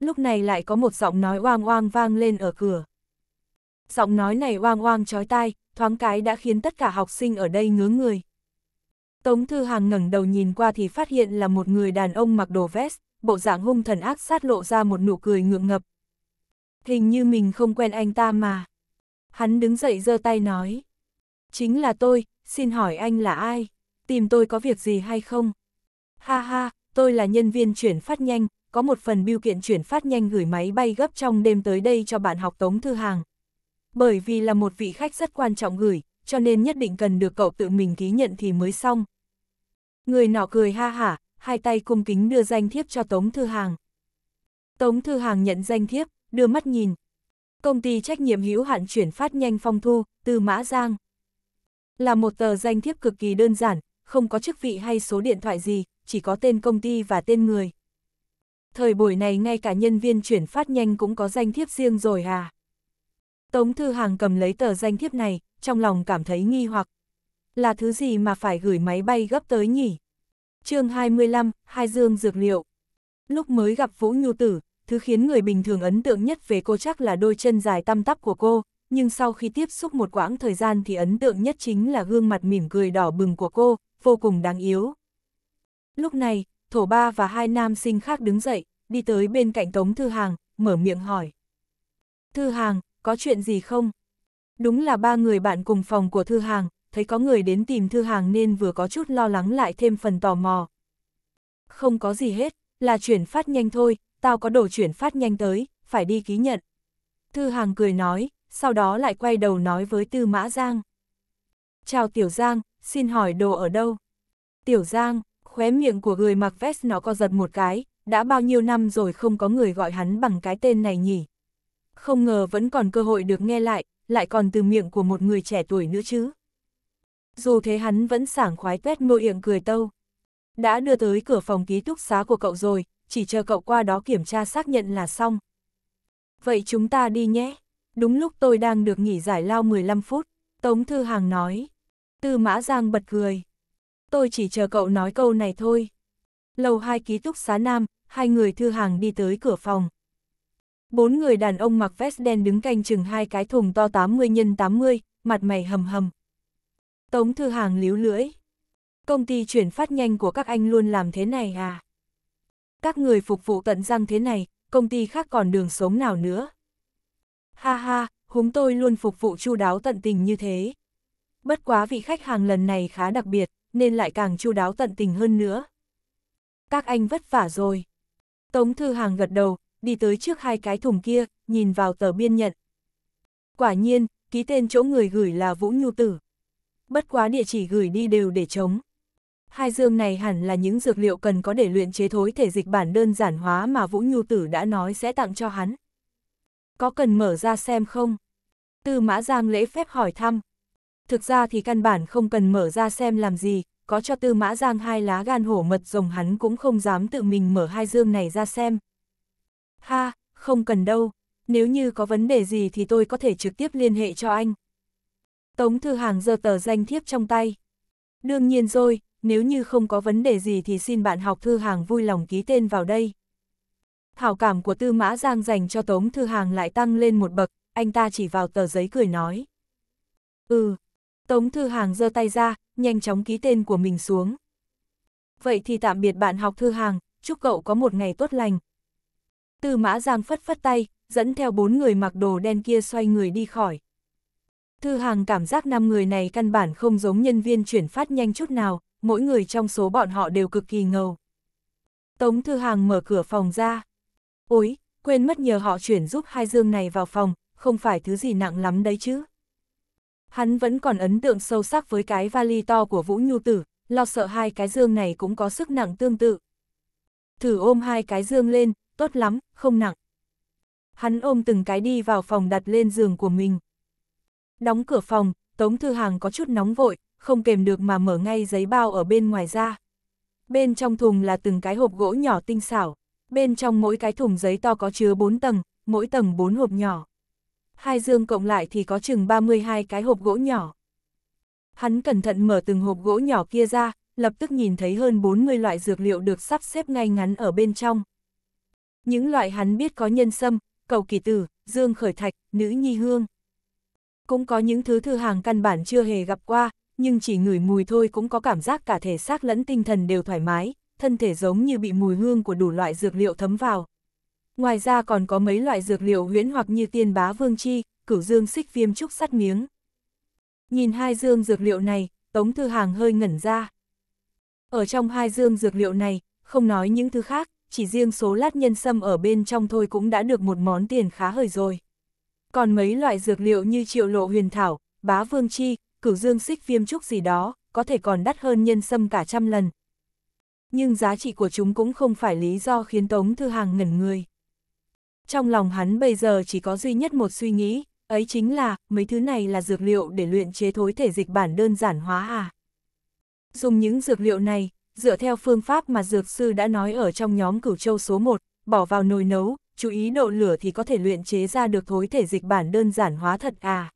Lúc này lại có một giọng nói oang oang vang lên ở cửa. Giọng nói này oang oang chói tai, thoáng cái đã khiến tất cả học sinh ở đây ngứa người. Tống Thư Hàng ngẩng đầu nhìn qua thì phát hiện là một người đàn ông mặc đồ vest, bộ dạng hung thần ác sát lộ ra một nụ cười ngượng ngập. Hình như mình không quen anh ta mà. Hắn đứng dậy giơ tay nói. Chính là tôi, xin hỏi anh là ai? Tìm tôi có việc gì hay không? Ha ha, tôi là nhân viên chuyển phát nhanh, có một phần biêu kiện chuyển phát nhanh gửi máy bay gấp trong đêm tới đây cho bạn học Tống Thư Hàng, bởi vì là một vị khách rất quan trọng gửi, cho nên nhất định cần được cậu tự mình ký nhận thì mới xong. Người nọ cười ha hả, hai tay cung kính đưa danh thiếp cho Tống Thư Hàng. Tống Thư Hàng nhận danh thiếp, đưa mắt nhìn. Công ty trách nhiệm hữu hạn chuyển phát nhanh phong thu, từ Mã Giang. Là một tờ danh thiếp cực kỳ đơn giản, không có chức vị hay số điện thoại gì, chỉ có tên công ty và tên người. Thời buổi này ngay cả nhân viên chuyển phát nhanh cũng có danh thiếp riêng rồi à? Tống Thư Hàng cầm lấy tờ danh thiếp này, trong lòng cảm thấy nghi hoặc. Là thứ gì mà phải gửi máy bay gấp tới nhỉ? chương 25, Hai Dương Dược Liệu. Lúc mới gặp Vũ Nhu Tử, thứ khiến người bình thường ấn tượng nhất về cô chắc là đôi chân dài tăm tắp của cô, nhưng sau khi tiếp xúc một quãng thời gian thì ấn tượng nhất chính là gương mặt mỉm cười đỏ bừng của cô, vô cùng đáng yếu. Lúc này, Thổ Ba và hai nam sinh khác đứng dậy, đi tới bên cạnh Tống Thư Hàng, mở miệng hỏi. Thư Hàng, có chuyện gì không? Đúng là ba người bạn cùng phòng của Thư Hàng, thấy có người đến tìm Thư Hàng nên vừa có chút lo lắng lại thêm phần tò mò. Không có gì hết, là chuyển phát nhanh thôi, tao có đồ chuyển phát nhanh tới, phải đi ký nhận. Thư Hàng cười nói, sau đó lại quay đầu nói với Tư Mã Giang. Chào Tiểu Giang, xin hỏi đồ ở đâu? Tiểu Giang, khóe miệng của người mặc vest nó co giật một cái, đã bao nhiêu năm rồi không có người gọi hắn bằng cái tên này nhỉ? không ngờ vẫn còn cơ hội được nghe lại, lại còn từ miệng của một người trẻ tuổi nữa chứ. Dù thế hắn vẫn sảng khoái tuét môi miệng cười tâu. Đã đưa tới cửa phòng ký túc xá của cậu rồi, chỉ chờ cậu qua đó kiểm tra xác nhận là xong. Vậy chúng ta đi nhé. Đúng lúc tôi đang được nghỉ giải lao 15 phút, Tống Thư Hàng nói. Tư Mã Giang bật cười. Tôi chỉ chờ cậu nói câu này thôi. Lầu hai ký túc xá Nam, hai người Thư Hàng đi tới cửa phòng. Bốn người đàn ông mặc vest đen đứng canh chừng hai cái thùng to 80 x 80, mặt mày hầm hầm. Tống Thư Hàng líu lưỡi. Công ty chuyển phát nhanh của các anh luôn làm thế này à? Các người phục vụ tận răng thế này, công ty khác còn đường sống nào nữa? Ha ha, húng tôi luôn phục vụ chu đáo tận tình như thế. Bất quá vị khách hàng lần này khá đặc biệt, nên lại càng chu đáo tận tình hơn nữa. Các anh vất vả rồi. Tống Thư Hàng gật đầu, đi tới trước hai cái thùng kia, nhìn vào tờ biên nhận. Quả nhiên, ký tên chỗ người gửi là Vũ Nhu Tử. Bất quá địa chỉ gửi đi đều để chống. Hai dương này hẳn là những dược liệu cần có để luyện chế thối thể dịch bản đơn giản hóa mà Vũ Nhu Tử đã nói sẽ tặng cho hắn. Có cần mở ra xem không? Tư Mã Giang lễ phép hỏi thăm. Thực ra thì căn bản không cần mở ra xem làm gì, có cho Tư Mã Giang hai lá gan hổ mật rồng hắn cũng không dám tự mình mở hai dương này ra xem, Ha, không cần đâu, nếu như có vấn đề gì thì tôi có thể trực tiếp liên hệ cho anh. Tống Thư Hàng giơ tờ danh thiếp trong tay. Đương nhiên rồi, nếu như không có vấn đề gì thì xin bạn học Thư Hàng vui lòng ký tên vào đây. thảo cảm của Tư Mã Giang dành cho Tống Thư Hàng lại tăng lên một bậc, anh ta chỉ vào tờ giấy cười nói. Ừ, Tống Thư Hàng giơ tay ra, nhanh chóng ký tên của mình xuống. Vậy thì tạm biệt bạn học Thư Hàng, chúc cậu có một ngày tốt lành, Tư mã Giang phất phất tay, dẫn theo bốn người mặc đồ đen kia xoay người đi khỏi. Thư hàng cảm giác năm người này căn bản không giống nhân viên chuyển phát nhanh chút nào, mỗi người trong số bọn họ đều cực kỳ ngầu. Tống thư hàng mở cửa phòng ra. Ôi, quên mất nhờ họ chuyển giúp hai dương này vào phòng, không phải thứ gì nặng lắm đấy chứ. Hắn vẫn còn ấn tượng sâu sắc với cái vali to của Vũ Nhu Tử, lo sợ hai cái dương này cũng có sức nặng tương tự. Thử ôm hai cái dương lên, tốt lắm, không nặng. Hắn ôm từng cái đi vào phòng đặt lên giường của mình. Đóng cửa phòng, Tống Thư Hàng có chút nóng vội, không kềm được mà mở ngay giấy bao ở bên ngoài ra. Bên trong thùng là từng cái hộp gỗ nhỏ tinh xảo, bên trong mỗi cái thùng giấy to có chứa 4 tầng, mỗi tầng 4 hộp nhỏ. Hai dương cộng lại thì có chừng 32 cái hộp gỗ nhỏ. Hắn cẩn thận mở từng hộp gỗ nhỏ kia ra, lập tức nhìn thấy hơn 40 loại dược liệu được sắp xếp ngay ngắn ở bên trong những loại hắn biết có nhân sâm, cầu kỳ tử, dương khởi thạch, nữ nhi hương. Cũng có những thứ thư hàng căn bản chưa hề gặp qua, nhưng chỉ ngửi mùi thôi cũng có cảm giác cả thể xác lẫn tinh thần đều thoải mái, thân thể giống như bị mùi hương của đủ loại dược liệu thấm vào. Ngoài ra còn có mấy loại dược liệu huyễn hoặc như tiên bá vương chi, cửu dương xích viêm trúc sắt miếng. Nhìn hai dương dược liệu này, Tống Thư Hàng hơi ngẩn ra. Ở trong hai dương dược liệu này, không nói những thứ khác, chỉ riêng số lát nhân sâm ở bên trong thôi cũng đã được một món tiền khá hời rồi. Còn mấy loại dược liệu như triệu lộ huyền thảo, bá vương chi, cửu dương xích viêm trúc gì đó, có thể còn đắt hơn nhân sâm cả trăm lần. Nhưng giá trị của chúng cũng không phải lý do khiến Tống Thư Hàng ngẩn người. Trong lòng hắn bây giờ chỉ có duy nhất một suy nghĩ, ấy chính là, mấy thứ này là dược liệu để luyện chế thối thể dịch bản đơn giản hóa à. Dùng những dược liệu này, dựa theo phương pháp mà dược sư đã nói ở trong nhóm cửu châu số 1, bỏ vào nồi nấu, chú ý độ lửa thì có thể luyện chế ra được thối thể dịch bản đơn giản hóa thật à.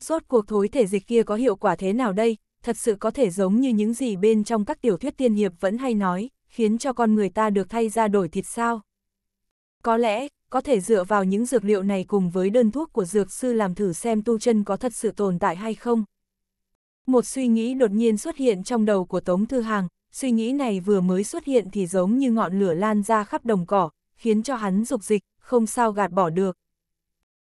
Rốt cuộc thối thể dịch kia có hiệu quả thế nào đây, thật sự có thể giống như những gì bên trong các tiểu thuyết tiên hiệp vẫn hay nói, khiến cho con người ta được thay ra đổi thịt sao. Có lẽ, có thể dựa vào những dược liệu này cùng với đơn thuốc của dược sư làm thử xem tu chân có thật sự tồn tại hay không. Một suy nghĩ đột nhiên xuất hiện trong đầu của Tống Thư Hàng, suy nghĩ này vừa mới xuất hiện thì giống như ngọn lửa lan ra khắp đồng cỏ, khiến cho hắn dục dịch, không sao gạt bỏ được.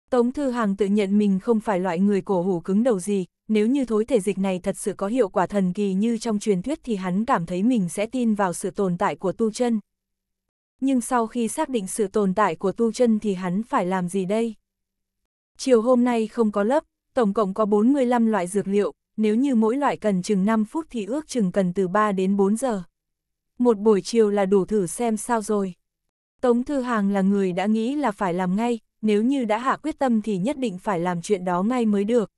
Tống Thư Hàng tự nhận mình không phải loại người cổ hủ cứng đầu gì, nếu như thối thể dịch này thật sự có hiệu quả thần kỳ như trong truyền thuyết thì hắn cảm thấy mình sẽ tin vào sự tồn tại của tu chân. Nhưng sau khi xác định sự tồn tại của tu chân thì hắn phải làm gì đây? Chiều hôm nay không có lớp, tổng cộng có 45 loại dược liệu, nếu như mỗi loại cần chừng 5 phút thì ước chừng cần từ 3 đến 4 giờ. Một buổi chiều là đủ thử xem sao rồi. Tống Thư Hàng là người đã nghĩ là phải làm ngay, nếu như đã hạ quyết tâm thì nhất định phải làm chuyện đó ngay mới được.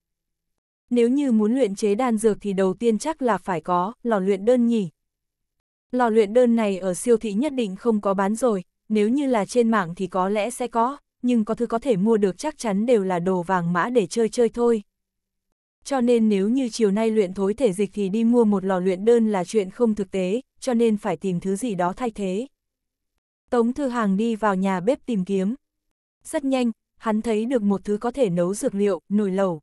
Nếu như muốn luyện chế đan dược thì đầu tiên chắc là phải có lò luyện đơn nhỉ. Lò luyện đơn này ở siêu thị nhất định không có bán rồi, nếu như là trên mạng thì có lẽ sẽ có, nhưng có thứ có thể mua được chắc chắn đều là đồ vàng mã để chơi chơi thôi. Cho nên nếu như chiều nay luyện thối thể dịch thì đi mua một lò luyện đơn là chuyện không thực tế, cho nên phải tìm thứ gì đó thay thế. Tống Thư Hàng đi vào nhà bếp tìm kiếm. Rất nhanh, hắn thấy được một thứ có thể nấu dược liệu, nồi lẩu.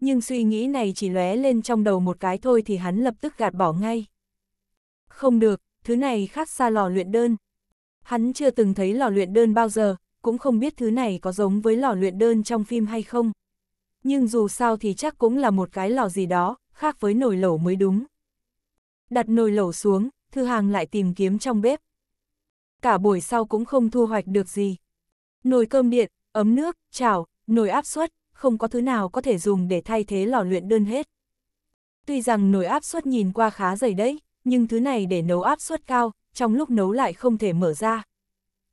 Nhưng suy nghĩ này chỉ lóe lên trong đầu một cái thôi thì hắn lập tức gạt bỏ ngay. Không được, thứ này khác xa lò luyện đơn. Hắn chưa từng thấy lò luyện đơn bao giờ, cũng không biết thứ này có giống với lò luyện đơn trong phim hay không nhưng dù sao thì chắc cũng là một cái lò gì đó, khác với nồi lẩu mới đúng. Đặt nồi lẩu xuống, Thư Hàng lại tìm kiếm trong bếp. Cả buổi sau cũng không thu hoạch được gì. Nồi cơm điện, ấm nước, chảo, nồi áp suất, không có thứ nào có thể dùng để thay thế lò luyện đơn hết. Tuy rằng nồi áp suất nhìn qua khá dày đấy, nhưng thứ này để nấu áp suất cao, trong lúc nấu lại không thể mở ra.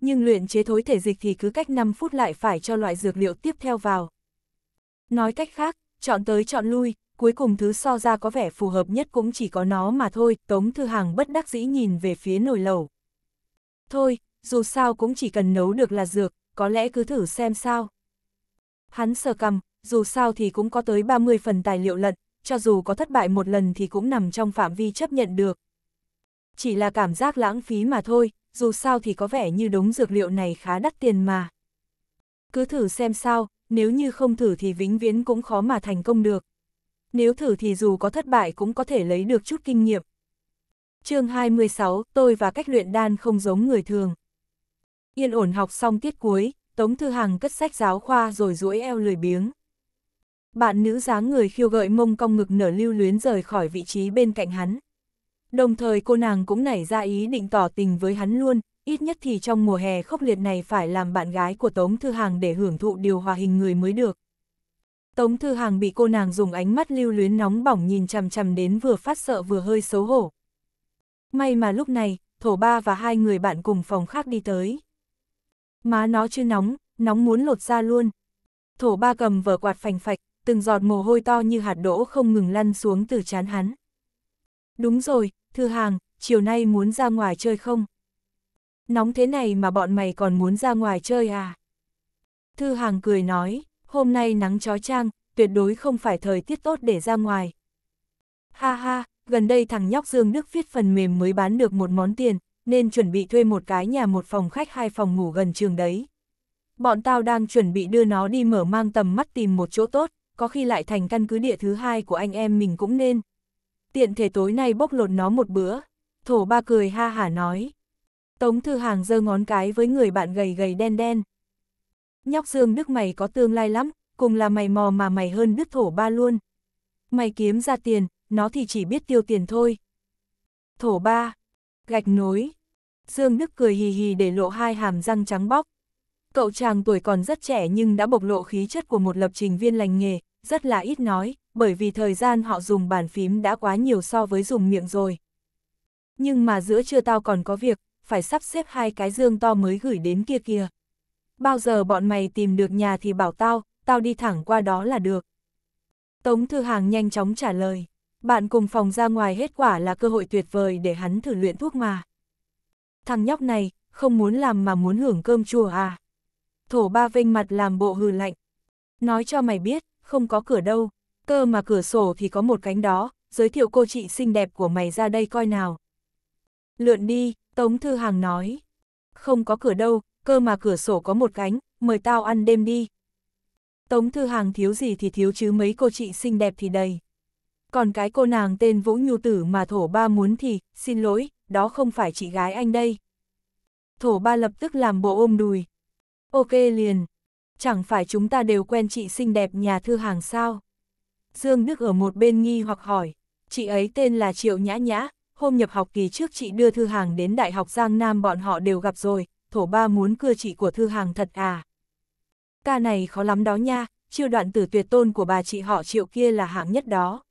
Nhưng luyện chế thối thể dịch thì cứ cách 5 phút lại phải cho loại dược liệu tiếp theo vào. Nói cách khác, chọn tới chọn lui, cuối cùng thứ so ra có vẻ phù hợp nhất cũng chỉ có nó mà thôi, Tống Thư Hàng bất đắc dĩ nhìn về phía nồi lẩu. Thôi, dù sao cũng chỉ cần nấu được là dược, có lẽ cứ thử xem sao. Hắn sờ cầm, dù sao thì cũng có tới 30 phần tài liệu lận, cho dù có thất bại một lần thì cũng nằm trong phạm vi chấp nhận được. Chỉ là cảm giác lãng phí mà thôi, dù sao thì có vẻ như đống dược liệu này khá đắt tiền mà. Cứ thử xem sao, nếu như không thử thì vĩnh viễn cũng khó mà thành công được. Nếu thử thì dù có thất bại cũng có thể lấy được chút kinh nghiệm. chương 26, tôi và cách luyện đan không giống người thường. Yên ổn học xong tiết cuối, Tống Thư Hằng cất sách giáo khoa rồi duỗi eo lười biếng. Bạn nữ dáng người khiêu gợi mông cong ngực nở lưu luyến rời khỏi vị trí bên cạnh hắn. Đồng thời cô nàng cũng nảy ra ý định tỏ tình với hắn luôn, ít nhất thì trong mùa hè khốc liệt này phải làm bạn gái của Tống Thư Hàng để hưởng thụ điều hòa hình người mới được. Tống Thư Hàng bị cô nàng dùng ánh mắt lưu luyến nóng bỏng nhìn chằm chằm đến vừa phát sợ vừa hơi xấu hổ. May mà lúc này, Thổ Ba và hai người bạn cùng phòng khác đi tới. Má nó chưa nóng, nóng muốn lột ra luôn. Thổ Ba cầm vở quạt phành phạch, từng giọt mồ hôi to như hạt đỗ không ngừng lăn xuống từ chán hắn. Đúng rồi, Thư Hàng, chiều nay muốn ra ngoài chơi không? nóng thế này mà bọn mày còn muốn ra ngoài chơi à? Thư Hàng cười nói, hôm nay nắng chói chang, tuyệt đối không phải thời tiết tốt để ra ngoài. Ha ha, gần đây thằng nhóc Dương Đức viết phần mềm mới bán được một món tiền, nên chuẩn bị thuê một cái nhà một phòng khách hai phòng ngủ gần trường đấy. Bọn tao đang chuẩn bị đưa nó đi mở mang tầm mắt tìm một chỗ tốt, có khi lại thành căn cứ địa thứ hai của anh em mình cũng nên. Tiện thể tối nay bốc lột nó một bữa. Thổ ba cười ha hả nói, Tống Thư Hàng giơ ngón cái với người bạn gầy gầy đen đen. Nhóc Dương Đức mày có tương lai lắm, cùng là mày mò mà mày hơn đứt thổ ba luôn. Mày kiếm ra tiền, nó thì chỉ biết tiêu tiền thôi. Thổ ba, gạch nối. Dương Đức cười hì hì để lộ hai hàm răng trắng bóc. Cậu chàng tuổi còn rất trẻ nhưng đã bộc lộ khí chất của một lập trình viên lành nghề, rất là ít nói, bởi vì thời gian họ dùng bàn phím đã quá nhiều so với dùng miệng rồi. Nhưng mà giữa trưa tao còn có việc, phải sắp xếp hai cái dương to mới gửi đến kia kia. Bao giờ bọn mày tìm được nhà thì bảo tao, tao đi thẳng qua đó là được. Tống Thư Hàng nhanh chóng trả lời, bạn cùng phòng ra ngoài hết quả là cơ hội tuyệt vời để hắn thử luyện thuốc mà. Thằng nhóc này, không muốn làm mà muốn hưởng cơm chùa à. Thổ ba vinh mặt làm bộ hừ lạnh. Nói cho mày biết, không có cửa đâu, cơ mà cửa sổ thì có một cánh đó, giới thiệu cô chị xinh đẹp của mày ra đây coi nào. Lượn đi, Tống Thư Hàng nói, không có cửa đâu, cơ mà cửa sổ có một cánh, mời tao ăn đêm đi. Tống Thư Hàng thiếu gì thì thiếu chứ mấy cô chị xinh đẹp thì đầy. Còn cái cô nàng tên Vũ Nhu Tử mà thổ ba muốn thì, xin lỗi, đó không phải chị gái anh đây. Thổ ba lập tức làm bộ ôm đùi. Ok liền, chẳng phải chúng ta đều quen chị xinh đẹp nhà Thư Hàng sao? Dương Đức ở một bên nghi hoặc hỏi, chị ấy tên là Triệu Nhã Nhã, hôm nhập học kỳ trước chị đưa Thư Hàng đến Đại học Giang Nam bọn họ đều gặp rồi, thổ ba muốn cưa chị của Thư Hàng thật à. Ca này khó lắm đó nha, chiêu đoạn tử tuyệt tôn của bà chị họ triệu kia là hạng nhất đó.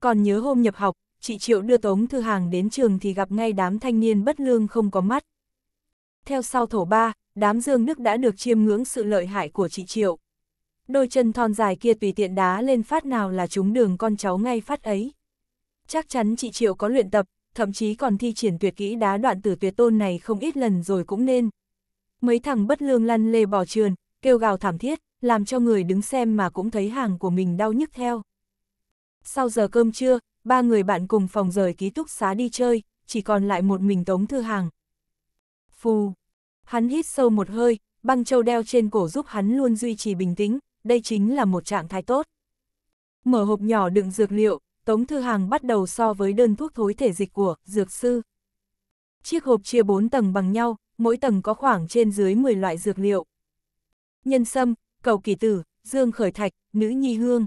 Còn nhớ hôm nhập học, chị triệu đưa Tống Thư Hàng đến trường thì gặp ngay đám thanh niên bất lương không có mắt. Theo sau thổ ba, đám dương nước đã được chiêm ngưỡng sự lợi hại của chị triệu. Đôi chân thon dài kia tùy tiện đá lên phát nào là chúng đường con cháu ngay phát ấy. Chắc chắn chị Triệu có luyện tập, thậm chí còn thi triển tuyệt kỹ đá đoạn tử tuyệt tôn này không ít lần rồi cũng nên. Mấy thằng bất lương lăn lê bò trườn, kêu gào thảm thiết, làm cho người đứng xem mà cũng thấy hàng của mình đau nhức theo. Sau giờ cơm trưa, ba người bạn cùng phòng rời ký túc xá đi chơi, chỉ còn lại một mình Tống Thư Hàng. Phù! Hắn hít sâu một hơi, băng châu đeo trên cổ giúp hắn luôn duy trì bình tĩnh, đây chính là một trạng thái tốt. Mở hộp nhỏ đựng dược liệu, Tống Thư Hàng bắt đầu so với đơn thuốc thối thể dịch của dược sư. Chiếc hộp chia 4 tầng bằng nhau, mỗi tầng có khoảng trên dưới 10 loại dược liệu. Nhân sâm, cầu kỳ tử, dương khởi thạch, nữ nhi hương.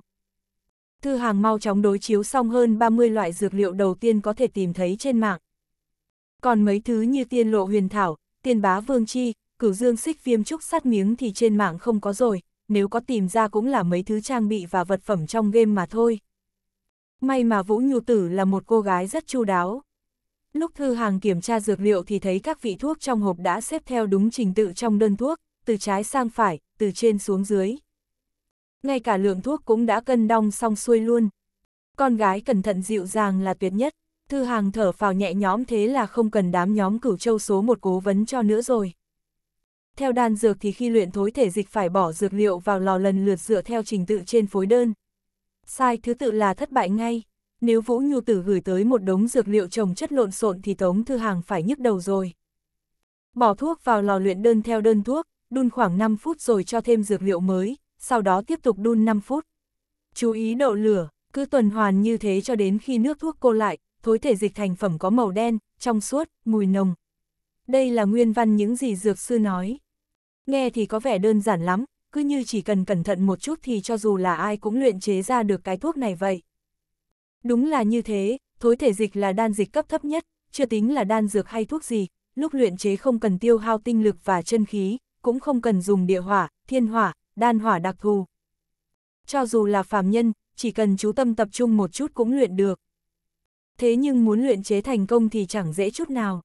Thư Hàng mau chóng đối chiếu xong hơn 30 loại dược liệu đầu tiên có thể tìm thấy trên mạng. Còn mấy thứ như tiên lộ huyền thảo, tiên bá vương chi, cửu dương xích viêm trúc sát miếng thì trên mạng không có rồi, nếu có tìm ra cũng là mấy thứ trang bị và vật phẩm trong game mà thôi. May mà Vũ Nhu Tử là một cô gái rất chu đáo. Lúc Thư Hàng kiểm tra dược liệu thì thấy các vị thuốc trong hộp đã xếp theo đúng trình tự trong đơn thuốc, từ trái sang phải, từ trên xuống dưới. Ngay cả lượng thuốc cũng đã cân đong xong xuôi luôn. Con gái cẩn thận dịu dàng là tuyệt nhất, Thư Hàng thở phào nhẹ nhõm thế là không cần đám nhóm cửu châu số một cố vấn cho nữa rồi. Theo đan dược thì khi luyện thối thể dịch phải bỏ dược liệu vào lò lần lượt dựa theo trình tự trên phối đơn, Sai thứ tự là thất bại ngay. Nếu Vũ Nhu Tử gửi tới một đống dược liệu trồng chất lộn xộn thì Tống Thư Hàng phải nhức đầu rồi. Bỏ thuốc vào lò luyện đơn theo đơn thuốc, đun khoảng 5 phút rồi cho thêm dược liệu mới, sau đó tiếp tục đun 5 phút. Chú ý độ lửa, cứ tuần hoàn như thế cho đến khi nước thuốc cô lại, thối thể dịch thành phẩm có màu đen, trong suốt, mùi nồng. Đây là nguyên văn những gì dược sư nói. Nghe thì có vẻ đơn giản lắm, cứ như chỉ cần cẩn thận một chút thì cho dù là ai cũng luyện chế ra được cái thuốc này vậy. Đúng là như thế, thối thể dịch là đan dịch cấp thấp nhất, chưa tính là đan dược hay thuốc gì, lúc luyện chế không cần tiêu hao tinh lực và chân khí, cũng không cần dùng địa hỏa, thiên hỏa, đan hỏa đặc thù. Cho dù là phàm nhân, chỉ cần chú tâm tập trung một chút cũng luyện được. Thế nhưng muốn luyện chế thành công thì chẳng dễ chút nào.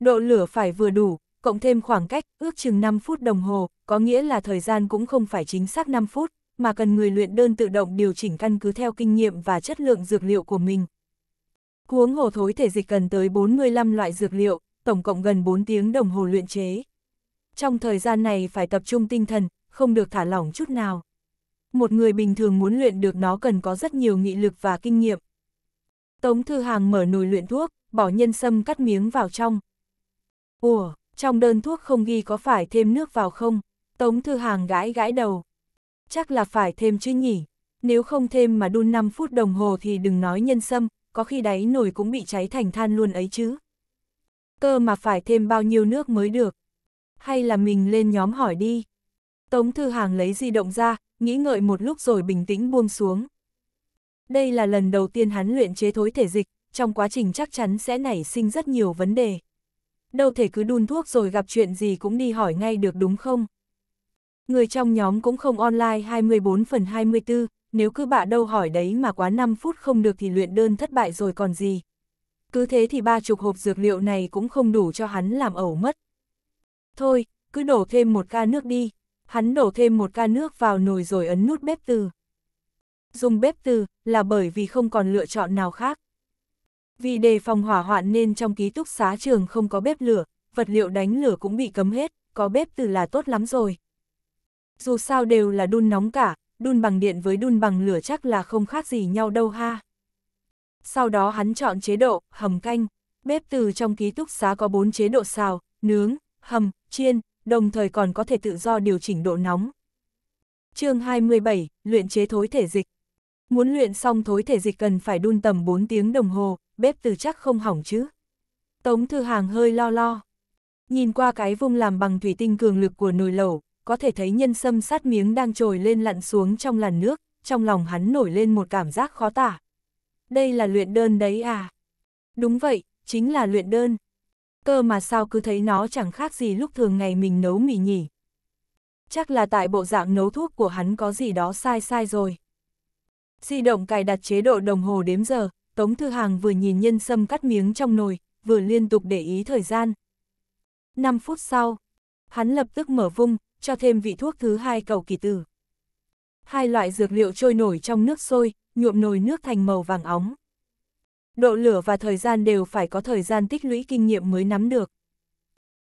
Độ lửa phải vừa đủ, cộng thêm khoảng cách, ước chừng 5 phút đồng hồ, có nghĩa là thời gian cũng không phải chính xác 5 phút, mà cần người luyện đơn tự động điều chỉnh căn cứ theo kinh nghiệm và chất lượng dược liệu của mình. Cuống hồ thối thể dịch cần tới 45 loại dược liệu, tổng cộng gần 4 tiếng đồng hồ luyện chế. Trong thời gian này phải tập trung tinh thần, không được thả lỏng chút nào. Một người bình thường muốn luyện được nó cần có rất nhiều nghị lực và kinh nghiệm. Tống Thư Hàng mở nồi luyện thuốc, bỏ nhân sâm cắt miếng vào trong. Ủa, trong đơn thuốc không ghi có phải thêm nước vào không, Tống Thư Hàng gãi gãi đầu. Chắc là phải thêm chứ nhỉ, nếu không thêm mà đun 5 phút đồng hồ thì đừng nói nhân sâm, có khi đáy nồi cũng bị cháy thành than luôn ấy chứ. Cơ mà phải thêm bao nhiêu nước mới được. Hay là mình lên nhóm hỏi đi. Tống Thư Hàng lấy di động ra, nghĩ ngợi một lúc rồi bình tĩnh buông xuống. Đây là lần đầu tiên hắn luyện chế thối thể dịch, trong quá trình chắc chắn sẽ nảy sinh rất nhiều vấn đề đâu thể cứ đun thuốc rồi gặp chuyện gì cũng đi hỏi ngay được đúng không? Người trong nhóm cũng không online 24 phần 24, nếu cứ bạ đâu hỏi đấy mà quá 5 phút không được thì luyện đơn thất bại rồi còn gì. Cứ thế thì ba chục hộp dược liệu này cũng không đủ cho hắn làm ẩu mất. Thôi, cứ đổ thêm một ca nước đi. Hắn đổ thêm một ca nước vào nồi rồi ấn nút bếp từ. Dùng bếp từ là bởi vì không còn lựa chọn nào khác. Vì đề phòng hỏa hoạn nên trong ký túc xá trường không có bếp lửa, vật liệu đánh lửa cũng bị cấm hết, có bếp từ là tốt lắm rồi. Dù sao đều là đun nóng cả, đun bằng điện với đun bằng lửa chắc là không khác gì nhau đâu ha. Sau đó hắn chọn chế độ hầm canh, bếp từ trong ký túc xá có 4 chế độ xào, nướng, hầm, chiên, đồng thời còn có thể tự do điều chỉnh độ nóng. chương 27, luyện chế thối thể dịch. Muốn luyện xong thối thể dịch cần phải đun tầm 4 tiếng đồng hồ, bếp từ chắc không hỏng chứ. Tống Thư Hàng hơi lo lo. Nhìn qua cái vung làm bằng thủy tinh cường lực của nồi lẩu, có thể thấy nhân sâm sát miếng đang trồi lên lặn xuống trong làn nước, trong lòng hắn nổi lên một cảm giác khó tả. Đây là luyện đơn đấy à? Đúng vậy, chính là luyện đơn. Cơ mà sao cứ thấy nó chẳng khác gì lúc thường ngày mình nấu mì nhỉ. Chắc là tại bộ dạng nấu thuốc của hắn có gì đó sai sai rồi. Di động cài đặt chế độ đồng hồ đếm giờ, Tống Thư Hàng vừa nhìn nhân sâm cắt miếng trong nồi, vừa liên tục để ý thời gian. 5 phút sau, hắn lập tức mở vung, cho thêm vị thuốc thứ hai cầu kỳ tử. Hai loại dược liệu trôi nổi trong nước sôi, nhuộm nồi nước thành màu vàng óng. Độ lửa và thời gian đều phải có thời gian tích lũy kinh nghiệm mới nắm được.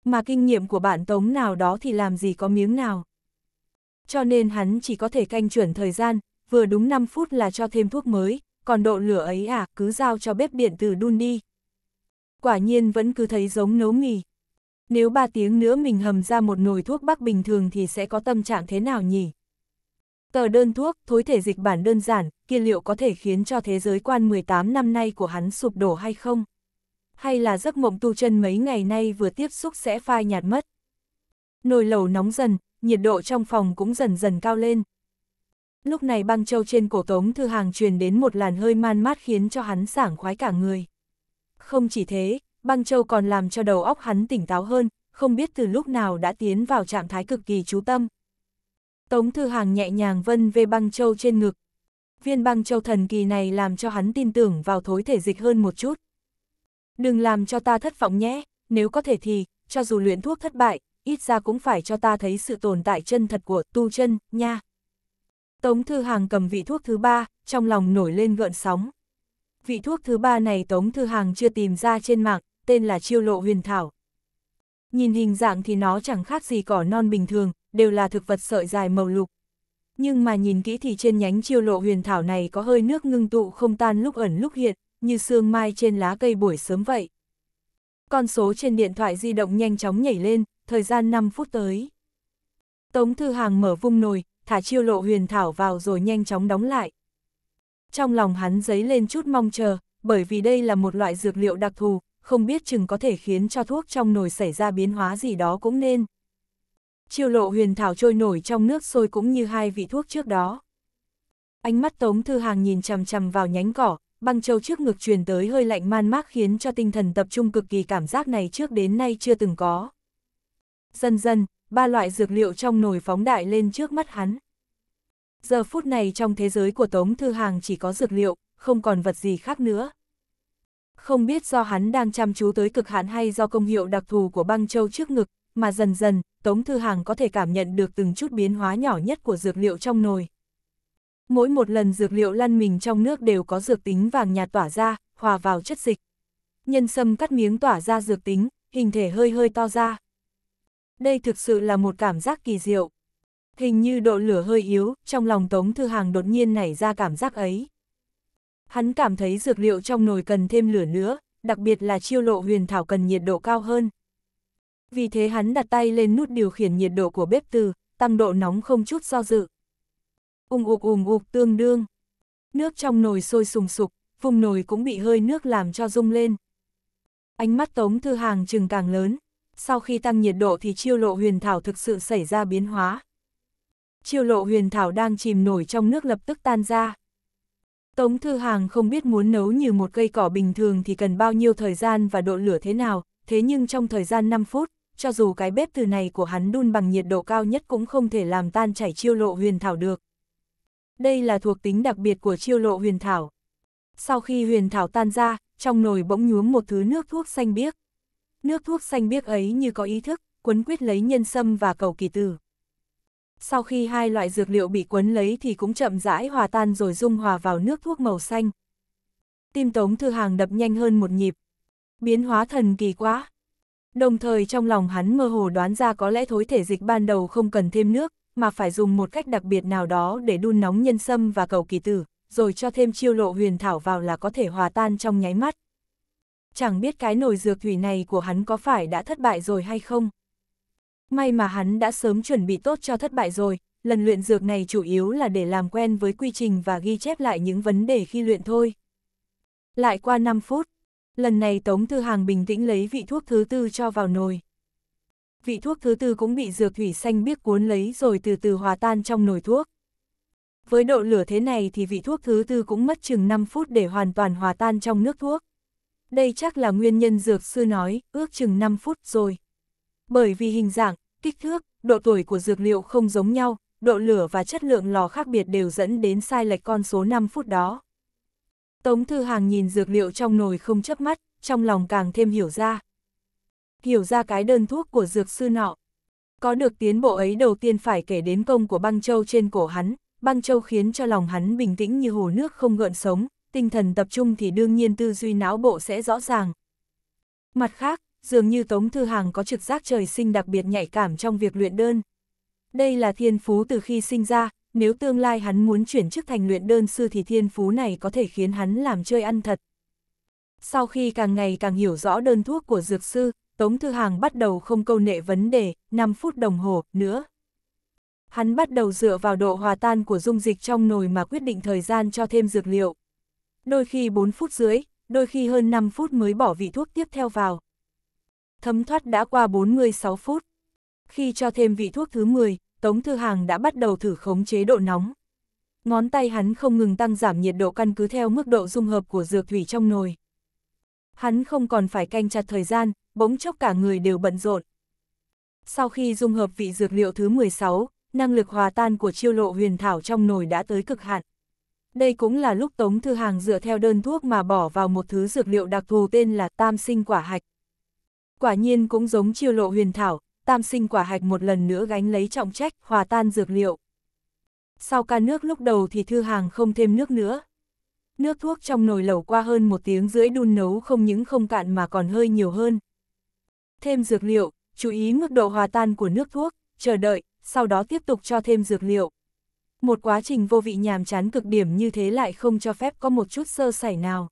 Mà kinh nghiệm của bạn tống nào đó thì làm gì có miếng nào. Cho nên hắn chỉ có thể canh chuẩn thời gian, vừa đúng 5 phút là cho thêm thuốc mới, còn độ lửa ấy à, cứ giao cho bếp điện tử đun đi. Quả nhiên vẫn cứ thấy giống nấu mì. Nếu ba tiếng nữa mình hầm ra một nồi thuốc bắc bình thường thì sẽ có tâm trạng thế nào nhỉ? Tờ đơn thuốc, thối thể dịch bản đơn giản, kia liệu có thể khiến cho thế giới quan 18 năm nay của hắn sụp đổ hay không? Hay là giấc mộng tu chân mấy ngày nay vừa tiếp xúc sẽ phai nhạt mất? Nồi lẩu nóng dần, nhiệt độ trong phòng cũng dần dần cao lên, lúc này băng châu trên cổ Tống Thư Hàng truyền đến một làn hơi man mát khiến cho hắn sảng khoái cả người. Không chỉ thế, băng châu còn làm cho đầu óc hắn tỉnh táo hơn, không biết từ lúc nào đã tiến vào trạng thái cực kỳ chú tâm. Tống Thư Hàng nhẹ nhàng vân về băng châu trên ngực. Viên băng châu thần kỳ này làm cho hắn tin tưởng vào thối thể dịch hơn một chút. Đừng làm cho ta thất vọng nhé, nếu có thể thì, cho dù luyện thuốc thất bại, ít ra cũng phải cho ta thấy sự tồn tại chân thật của tu chân, nha. Tống Thư Hàng cầm vị thuốc thứ ba, trong lòng nổi lên gợn sóng. Vị thuốc thứ ba này Tống Thư Hàng chưa tìm ra trên mạng, tên là chiêu lộ huyền thảo. Nhìn hình dạng thì nó chẳng khác gì cỏ non bình thường, đều là thực vật sợi dài màu lục. Nhưng mà nhìn kỹ thì trên nhánh chiêu lộ huyền thảo này có hơi nước ngưng tụ không tan lúc ẩn lúc hiện, như sương mai trên lá cây buổi sớm vậy. Con số trên điện thoại di động nhanh chóng nhảy lên, thời gian 5 phút tới. Tống Thư Hàng mở vung nồi, thả chiêu lộ huyền thảo vào rồi nhanh chóng đóng lại. Trong lòng hắn dấy lên chút mong chờ, bởi vì đây là một loại dược liệu đặc thù, không biết chừng có thể khiến cho thuốc trong nồi xảy ra biến hóa gì đó cũng nên. Chiêu lộ huyền thảo trôi nổi trong nước sôi cũng như hai vị thuốc trước đó. Ánh mắt Tống Thư Hàng nhìn chằm chằm vào nhánh cỏ, băng châu trước ngực truyền tới hơi lạnh man mác khiến cho tinh thần tập trung cực kỳ cảm giác này trước đến nay chưa từng có. Dần dần, ba loại dược liệu trong nồi phóng đại lên trước mắt hắn. Giờ phút này trong thế giới của Tống Thư Hàng chỉ có dược liệu, không còn vật gì khác nữa. Không biết do hắn đang chăm chú tới cực hạn hay do công hiệu đặc thù của băng châu trước ngực, mà dần dần, Tống Thư Hàng có thể cảm nhận được từng chút biến hóa nhỏ nhất của dược liệu trong nồi. Mỗi một lần dược liệu lăn mình trong nước đều có dược tính vàng nhạt tỏa ra, hòa vào chất dịch. Nhân sâm cắt miếng tỏa ra dược tính, hình thể hơi hơi to ra đây thực sự là một cảm giác kỳ diệu. Hình như độ lửa hơi yếu, trong lòng Tống Thư Hàng đột nhiên nảy ra cảm giác ấy. Hắn cảm thấy dược liệu trong nồi cần thêm lửa nữa, đặc biệt là chiêu lộ huyền thảo cần nhiệt độ cao hơn. Vì thế hắn đặt tay lên nút điều khiển nhiệt độ của bếp từ, tăng độ nóng không chút do dự. Ung ục ung ục tương đương. Nước trong nồi sôi sùng sục, vùng nồi cũng bị hơi nước làm cho rung lên. Ánh mắt Tống Thư Hàng chừng càng lớn, sau khi tăng nhiệt độ thì chiêu lộ huyền thảo thực sự xảy ra biến hóa. Chiêu lộ huyền thảo đang chìm nổi trong nước lập tức tan ra. Tống Thư Hàng không biết muốn nấu như một cây cỏ bình thường thì cần bao nhiêu thời gian và độ lửa thế nào, thế nhưng trong thời gian 5 phút, cho dù cái bếp từ này của hắn đun bằng nhiệt độ cao nhất cũng không thể làm tan chảy chiêu lộ huyền thảo được. Đây là thuộc tính đặc biệt của chiêu lộ huyền thảo. Sau khi huyền thảo tan ra, trong nồi bỗng nhuốm một thứ nước thuốc xanh biếc. Nước thuốc xanh biếc ấy như có ý thức, quấn quyết lấy nhân sâm và cầu kỳ tử. Sau khi hai loại dược liệu bị quấn lấy thì cũng chậm rãi hòa tan rồi dung hòa vào nước thuốc màu xanh. Tim Tống Thư Hàng đập nhanh hơn một nhịp. Biến hóa thần kỳ quá. Đồng thời trong lòng hắn mơ hồ đoán ra có lẽ thối thể dịch ban đầu không cần thêm nước, mà phải dùng một cách đặc biệt nào đó để đun nóng nhân sâm và cầu kỳ tử, rồi cho thêm chiêu lộ huyền thảo vào là có thể hòa tan trong nháy mắt chẳng biết cái nồi dược thủy này của hắn có phải đã thất bại rồi hay không. May mà hắn đã sớm chuẩn bị tốt cho thất bại rồi, lần luyện dược này chủ yếu là để làm quen với quy trình và ghi chép lại những vấn đề khi luyện thôi. Lại qua 5 phút, lần này Tống Thư Hàng bình tĩnh lấy vị thuốc thứ tư cho vào nồi. Vị thuốc thứ tư cũng bị dược thủy xanh biếc cuốn lấy rồi từ từ hòa tan trong nồi thuốc. Với độ lửa thế này thì vị thuốc thứ tư cũng mất chừng 5 phút để hoàn toàn hòa tan trong nước thuốc đây chắc là nguyên nhân dược sư nói, ước chừng 5 phút rồi. Bởi vì hình dạng, kích thước, độ tuổi của dược liệu không giống nhau, độ lửa và chất lượng lò khác biệt đều dẫn đến sai lệch con số 5 phút đó. Tống Thư Hàng nhìn dược liệu trong nồi không chớp mắt, trong lòng càng thêm hiểu ra. Hiểu ra cái đơn thuốc của dược sư nọ. Có được tiến bộ ấy đầu tiên phải kể đến công của băng châu trên cổ hắn, băng châu khiến cho lòng hắn bình tĩnh như hồ nước không gợn sống, tinh thần tập trung thì đương nhiên tư duy não bộ sẽ rõ ràng. Mặt khác, dường như Tống Thư Hàng có trực giác trời sinh đặc biệt nhạy cảm trong việc luyện đơn. Đây là thiên phú từ khi sinh ra, nếu tương lai hắn muốn chuyển chức thành luyện đơn sư thì thiên phú này có thể khiến hắn làm chơi ăn thật. Sau khi càng ngày càng hiểu rõ đơn thuốc của dược sư, Tống Thư Hàng bắt đầu không câu nệ vấn đề, 5 phút đồng hồ nữa. Hắn bắt đầu dựa vào độ hòa tan của dung dịch trong nồi mà quyết định thời gian cho thêm dược liệu đôi khi 4 phút dưới, đôi khi hơn 5 phút mới bỏ vị thuốc tiếp theo vào. Thấm thoát đã qua 46 phút. Khi cho thêm vị thuốc thứ 10, Tống Thư Hàng đã bắt đầu thử khống chế độ nóng. Ngón tay hắn không ngừng tăng giảm nhiệt độ căn cứ theo mức độ dung hợp của dược thủy trong nồi. Hắn không còn phải canh chặt thời gian, bỗng chốc cả người đều bận rộn. Sau khi dung hợp vị dược liệu thứ 16, năng lực hòa tan của chiêu lộ huyền thảo trong nồi đã tới cực hạn. Đây cũng là lúc Tống Thư Hàng dựa theo đơn thuốc mà bỏ vào một thứ dược liệu đặc thù tên là tam sinh quả hạch. Quả nhiên cũng giống chiêu lộ huyền thảo, tam sinh quả hạch một lần nữa gánh lấy trọng trách, hòa tan dược liệu. Sau ca nước lúc đầu thì Thư Hàng không thêm nước nữa. Nước thuốc trong nồi lẩu qua hơn một tiếng rưỡi đun nấu không những không cạn mà còn hơi nhiều hơn. Thêm dược liệu, chú ý mức độ hòa tan của nước thuốc, chờ đợi, sau đó tiếp tục cho thêm dược liệu một quá trình vô vị nhàm chán cực điểm như thế lại không cho phép có một chút sơ sẩy nào.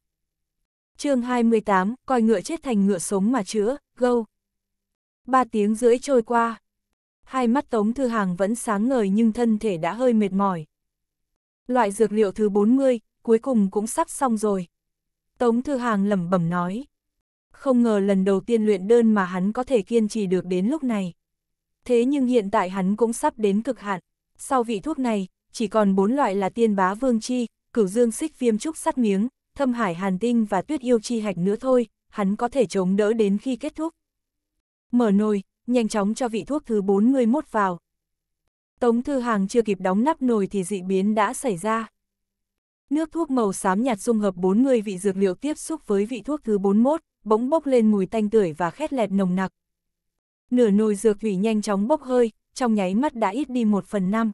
chương 28, coi ngựa chết thành ngựa sống mà chữa, gâu. Ba tiếng rưỡi trôi qua. Hai mắt Tống Thư Hàng vẫn sáng ngời nhưng thân thể đã hơi mệt mỏi. Loại dược liệu thứ 40, cuối cùng cũng sắp xong rồi. Tống Thư Hàng lẩm bẩm nói. Không ngờ lần đầu tiên luyện đơn mà hắn có thể kiên trì được đến lúc này. Thế nhưng hiện tại hắn cũng sắp đến cực hạn. Sau vị thuốc này, chỉ còn bốn loại là tiên bá vương chi, cửu dương xích viêm trúc sắt miếng, thâm hải hàn tinh và tuyết yêu chi hạch nữa thôi, hắn có thể chống đỡ đến khi kết thúc. Mở nồi, nhanh chóng cho vị thuốc thứ 41 vào. Tống Thư Hàng chưa kịp đóng nắp nồi thì dị biến đã xảy ra. Nước thuốc màu xám nhạt dung hợp 40 vị dược liệu tiếp xúc với vị thuốc thứ 41, bỗng bốc lên mùi tanh tưởi và khét lẹt nồng nặc. Nửa nồi dược thủy nhanh chóng bốc hơi, trong nháy mắt đã ít đi một phần năm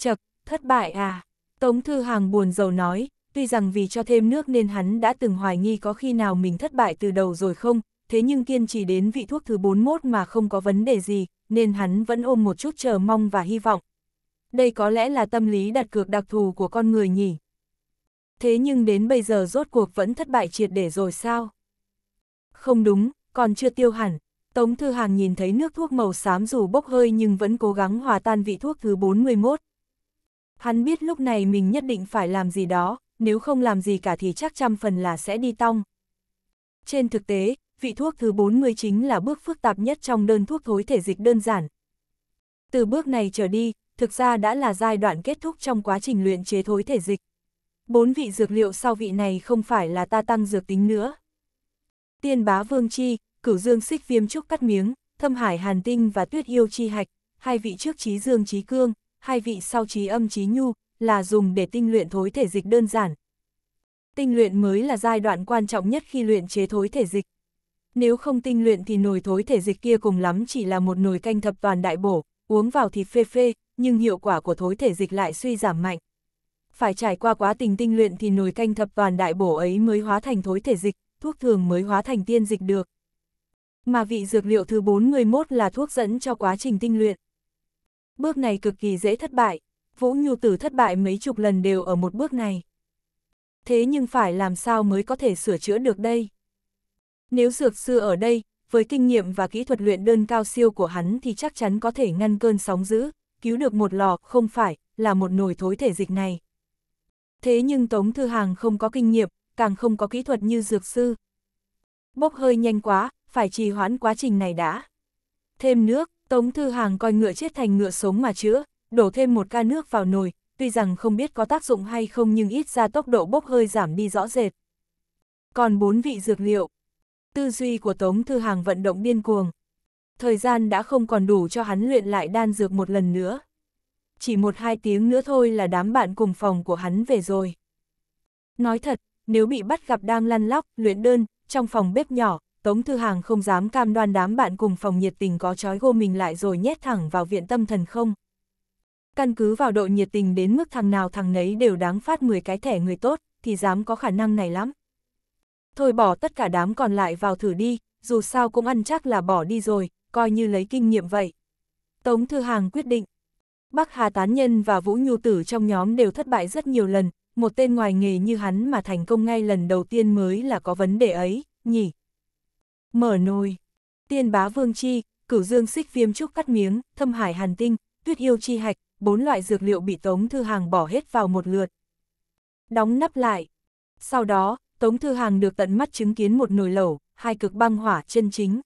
Chật, thất bại à? Tống Thư Hàng buồn rầu nói, tuy rằng vì cho thêm nước nên hắn đã từng hoài nghi có khi nào mình thất bại từ đầu rồi không, thế nhưng kiên trì đến vị thuốc thứ 41 mà không có vấn đề gì, nên hắn vẫn ôm một chút chờ mong và hy vọng. Đây có lẽ là tâm lý đặt cược đặc thù của con người nhỉ. Thế nhưng đến bây giờ rốt cuộc vẫn thất bại triệt để rồi sao? Không đúng, còn chưa tiêu hẳn. Tống Thư Hàng nhìn thấy nước thuốc màu xám dù bốc hơi nhưng vẫn cố gắng hòa tan vị thuốc thứ 41. Hắn biết lúc này mình nhất định phải làm gì đó, nếu không làm gì cả thì chắc trăm phần là sẽ đi tong. Trên thực tế, vị thuốc thứ 40 chính là bước phức tạp nhất trong đơn thuốc thối thể dịch đơn giản. Từ bước này trở đi, thực ra đã là giai đoạn kết thúc trong quá trình luyện chế thối thể dịch. Bốn vị dược liệu sau vị này không phải là ta tăng dược tính nữa. Tiên bá vương chi, cửu dương xích viêm trúc cắt miếng, thâm hải hàn tinh và tuyết yêu chi hạch, hai vị trước trí dương trí cương, hai vị sau trí âm trí nhu, là dùng để tinh luyện thối thể dịch đơn giản. Tinh luyện mới là giai đoạn quan trọng nhất khi luyện chế thối thể dịch. Nếu không tinh luyện thì nồi thối thể dịch kia cùng lắm chỉ là một nồi canh thập toàn đại bổ, uống vào thì phê phê, nhưng hiệu quả của thối thể dịch lại suy giảm mạnh. Phải trải qua quá trình tinh luyện thì nồi canh thập toàn đại bổ ấy mới hóa thành thối thể dịch, thuốc thường mới hóa thành tiên dịch được. Mà vị dược liệu thứ 41 là thuốc dẫn cho quá trình tinh luyện. Bước này cực kỳ dễ thất bại, Vũ Nhu Tử thất bại mấy chục lần đều ở một bước này. Thế nhưng phải làm sao mới có thể sửa chữa được đây? Nếu dược sư ở đây, với kinh nghiệm và kỹ thuật luyện đơn cao siêu của hắn thì chắc chắn có thể ngăn cơn sóng dữ, cứu được một lò, không phải, là một nồi thối thể dịch này. Thế nhưng Tống Thư Hàng không có kinh nghiệm, càng không có kỹ thuật như dược sư. Bốc hơi nhanh quá, phải trì hoãn quá trình này đã. Thêm nước, Tống Thư Hàng coi ngựa chết thành ngựa sống mà chữa, đổ thêm một ca nước vào nồi, tuy rằng không biết có tác dụng hay không nhưng ít ra tốc độ bốc hơi giảm đi rõ rệt. Còn bốn vị dược liệu. Tư duy của Tống Thư Hàng vận động điên cuồng. Thời gian đã không còn đủ cho hắn luyện lại đan dược một lần nữa. Chỉ một hai tiếng nữa thôi là đám bạn cùng phòng của hắn về rồi. Nói thật, nếu bị bắt gặp đang lăn lóc, luyện đơn, trong phòng bếp nhỏ, Tống Thư Hàng không dám cam đoan đám bạn cùng phòng nhiệt tình có trói gô mình lại rồi nhét thẳng vào viện tâm thần không. Căn cứ vào độ nhiệt tình đến mức thằng nào thằng nấy đều đáng phát 10 cái thẻ người tốt, thì dám có khả năng này lắm. Thôi bỏ tất cả đám còn lại vào thử đi, dù sao cũng ăn chắc là bỏ đi rồi, coi như lấy kinh nghiệm vậy. Tống Thư Hàng quyết định. Bắc Hà Tán Nhân và Vũ Nhu Tử trong nhóm đều thất bại rất nhiều lần, một tên ngoài nghề như hắn mà thành công ngay lần đầu tiên mới là có vấn đề ấy, nhỉ? Mở nồi. Tiên bá vương chi, cửu dương xích viêm trúc cắt miếng, thâm hải hàn tinh, tuyết yêu chi hạch, bốn loại dược liệu bị Tống Thư Hàng bỏ hết vào một lượt. Đóng nắp lại. Sau đó, Tống Thư Hàng được tận mắt chứng kiến một nồi lẩu, hai cực băng hỏa chân chính.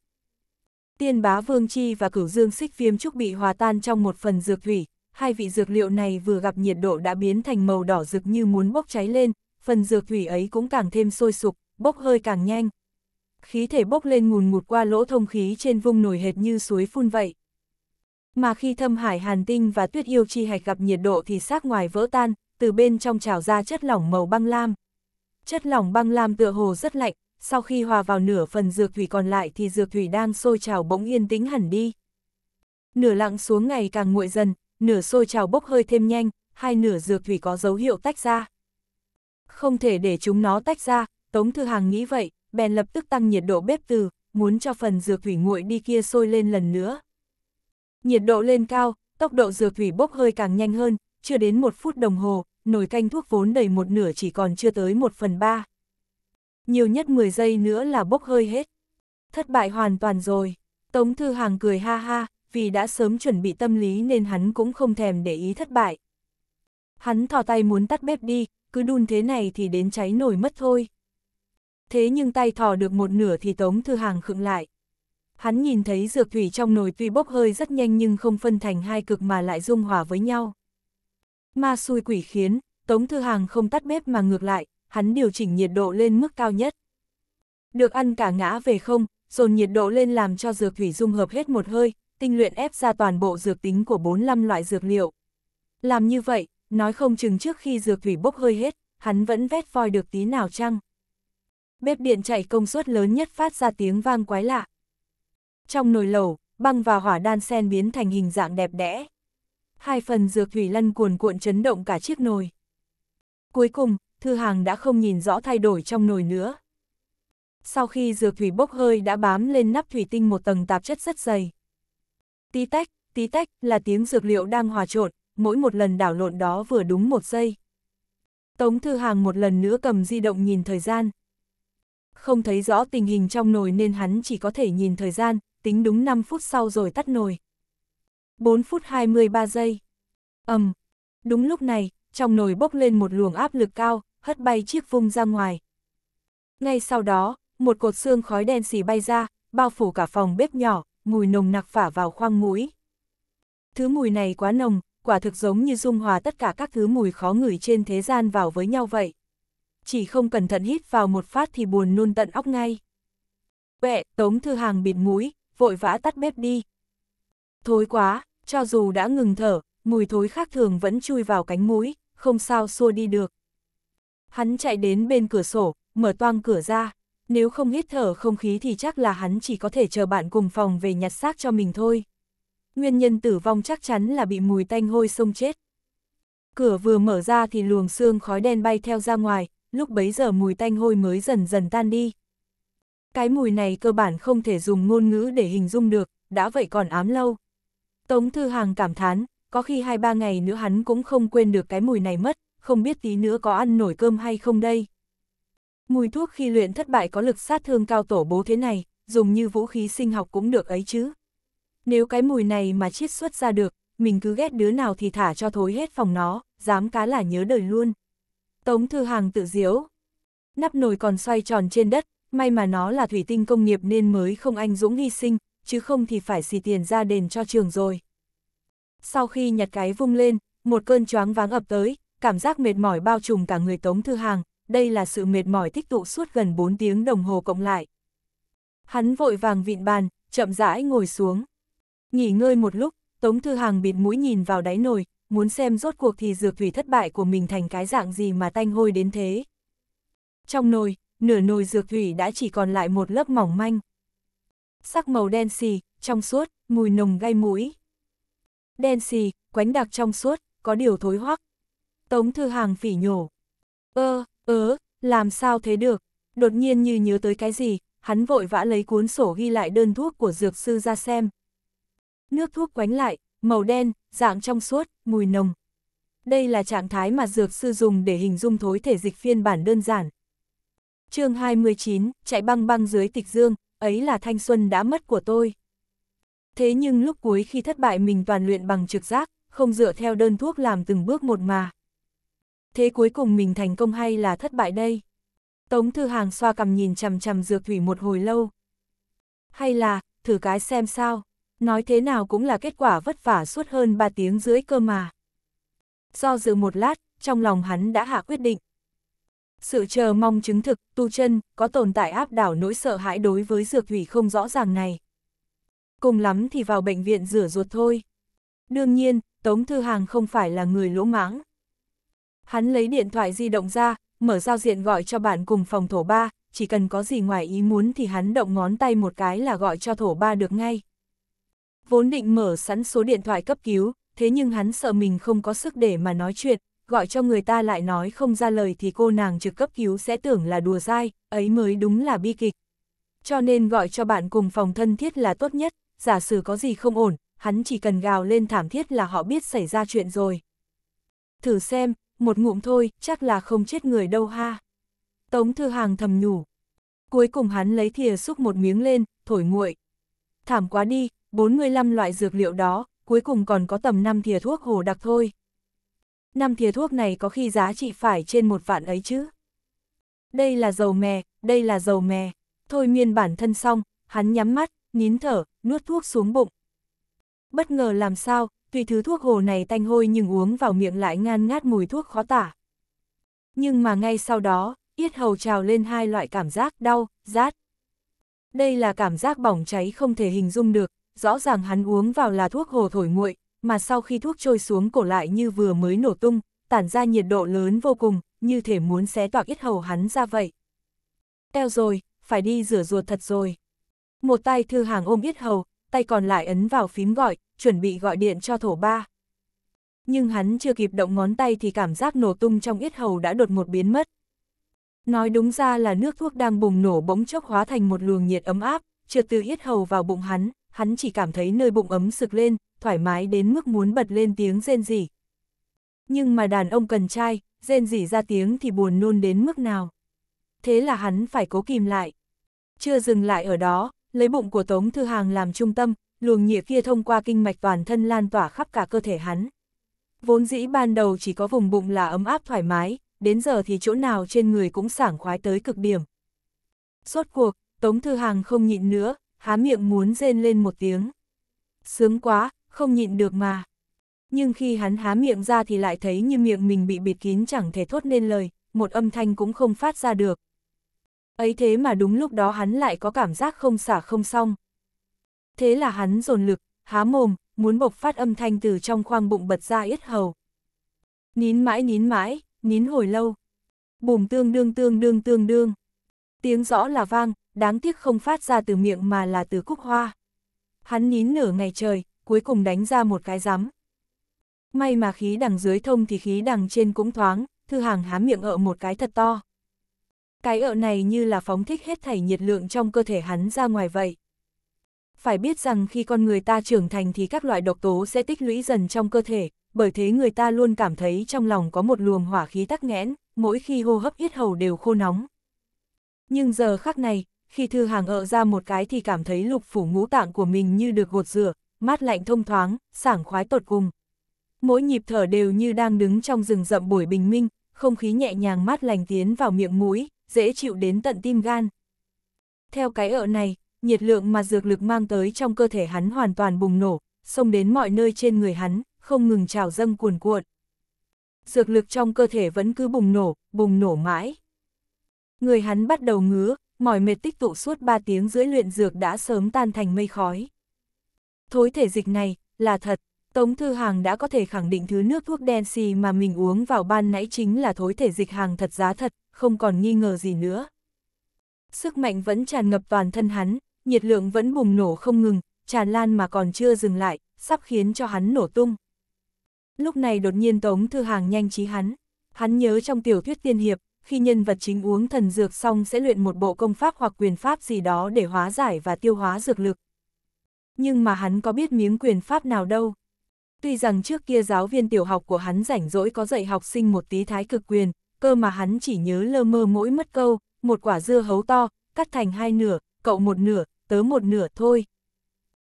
Tiên bá vương chi và cửu dương xích viêm trúc bị hòa tan trong một phần dược thủy, hai vị dược liệu này vừa gặp nhiệt độ đã biến thành màu đỏ rực như muốn bốc cháy lên, phần dược thủy ấy cũng càng thêm sôi sục, bốc hơi càng nhanh khí thể bốc lên ngùn ngụt qua lỗ thông khí trên vung nổi hệt như suối phun vậy. Mà khi thâm hải hàn tinh và tuyết yêu chi hạch gặp nhiệt độ thì xác ngoài vỡ tan, từ bên trong trào ra chất lỏng màu băng lam. Chất lỏng băng lam tựa hồ rất lạnh, sau khi hòa vào nửa phần dược thủy còn lại thì dược thủy đang sôi trào bỗng yên tĩnh hẳn đi. Nửa lặng xuống ngày càng nguội dần, nửa sôi trào bốc hơi thêm nhanh, hai nửa dược thủy có dấu hiệu tách ra. Không thể để chúng nó tách ra, Tống Thư Hàng nghĩ vậy, bèn lập tức tăng nhiệt độ bếp từ, muốn cho phần dược thủy nguội đi kia sôi lên lần nữa. Nhiệt độ lên cao, tốc độ dược thủy bốc hơi càng nhanh hơn, chưa đến một phút đồng hồ, nồi canh thuốc vốn đầy một nửa chỉ còn chưa tới một phần ba. Nhiều nhất 10 giây nữa là bốc hơi hết. Thất bại hoàn toàn rồi. Tống Thư Hàng cười ha ha, vì đã sớm chuẩn bị tâm lý nên hắn cũng không thèm để ý thất bại. Hắn thò tay muốn tắt bếp đi, cứ đun thế này thì đến cháy nổi mất thôi thế nhưng tay thò được một nửa thì Tống Thư Hàng khựng lại. Hắn nhìn thấy dược thủy trong nồi tuy bốc hơi rất nhanh nhưng không phân thành hai cực mà lại dung hòa với nhau. Ma xui quỷ khiến, Tống Thư Hàng không tắt bếp mà ngược lại, hắn điều chỉnh nhiệt độ lên mức cao nhất. Được ăn cả ngã về không, dồn nhiệt độ lên làm cho dược thủy dung hợp hết một hơi, tinh luyện ép ra toàn bộ dược tính của 45 loại dược liệu. Làm như vậy, nói không chừng trước khi dược thủy bốc hơi hết, hắn vẫn vét voi được tí nào chăng? bếp điện chạy công suất lớn nhất phát ra tiếng vang quái lạ. Trong nồi lẩu, băng và hỏa đan sen biến thành hình dạng đẹp đẽ. Hai phần dược thủy lăn cuồn cuộn chấn động cả chiếc nồi. Cuối cùng, Thư Hàng đã không nhìn rõ thay đổi trong nồi nữa. Sau khi dược thủy bốc hơi đã bám lên nắp thủy tinh một tầng tạp chất rất dày. Tí tách, tí tách là tiếng dược liệu đang hòa trộn, mỗi một lần đảo lộn đó vừa đúng một giây. Tống Thư Hàng một lần nữa cầm di động nhìn thời gian, không thấy rõ tình hình trong nồi nên hắn chỉ có thể nhìn thời gian, tính đúng 5 phút sau rồi tắt nồi. 4 phút 23 giây. Ầm. Um, đúng lúc này, trong nồi bốc lên một luồng áp lực cao, hất bay chiếc vung ra ngoài. Ngay sau đó, một cột xương khói đen xì bay ra, bao phủ cả phòng bếp nhỏ, mùi nồng nặc phả vào khoang mũi. Thứ mùi này quá nồng, quả thực giống như dung hòa tất cả các thứ mùi khó ngửi trên thế gian vào với nhau vậy chỉ không cẩn thận hít vào một phát thì buồn nôn tận óc ngay. Quẹ, Tống Thư Hàng bịt mũi, vội vã tắt bếp đi. Thối quá, cho dù đã ngừng thở, mùi thối khác thường vẫn chui vào cánh mũi, không sao xua đi được. Hắn chạy đến bên cửa sổ, mở toang cửa ra. Nếu không hít thở không khí thì chắc là hắn chỉ có thể chờ bạn cùng phòng về nhặt xác cho mình thôi. Nguyên nhân tử vong chắc chắn là bị mùi tanh hôi sông chết. Cửa vừa mở ra thì luồng xương khói đen bay theo ra ngoài, lúc bấy giờ mùi tanh hôi mới dần dần tan đi. Cái mùi này cơ bản không thể dùng ngôn ngữ để hình dung được, đã vậy còn ám lâu. Tống Thư Hàng cảm thán, có khi hai ba ngày nữa hắn cũng không quên được cái mùi này mất, không biết tí nữa có ăn nổi cơm hay không đây. Mùi thuốc khi luyện thất bại có lực sát thương cao tổ bố thế này, dùng như vũ khí sinh học cũng được ấy chứ. Nếu cái mùi này mà chiết xuất ra được, mình cứ ghét đứa nào thì thả cho thối hết phòng nó, dám cá là nhớ đời luôn. Tống Thư Hàng tự diếu. Nắp nồi còn xoay tròn trên đất, may mà nó là thủy tinh công nghiệp nên mới không anh dũng hy sinh, chứ không thì phải xì tiền ra đền cho trường rồi. Sau khi nhặt cái vung lên, một cơn choáng váng ập tới, cảm giác mệt mỏi bao trùm cả người Tống Thư Hàng, đây là sự mệt mỏi tích tụ suốt gần 4 tiếng đồng hồ cộng lại. Hắn vội vàng vịn bàn, chậm rãi ngồi xuống. Nghỉ ngơi một lúc, Tống Thư Hàng bịt mũi nhìn vào đáy nồi, muốn xem rốt cuộc thì dược thủy thất bại của mình thành cái dạng gì mà tanh hôi đến thế. Trong nồi, nửa nồi dược thủy đã chỉ còn lại một lớp mỏng manh. Sắc màu đen xì, trong suốt, mùi nồng gai mũi. Đen xì, quánh đặc trong suốt, có điều thối hoắc. Tống thư hàng phỉ nhổ. Ơ, ờ, ớ, làm sao thế được? Đột nhiên như nhớ tới cái gì, hắn vội vã lấy cuốn sổ ghi lại đơn thuốc của dược sư ra xem. Nước thuốc quánh lại, màu đen, dạng trong suốt, mùi nồng. Đây là trạng thái mà dược sư dùng để hình dung thối thể dịch phiên bản đơn giản. chương 29, chạy băng băng dưới tịch dương, ấy là thanh xuân đã mất của tôi. Thế nhưng lúc cuối khi thất bại mình toàn luyện bằng trực giác, không dựa theo đơn thuốc làm từng bước một mà. Thế cuối cùng mình thành công hay là thất bại đây? Tống Thư Hàng xoa cầm nhìn chằm chằm dược thủy một hồi lâu. Hay là, thử cái xem sao nói thế nào cũng là kết quả vất vả suốt hơn 3 tiếng rưỡi cơ mà. Do dự một lát, trong lòng hắn đã hạ quyết định. Sự chờ mong chứng thực, tu chân, có tồn tại áp đảo nỗi sợ hãi đối với dược thủy không rõ ràng này. Cùng lắm thì vào bệnh viện rửa ruột thôi. Đương nhiên, Tống Thư Hàng không phải là người lỗ mãng. Hắn lấy điện thoại di động ra, mở giao diện gọi cho bạn cùng phòng thổ ba, chỉ cần có gì ngoài ý muốn thì hắn động ngón tay một cái là gọi cho thổ ba được ngay vốn định mở sẵn số điện thoại cấp cứu, thế nhưng hắn sợ mình không có sức để mà nói chuyện, gọi cho người ta lại nói không ra lời thì cô nàng trực cấp cứu sẽ tưởng là đùa dai, ấy mới đúng là bi kịch. Cho nên gọi cho bạn cùng phòng thân thiết là tốt nhất, giả sử có gì không ổn, hắn chỉ cần gào lên thảm thiết là họ biết xảy ra chuyện rồi. Thử xem, một ngụm thôi, chắc là không chết người đâu ha. Tống Thư Hàng thầm nhủ. Cuối cùng hắn lấy thìa xúc một miếng lên, thổi nguội. Thảm quá đi, 45 loại dược liệu đó, cuối cùng còn có tầm 5 thìa thuốc hồ đặc thôi. 5 thìa thuốc này có khi giá trị phải trên một vạn ấy chứ. Đây là dầu mè, đây là dầu mè. Thôi miên bản thân xong, hắn nhắm mắt, nín thở, nuốt thuốc xuống bụng. Bất ngờ làm sao, tùy thứ thuốc hồ này tanh hôi nhưng uống vào miệng lại ngan ngát mùi thuốc khó tả. Nhưng mà ngay sau đó, yết hầu trào lên hai loại cảm giác đau, rát. Đây là cảm giác bỏng cháy không thể hình dung được, rõ ràng hắn uống vào là thuốc hồ thổi nguội, mà sau khi thuốc trôi xuống cổ lại như vừa mới nổ tung, tản ra nhiệt độ lớn vô cùng, như thể muốn xé toạc ít hầu hắn ra vậy. Teo rồi, phải đi rửa ruột thật rồi. Một tay thư hàng ôm ít hầu, tay còn lại ấn vào phím gọi, chuẩn bị gọi điện cho thổ ba. Nhưng hắn chưa kịp động ngón tay thì cảm giác nổ tung trong ít hầu đã đột một biến mất. Nói đúng ra là nước thuốc đang bùng nổ bỗng chốc hóa thành một luồng nhiệt ấm áp, trượt từ ít hầu vào bụng hắn, hắn chỉ cảm thấy nơi bụng ấm sực lên, thoải mái đến mức muốn bật lên tiếng rên rỉ. Nhưng mà đàn ông cần trai, rên rỉ ra tiếng thì buồn nôn đến mức nào. Thế là hắn phải cố kìm lại. Chưa dừng lại ở đó, lấy bụng của Tống Thư Hàng làm trung tâm, luồng nhiệt kia thông qua kinh mạch toàn thân lan tỏa khắp cả cơ thể hắn. Vốn dĩ ban đầu chỉ có vùng bụng là ấm áp thoải mái, đến giờ thì chỗ nào trên người cũng sảng khoái tới cực điểm. Suốt cuộc, Tống Thư Hàng không nhịn nữa, há miệng muốn rên lên một tiếng. Sướng quá, không nhịn được mà. Nhưng khi hắn há miệng ra thì lại thấy như miệng mình bị bịt kín chẳng thể thốt nên lời, một âm thanh cũng không phát ra được. Ấy thế mà đúng lúc đó hắn lại có cảm giác không xả không xong. Thế là hắn dồn lực, há mồm, muốn bộc phát âm thanh từ trong khoang bụng bật ra yết hầu. Nín mãi nín mãi, nín hồi lâu. Bùm tương đương tương đương tương đương. Tiếng rõ là vang, đáng tiếc không phát ra từ miệng mà là từ cúc hoa. Hắn nín nửa ngày trời, cuối cùng đánh ra một cái rắm. May mà khí đằng dưới thông thì khí đằng trên cũng thoáng, thư hàng há miệng ợ một cái thật to. Cái ợ này như là phóng thích hết thảy nhiệt lượng trong cơ thể hắn ra ngoài vậy. Phải biết rằng khi con người ta trưởng thành thì các loại độc tố sẽ tích lũy dần trong cơ thể, bởi thế người ta luôn cảm thấy trong lòng có một luồng hỏa khí tắc nghẽn, mỗi khi hô hấp yết hầu đều khô nóng. Nhưng giờ khắc này, khi thư hàng ở ra một cái thì cảm thấy lục phủ ngũ tạng của mình như được gột rửa, mát lạnh thông thoáng, sảng khoái tột cùng. Mỗi nhịp thở đều như đang đứng trong rừng rậm buổi bình minh, không khí nhẹ nhàng mát lành tiến vào miệng mũi, dễ chịu đến tận tim gan. Theo cái ở này, nhiệt lượng mà dược lực mang tới trong cơ thể hắn hoàn toàn bùng nổ, xông đến mọi nơi trên người hắn, không ngừng trào dâng cuồn cuộn. Dược lực trong cơ thể vẫn cứ bùng nổ, bùng nổ mãi. Người hắn bắt đầu ngứa, mỏi mệt tích tụ suốt 3 tiếng rưỡi luyện dược đã sớm tan thành mây khói. Thối thể dịch này, là thật, Tống Thư Hàng đã có thể khẳng định thứ nước thuốc đen xì mà mình uống vào ban nãy chính là thối thể dịch hàng thật giá thật, không còn nghi ngờ gì nữa. Sức mạnh vẫn tràn ngập toàn thân hắn, nhiệt lượng vẫn bùng nổ không ngừng, tràn lan mà còn chưa dừng lại, sắp khiến cho hắn nổ tung. Lúc này đột nhiên Tống Thư Hàng nhanh trí hắn, hắn nhớ trong tiểu thuyết tiên hiệp, khi nhân vật chính uống thần dược xong sẽ luyện một bộ công pháp hoặc quyền pháp gì đó để hóa giải và tiêu hóa dược lực. Nhưng mà hắn có biết miếng quyền pháp nào đâu. Tuy rằng trước kia giáo viên tiểu học của hắn rảnh rỗi có dạy học sinh một tí thái cực quyền, cơ mà hắn chỉ nhớ lơ mơ mỗi mất câu, một quả dưa hấu to, cắt thành hai nửa, cậu một nửa, tớ một nửa thôi.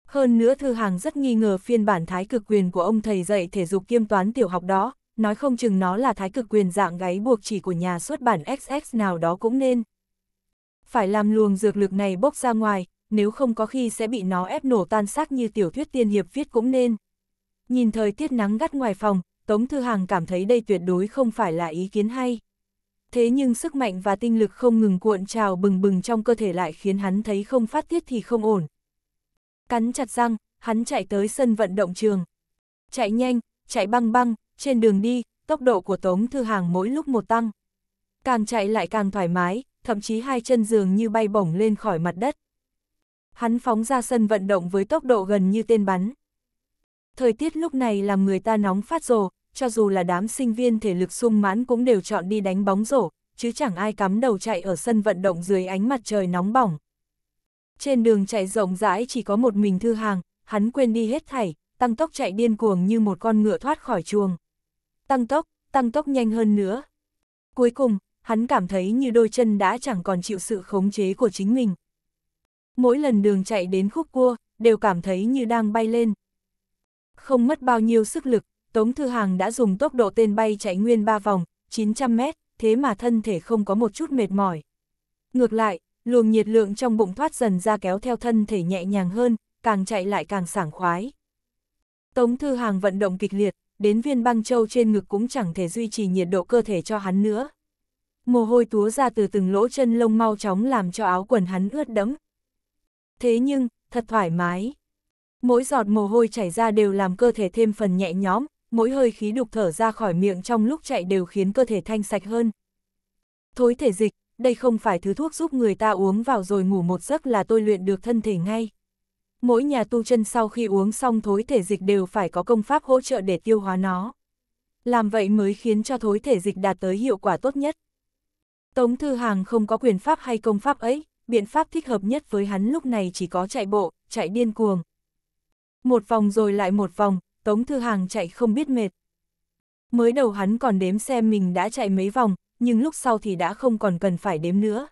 Hơn nữa Thư Hàng rất nghi ngờ phiên bản thái cực quyền của ông thầy dạy thể dục kiêm toán tiểu học đó, nói không chừng nó là thái cực quyền dạng gáy buộc chỉ của nhà xuất bản XX nào đó cũng nên. Phải làm luồng dược lực này bốc ra ngoài, nếu không có khi sẽ bị nó ép nổ tan xác như tiểu thuyết tiên hiệp viết cũng nên. Nhìn thời tiết nắng gắt ngoài phòng, Tống Thư Hàng cảm thấy đây tuyệt đối không phải là ý kiến hay. Thế nhưng sức mạnh và tinh lực không ngừng cuộn trào bừng bừng trong cơ thể lại khiến hắn thấy không phát tiết thì không ổn. Cắn chặt răng, hắn chạy tới sân vận động trường. Chạy nhanh, chạy băng băng, trên đường đi, tốc độ của Tống Thư Hàng mỗi lúc một tăng. Càng chạy lại càng thoải mái, thậm chí hai chân giường như bay bổng lên khỏi mặt đất. Hắn phóng ra sân vận động với tốc độ gần như tên bắn. Thời tiết lúc này làm người ta nóng phát rồ, cho dù là đám sinh viên thể lực sung mãn cũng đều chọn đi đánh bóng rổ, chứ chẳng ai cắm đầu chạy ở sân vận động dưới ánh mặt trời nóng bỏng. Trên đường chạy rộng rãi chỉ có một mình Thư Hàng, hắn quên đi hết thảy, tăng tốc chạy điên cuồng như một con ngựa thoát khỏi chuồng tăng tốc, tăng tốc nhanh hơn nữa. Cuối cùng, hắn cảm thấy như đôi chân đã chẳng còn chịu sự khống chế của chính mình. Mỗi lần đường chạy đến khúc cua, đều cảm thấy như đang bay lên. Không mất bao nhiêu sức lực, Tống Thư Hàng đã dùng tốc độ tên bay chạy nguyên 3 vòng, 900 mét, thế mà thân thể không có một chút mệt mỏi. Ngược lại, luồng nhiệt lượng trong bụng thoát dần ra kéo theo thân thể nhẹ nhàng hơn, càng chạy lại càng sảng khoái. Tống Thư Hàng vận động kịch liệt, đến viên băng châu trên ngực cũng chẳng thể duy trì nhiệt độ cơ thể cho hắn nữa. Mồ hôi túa ra từ từng lỗ chân lông mau chóng làm cho áo quần hắn ướt đẫm. Thế nhưng, thật thoải mái. Mỗi giọt mồ hôi chảy ra đều làm cơ thể thêm phần nhẹ nhõm, mỗi hơi khí đục thở ra khỏi miệng trong lúc chạy đều khiến cơ thể thanh sạch hơn. Thối thể dịch, đây không phải thứ thuốc giúp người ta uống vào rồi ngủ một giấc là tôi luyện được thân thể ngay mỗi nhà tu chân sau khi uống xong thối thể dịch đều phải có công pháp hỗ trợ để tiêu hóa nó. Làm vậy mới khiến cho thối thể dịch đạt tới hiệu quả tốt nhất. Tống Thư Hàng không có quyền pháp hay công pháp ấy, biện pháp thích hợp nhất với hắn lúc này chỉ có chạy bộ, chạy điên cuồng. Một vòng rồi lại một vòng, Tống Thư Hàng chạy không biết mệt. Mới đầu hắn còn đếm xem mình đã chạy mấy vòng, nhưng lúc sau thì đã không còn cần phải đếm nữa.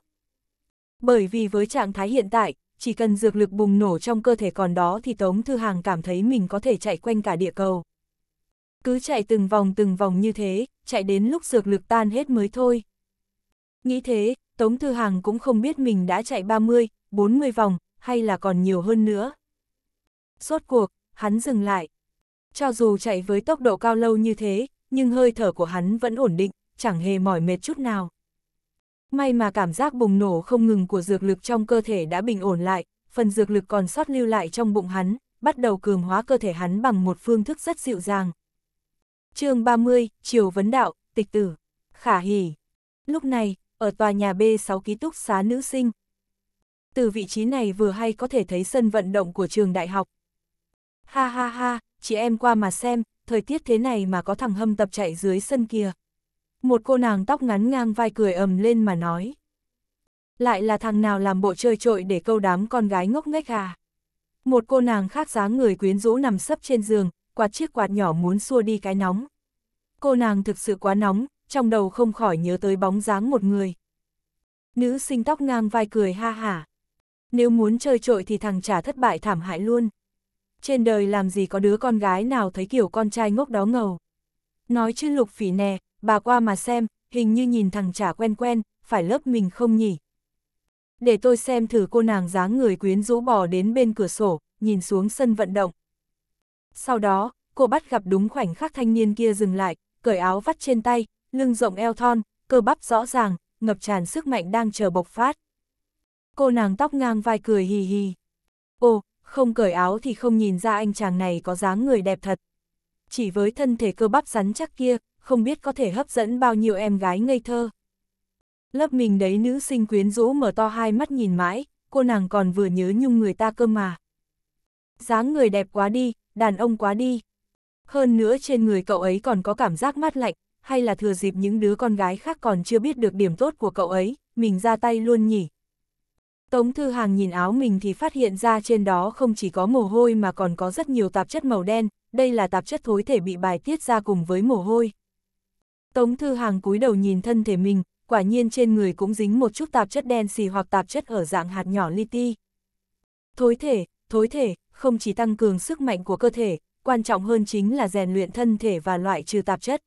Bởi vì với trạng thái hiện tại, chỉ cần dược lực bùng nổ trong cơ thể còn đó thì Tống Thư Hàng cảm thấy mình có thể chạy quanh cả địa cầu. Cứ chạy từng vòng từng vòng như thế, chạy đến lúc dược lực tan hết mới thôi. Nghĩ thế, Tống Thư Hàng cũng không biết mình đã chạy 30, 40 vòng, hay là còn nhiều hơn nữa. Sốt cuộc, hắn dừng lại. Cho dù chạy với tốc độ cao lâu như thế, nhưng hơi thở của hắn vẫn ổn định, chẳng hề mỏi mệt chút nào. May mà cảm giác bùng nổ không ngừng của dược lực trong cơ thể đã bình ổn lại, phần dược lực còn sót lưu lại trong bụng hắn, bắt đầu cường hóa cơ thể hắn bằng một phương thức rất dịu dàng. chương 30, Chiều Vấn Đạo, Tịch Tử, Khả Hỷ. Lúc này, ở tòa nhà B6 ký túc xá nữ sinh. Từ vị trí này vừa hay có thể thấy sân vận động của trường đại học. Ha ha ha, chị em qua mà xem, thời tiết thế này mà có thằng hâm tập chạy dưới sân kia. Một cô nàng tóc ngắn ngang vai cười ầm lên mà nói. Lại là thằng nào làm bộ chơi trội để câu đám con gái ngốc nghếch à? Một cô nàng khác dáng người quyến rũ nằm sấp trên giường, quạt chiếc quạt nhỏ muốn xua đi cái nóng. Cô nàng thực sự quá nóng, trong đầu không khỏi nhớ tới bóng dáng một người. Nữ sinh tóc ngang vai cười ha hả. Nếu muốn chơi trội thì thằng trả thất bại thảm hại luôn. Trên đời làm gì có đứa con gái nào thấy kiểu con trai ngốc đó ngầu. Nói chứ lục phỉ nè, bà qua mà xem, hình như nhìn thằng chả quen quen, phải lớp mình không nhỉ? Để tôi xem thử cô nàng dáng người quyến rũ bò đến bên cửa sổ, nhìn xuống sân vận động. Sau đó, cô bắt gặp đúng khoảnh khắc thanh niên kia dừng lại, cởi áo vắt trên tay, lưng rộng eo thon, cơ bắp rõ ràng, ngập tràn sức mạnh đang chờ bộc phát. Cô nàng tóc ngang vai cười hì hì. Ồ, không cởi áo thì không nhìn ra anh chàng này có dáng người đẹp thật. Chỉ với thân thể cơ bắp rắn chắc kia, không biết có thể hấp dẫn bao nhiêu em gái ngây thơ. Lớp mình đấy nữ sinh quyến rũ mở to hai mắt nhìn mãi, cô nàng còn vừa nhớ nhung người ta cơ mà. dáng người đẹp quá đi, đàn ông quá đi. Hơn nữa trên người cậu ấy còn có cảm giác mát lạnh, hay là thừa dịp những đứa con gái khác còn chưa biết được điểm tốt của cậu ấy, mình ra tay luôn nhỉ. Tống Thư Hàng nhìn áo mình thì phát hiện ra trên đó không chỉ có mồ hôi mà còn có rất nhiều tạp chất màu đen, đây là tạp chất thối thể bị bài tiết ra cùng với mồ hôi. Tống Thư Hàng cúi đầu nhìn thân thể mình, quả nhiên trên người cũng dính một chút tạp chất đen xì hoặc tạp chất ở dạng hạt nhỏ li ti. Thối thể, thối thể, không chỉ tăng cường sức mạnh của cơ thể, quan trọng hơn chính là rèn luyện thân thể và loại trừ tạp chất.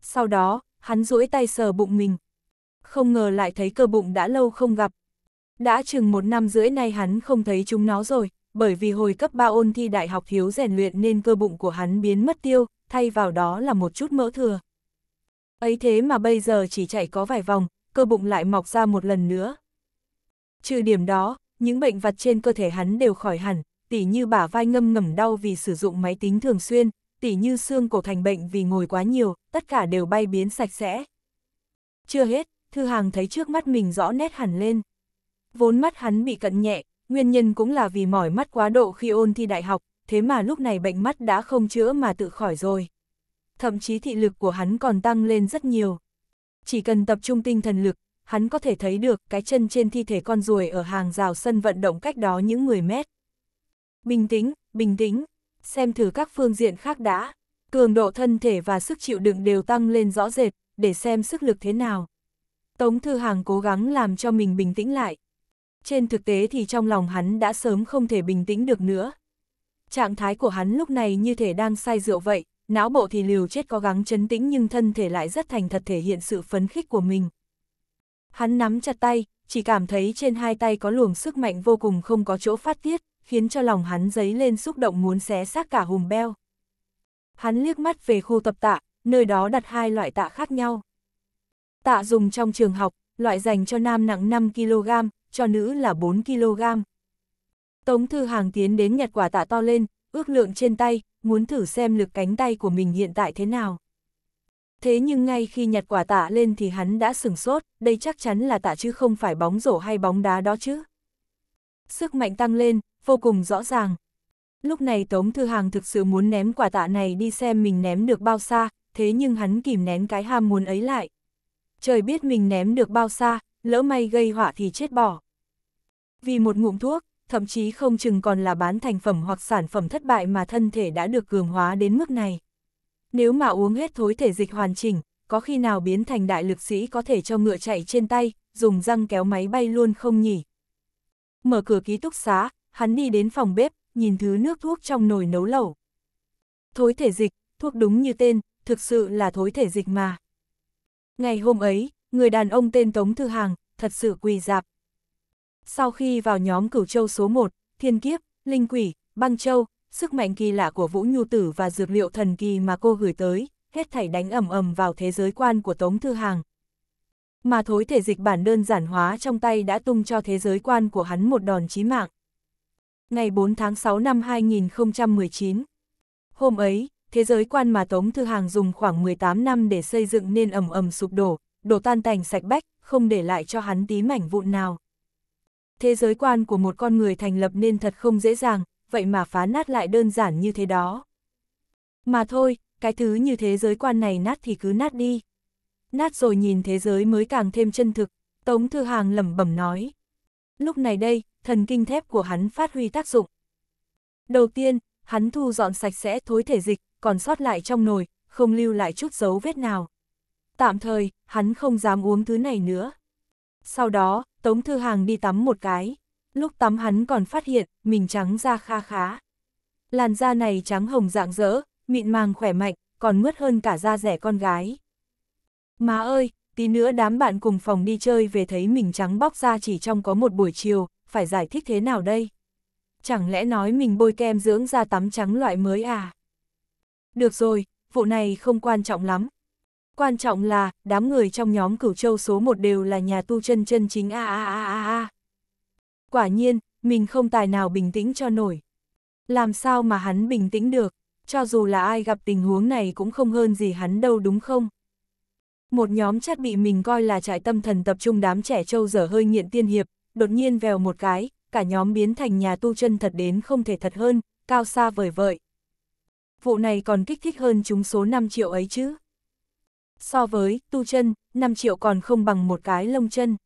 Sau đó, hắn duỗi tay sờ bụng mình. Không ngờ lại thấy cơ bụng đã lâu không gặp. Đã chừng một năm rưỡi nay hắn không thấy chúng nó rồi, bởi vì hồi cấp 3 ôn thi đại học thiếu rèn luyện nên cơ bụng của hắn biến mất tiêu, thay vào đó là một chút mỡ thừa. Ấy thế mà bây giờ chỉ chạy có vài vòng, cơ bụng lại mọc ra một lần nữa. Trừ điểm đó, những bệnh vặt trên cơ thể hắn đều khỏi hẳn, tỉ như bả vai ngâm ngầm đau vì sử dụng máy tính thường xuyên, tỉ như xương cổ thành bệnh vì ngồi quá nhiều, tất cả đều bay biến sạch sẽ. Chưa hết, Thư Hàng thấy trước mắt mình rõ nét hẳn lên. Vốn mắt hắn bị cận nhẹ, nguyên nhân cũng là vì mỏi mắt quá độ khi ôn thi đại học, thế mà lúc này bệnh mắt đã không chữa mà tự khỏi rồi thậm chí thị lực của hắn còn tăng lên rất nhiều. Chỉ cần tập trung tinh thần lực, hắn có thể thấy được cái chân trên thi thể con ruồi ở hàng rào sân vận động cách đó những 10 mét. Bình tĩnh, bình tĩnh, xem thử các phương diện khác đã, cường độ thân thể và sức chịu đựng đều tăng lên rõ rệt, để xem sức lực thế nào. Tống Thư Hàng cố gắng làm cho mình bình tĩnh lại. Trên thực tế thì trong lòng hắn đã sớm không thể bình tĩnh được nữa. Trạng thái của hắn lúc này như thể đang say rượu vậy, não bộ thì liều chết cố gắng chấn tĩnh nhưng thân thể lại rất thành thật thể hiện sự phấn khích của mình. Hắn nắm chặt tay, chỉ cảm thấy trên hai tay có luồng sức mạnh vô cùng không có chỗ phát tiết, khiến cho lòng hắn dấy lên xúc động muốn xé xác cả hùm beo. Hắn liếc mắt về khu tập tạ, nơi đó đặt hai loại tạ khác nhau. Tạ dùng trong trường học, loại dành cho nam nặng 5kg, cho nữ là 4kg. Tống Thư Hàng tiến đến nhặt quả tạ to lên, ước lượng trên tay, muốn thử xem lực cánh tay của mình hiện tại thế nào. Thế nhưng ngay khi nhặt quả tạ lên thì hắn đã sửng sốt, đây chắc chắn là tạ chứ không phải bóng rổ hay bóng đá đó chứ. Sức mạnh tăng lên, vô cùng rõ ràng. Lúc này Tống Thư Hàng thực sự muốn ném quả tạ này đi xem mình ném được bao xa, thế nhưng hắn kìm nén cái ham muốn ấy lại. Trời biết mình ném được bao xa, lỡ may gây họa thì chết bỏ. Vì một ngụm thuốc, thậm chí không chừng còn là bán thành phẩm hoặc sản phẩm thất bại mà thân thể đã được cường hóa đến mức này. Nếu mà uống hết thối thể dịch hoàn chỉnh, có khi nào biến thành đại lực sĩ có thể cho ngựa chạy trên tay, dùng răng kéo máy bay luôn không nhỉ? Mở cửa ký túc xá, hắn đi đến phòng bếp, nhìn thứ nước thuốc trong nồi nấu lẩu. Thối thể dịch, thuốc đúng như tên, thực sự là thối thể dịch mà. Ngày hôm ấy, người đàn ông tên Tống Thư Hàng, thật sự quỳ dạp, sau khi vào nhóm cửu châu số 1, thiên kiếp, linh quỷ, băng châu, sức mạnh kỳ lạ của Vũ Nhu Tử và dược liệu thần kỳ mà cô gửi tới, hết thảy đánh ầm ầm vào thế giới quan của Tống Thư Hàng. Mà thối thể dịch bản đơn giản hóa trong tay đã tung cho thế giới quan của hắn một đòn chí mạng. Ngày 4 tháng 6 năm 2019 Hôm ấy, thế giới quan mà Tống Thư Hàng dùng khoảng 18 năm để xây dựng nên ầm ầm sụp đổ, đổ tan tành sạch bách, không để lại cho hắn tí mảnh vụn nào thế giới quan của một con người thành lập nên thật không dễ dàng, vậy mà phá nát lại đơn giản như thế đó. Mà thôi, cái thứ như thế giới quan này nát thì cứ nát đi. Nát rồi nhìn thế giới mới càng thêm chân thực, Tống Thư Hàng lẩm bẩm nói. Lúc này đây, thần kinh thép của hắn phát huy tác dụng. Đầu tiên, hắn thu dọn sạch sẽ thối thể dịch, còn sót lại trong nồi, không lưu lại chút dấu vết nào. Tạm thời, hắn không dám uống thứ này nữa. Sau đó, Tống Thư Hàng đi tắm một cái, lúc tắm hắn còn phát hiện mình trắng da kha khá. Làn da này trắng hồng dạng dỡ, mịn màng khỏe mạnh, còn mướt hơn cả da rẻ con gái. Má ơi, tí nữa đám bạn cùng phòng đi chơi về thấy mình trắng bóc da chỉ trong có một buổi chiều, phải giải thích thế nào đây? Chẳng lẽ nói mình bôi kem dưỡng da tắm trắng loại mới à? Được rồi, vụ này không quan trọng lắm, Quan trọng là, đám người trong nhóm cửu châu số một đều là nhà tu chân chân chính a a a a a. Quả nhiên, mình không tài nào bình tĩnh cho nổi. Làm sao mà hắn bình tĩnh được, cho dù là ai gặp tình huống này cũng không hơn gì hắn đâu đúng không? Một nhóm chắc bị mình coi là trại tâm thần tập trung đám trẻ châu dở hơi nghiện tiên hiệp, đột nhiên vèo một cái, cả nhóm biến thành nhà tu chân thật đến không thể thật hơn, cao xa vời vợi. Vụ này còn kích thích hơn chúng số 5 triệu ấy chứ. So với tu chân, 5 triệu còn không bằng một cái lông chân.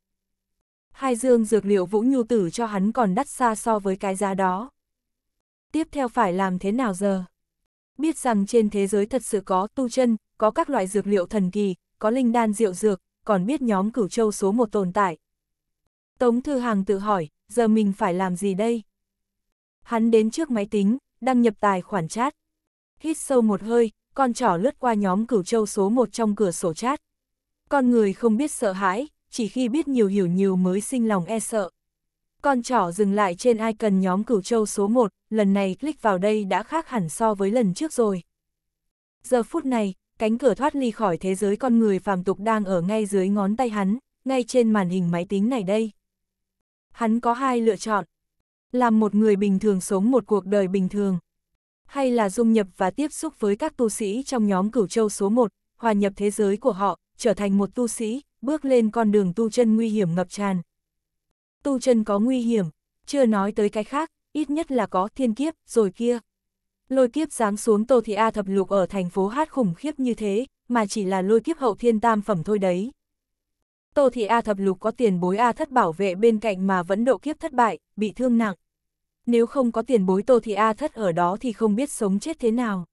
Hai dương dược liệu vũ nhu tử cho hắn còn đắt xa so với cái giá đó. Tiếp theo phải làm thế nào giờ? Biết rằng trên thế giới thật sự có tu chân, có các loại dược liệu thần kỳ, có linh đan diệu dược, còn biết nhóm cửu châu số một tồn tại. Tống Thư Hàng tự hỏi, giờ mình phải làm gì đây? Hắn đến trước máy tính, đăng nhập tài khoản chat. Hít sâu một hơi, con trỏ lướt qua nhóm cửu châu số một trong cửa sổ chat. Con người không biết sợ hãi, chỉ khi biết nhiều hiểu nhiều mới sinh lòng e sợ. Con trỏ dừng lại trên icon nhóm cửu châu số 1, lần này click vào đây đã khác hẳn so với lần trước rồi. Giờ phút này, cánh cửa thoát ly khỏi thế giới con người phàm tục đang ở ngay dưới ngón tay hắn, ngay trên màn hình máy tính này đây. Hắn có hai lựa chọn. Làm một người bình thường sống một cuộc đời bình thường hay là dung nhập và tiếp xúc với các tu sĩ trong nhóm cửu châu số 1, hòa nhập thế giới của họ, trở thành một tu sĩ, bước lên con đường tu chân nguy hiểm ngập tràn. Tu chân có nguy hiểm, chưa nói tới cái khác, ít nhất là có thiên kiếp, rồi kia. Lôi kiếp giáng xuống Tô Thị A thập lục ở thành phố hát khủng khiếp như thế, mà chỉ là lôi kiếp hậu thiên tam phẩm thôi đấy. Tô Thị A thập lục có tiền bối A thất bảo vệ bên cạnh mà vẫn độ kiếp thất bại, bị thương nặng nếu không có tiền bối Tô thì A Thất ở đó thì không biết sống chết thế nào.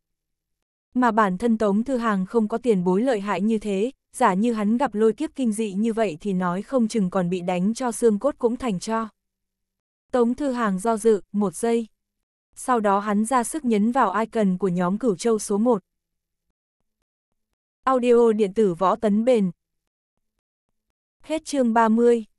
Mà bản thân Tống Thư Hàng không có tiền bối lợi hại như thế, giả như hắn gặp lôi kiếp kinh dị như vậy thì nói không chừng còn bị đánh cho xương cốt cũng thành cho. Tống Thư Hàng do dự, một giây. Sau đó hắn ra sức nhấn vào icon của nhóm cửu châu số 1. Audio điện tử võ tấn bền. Hết chương 30.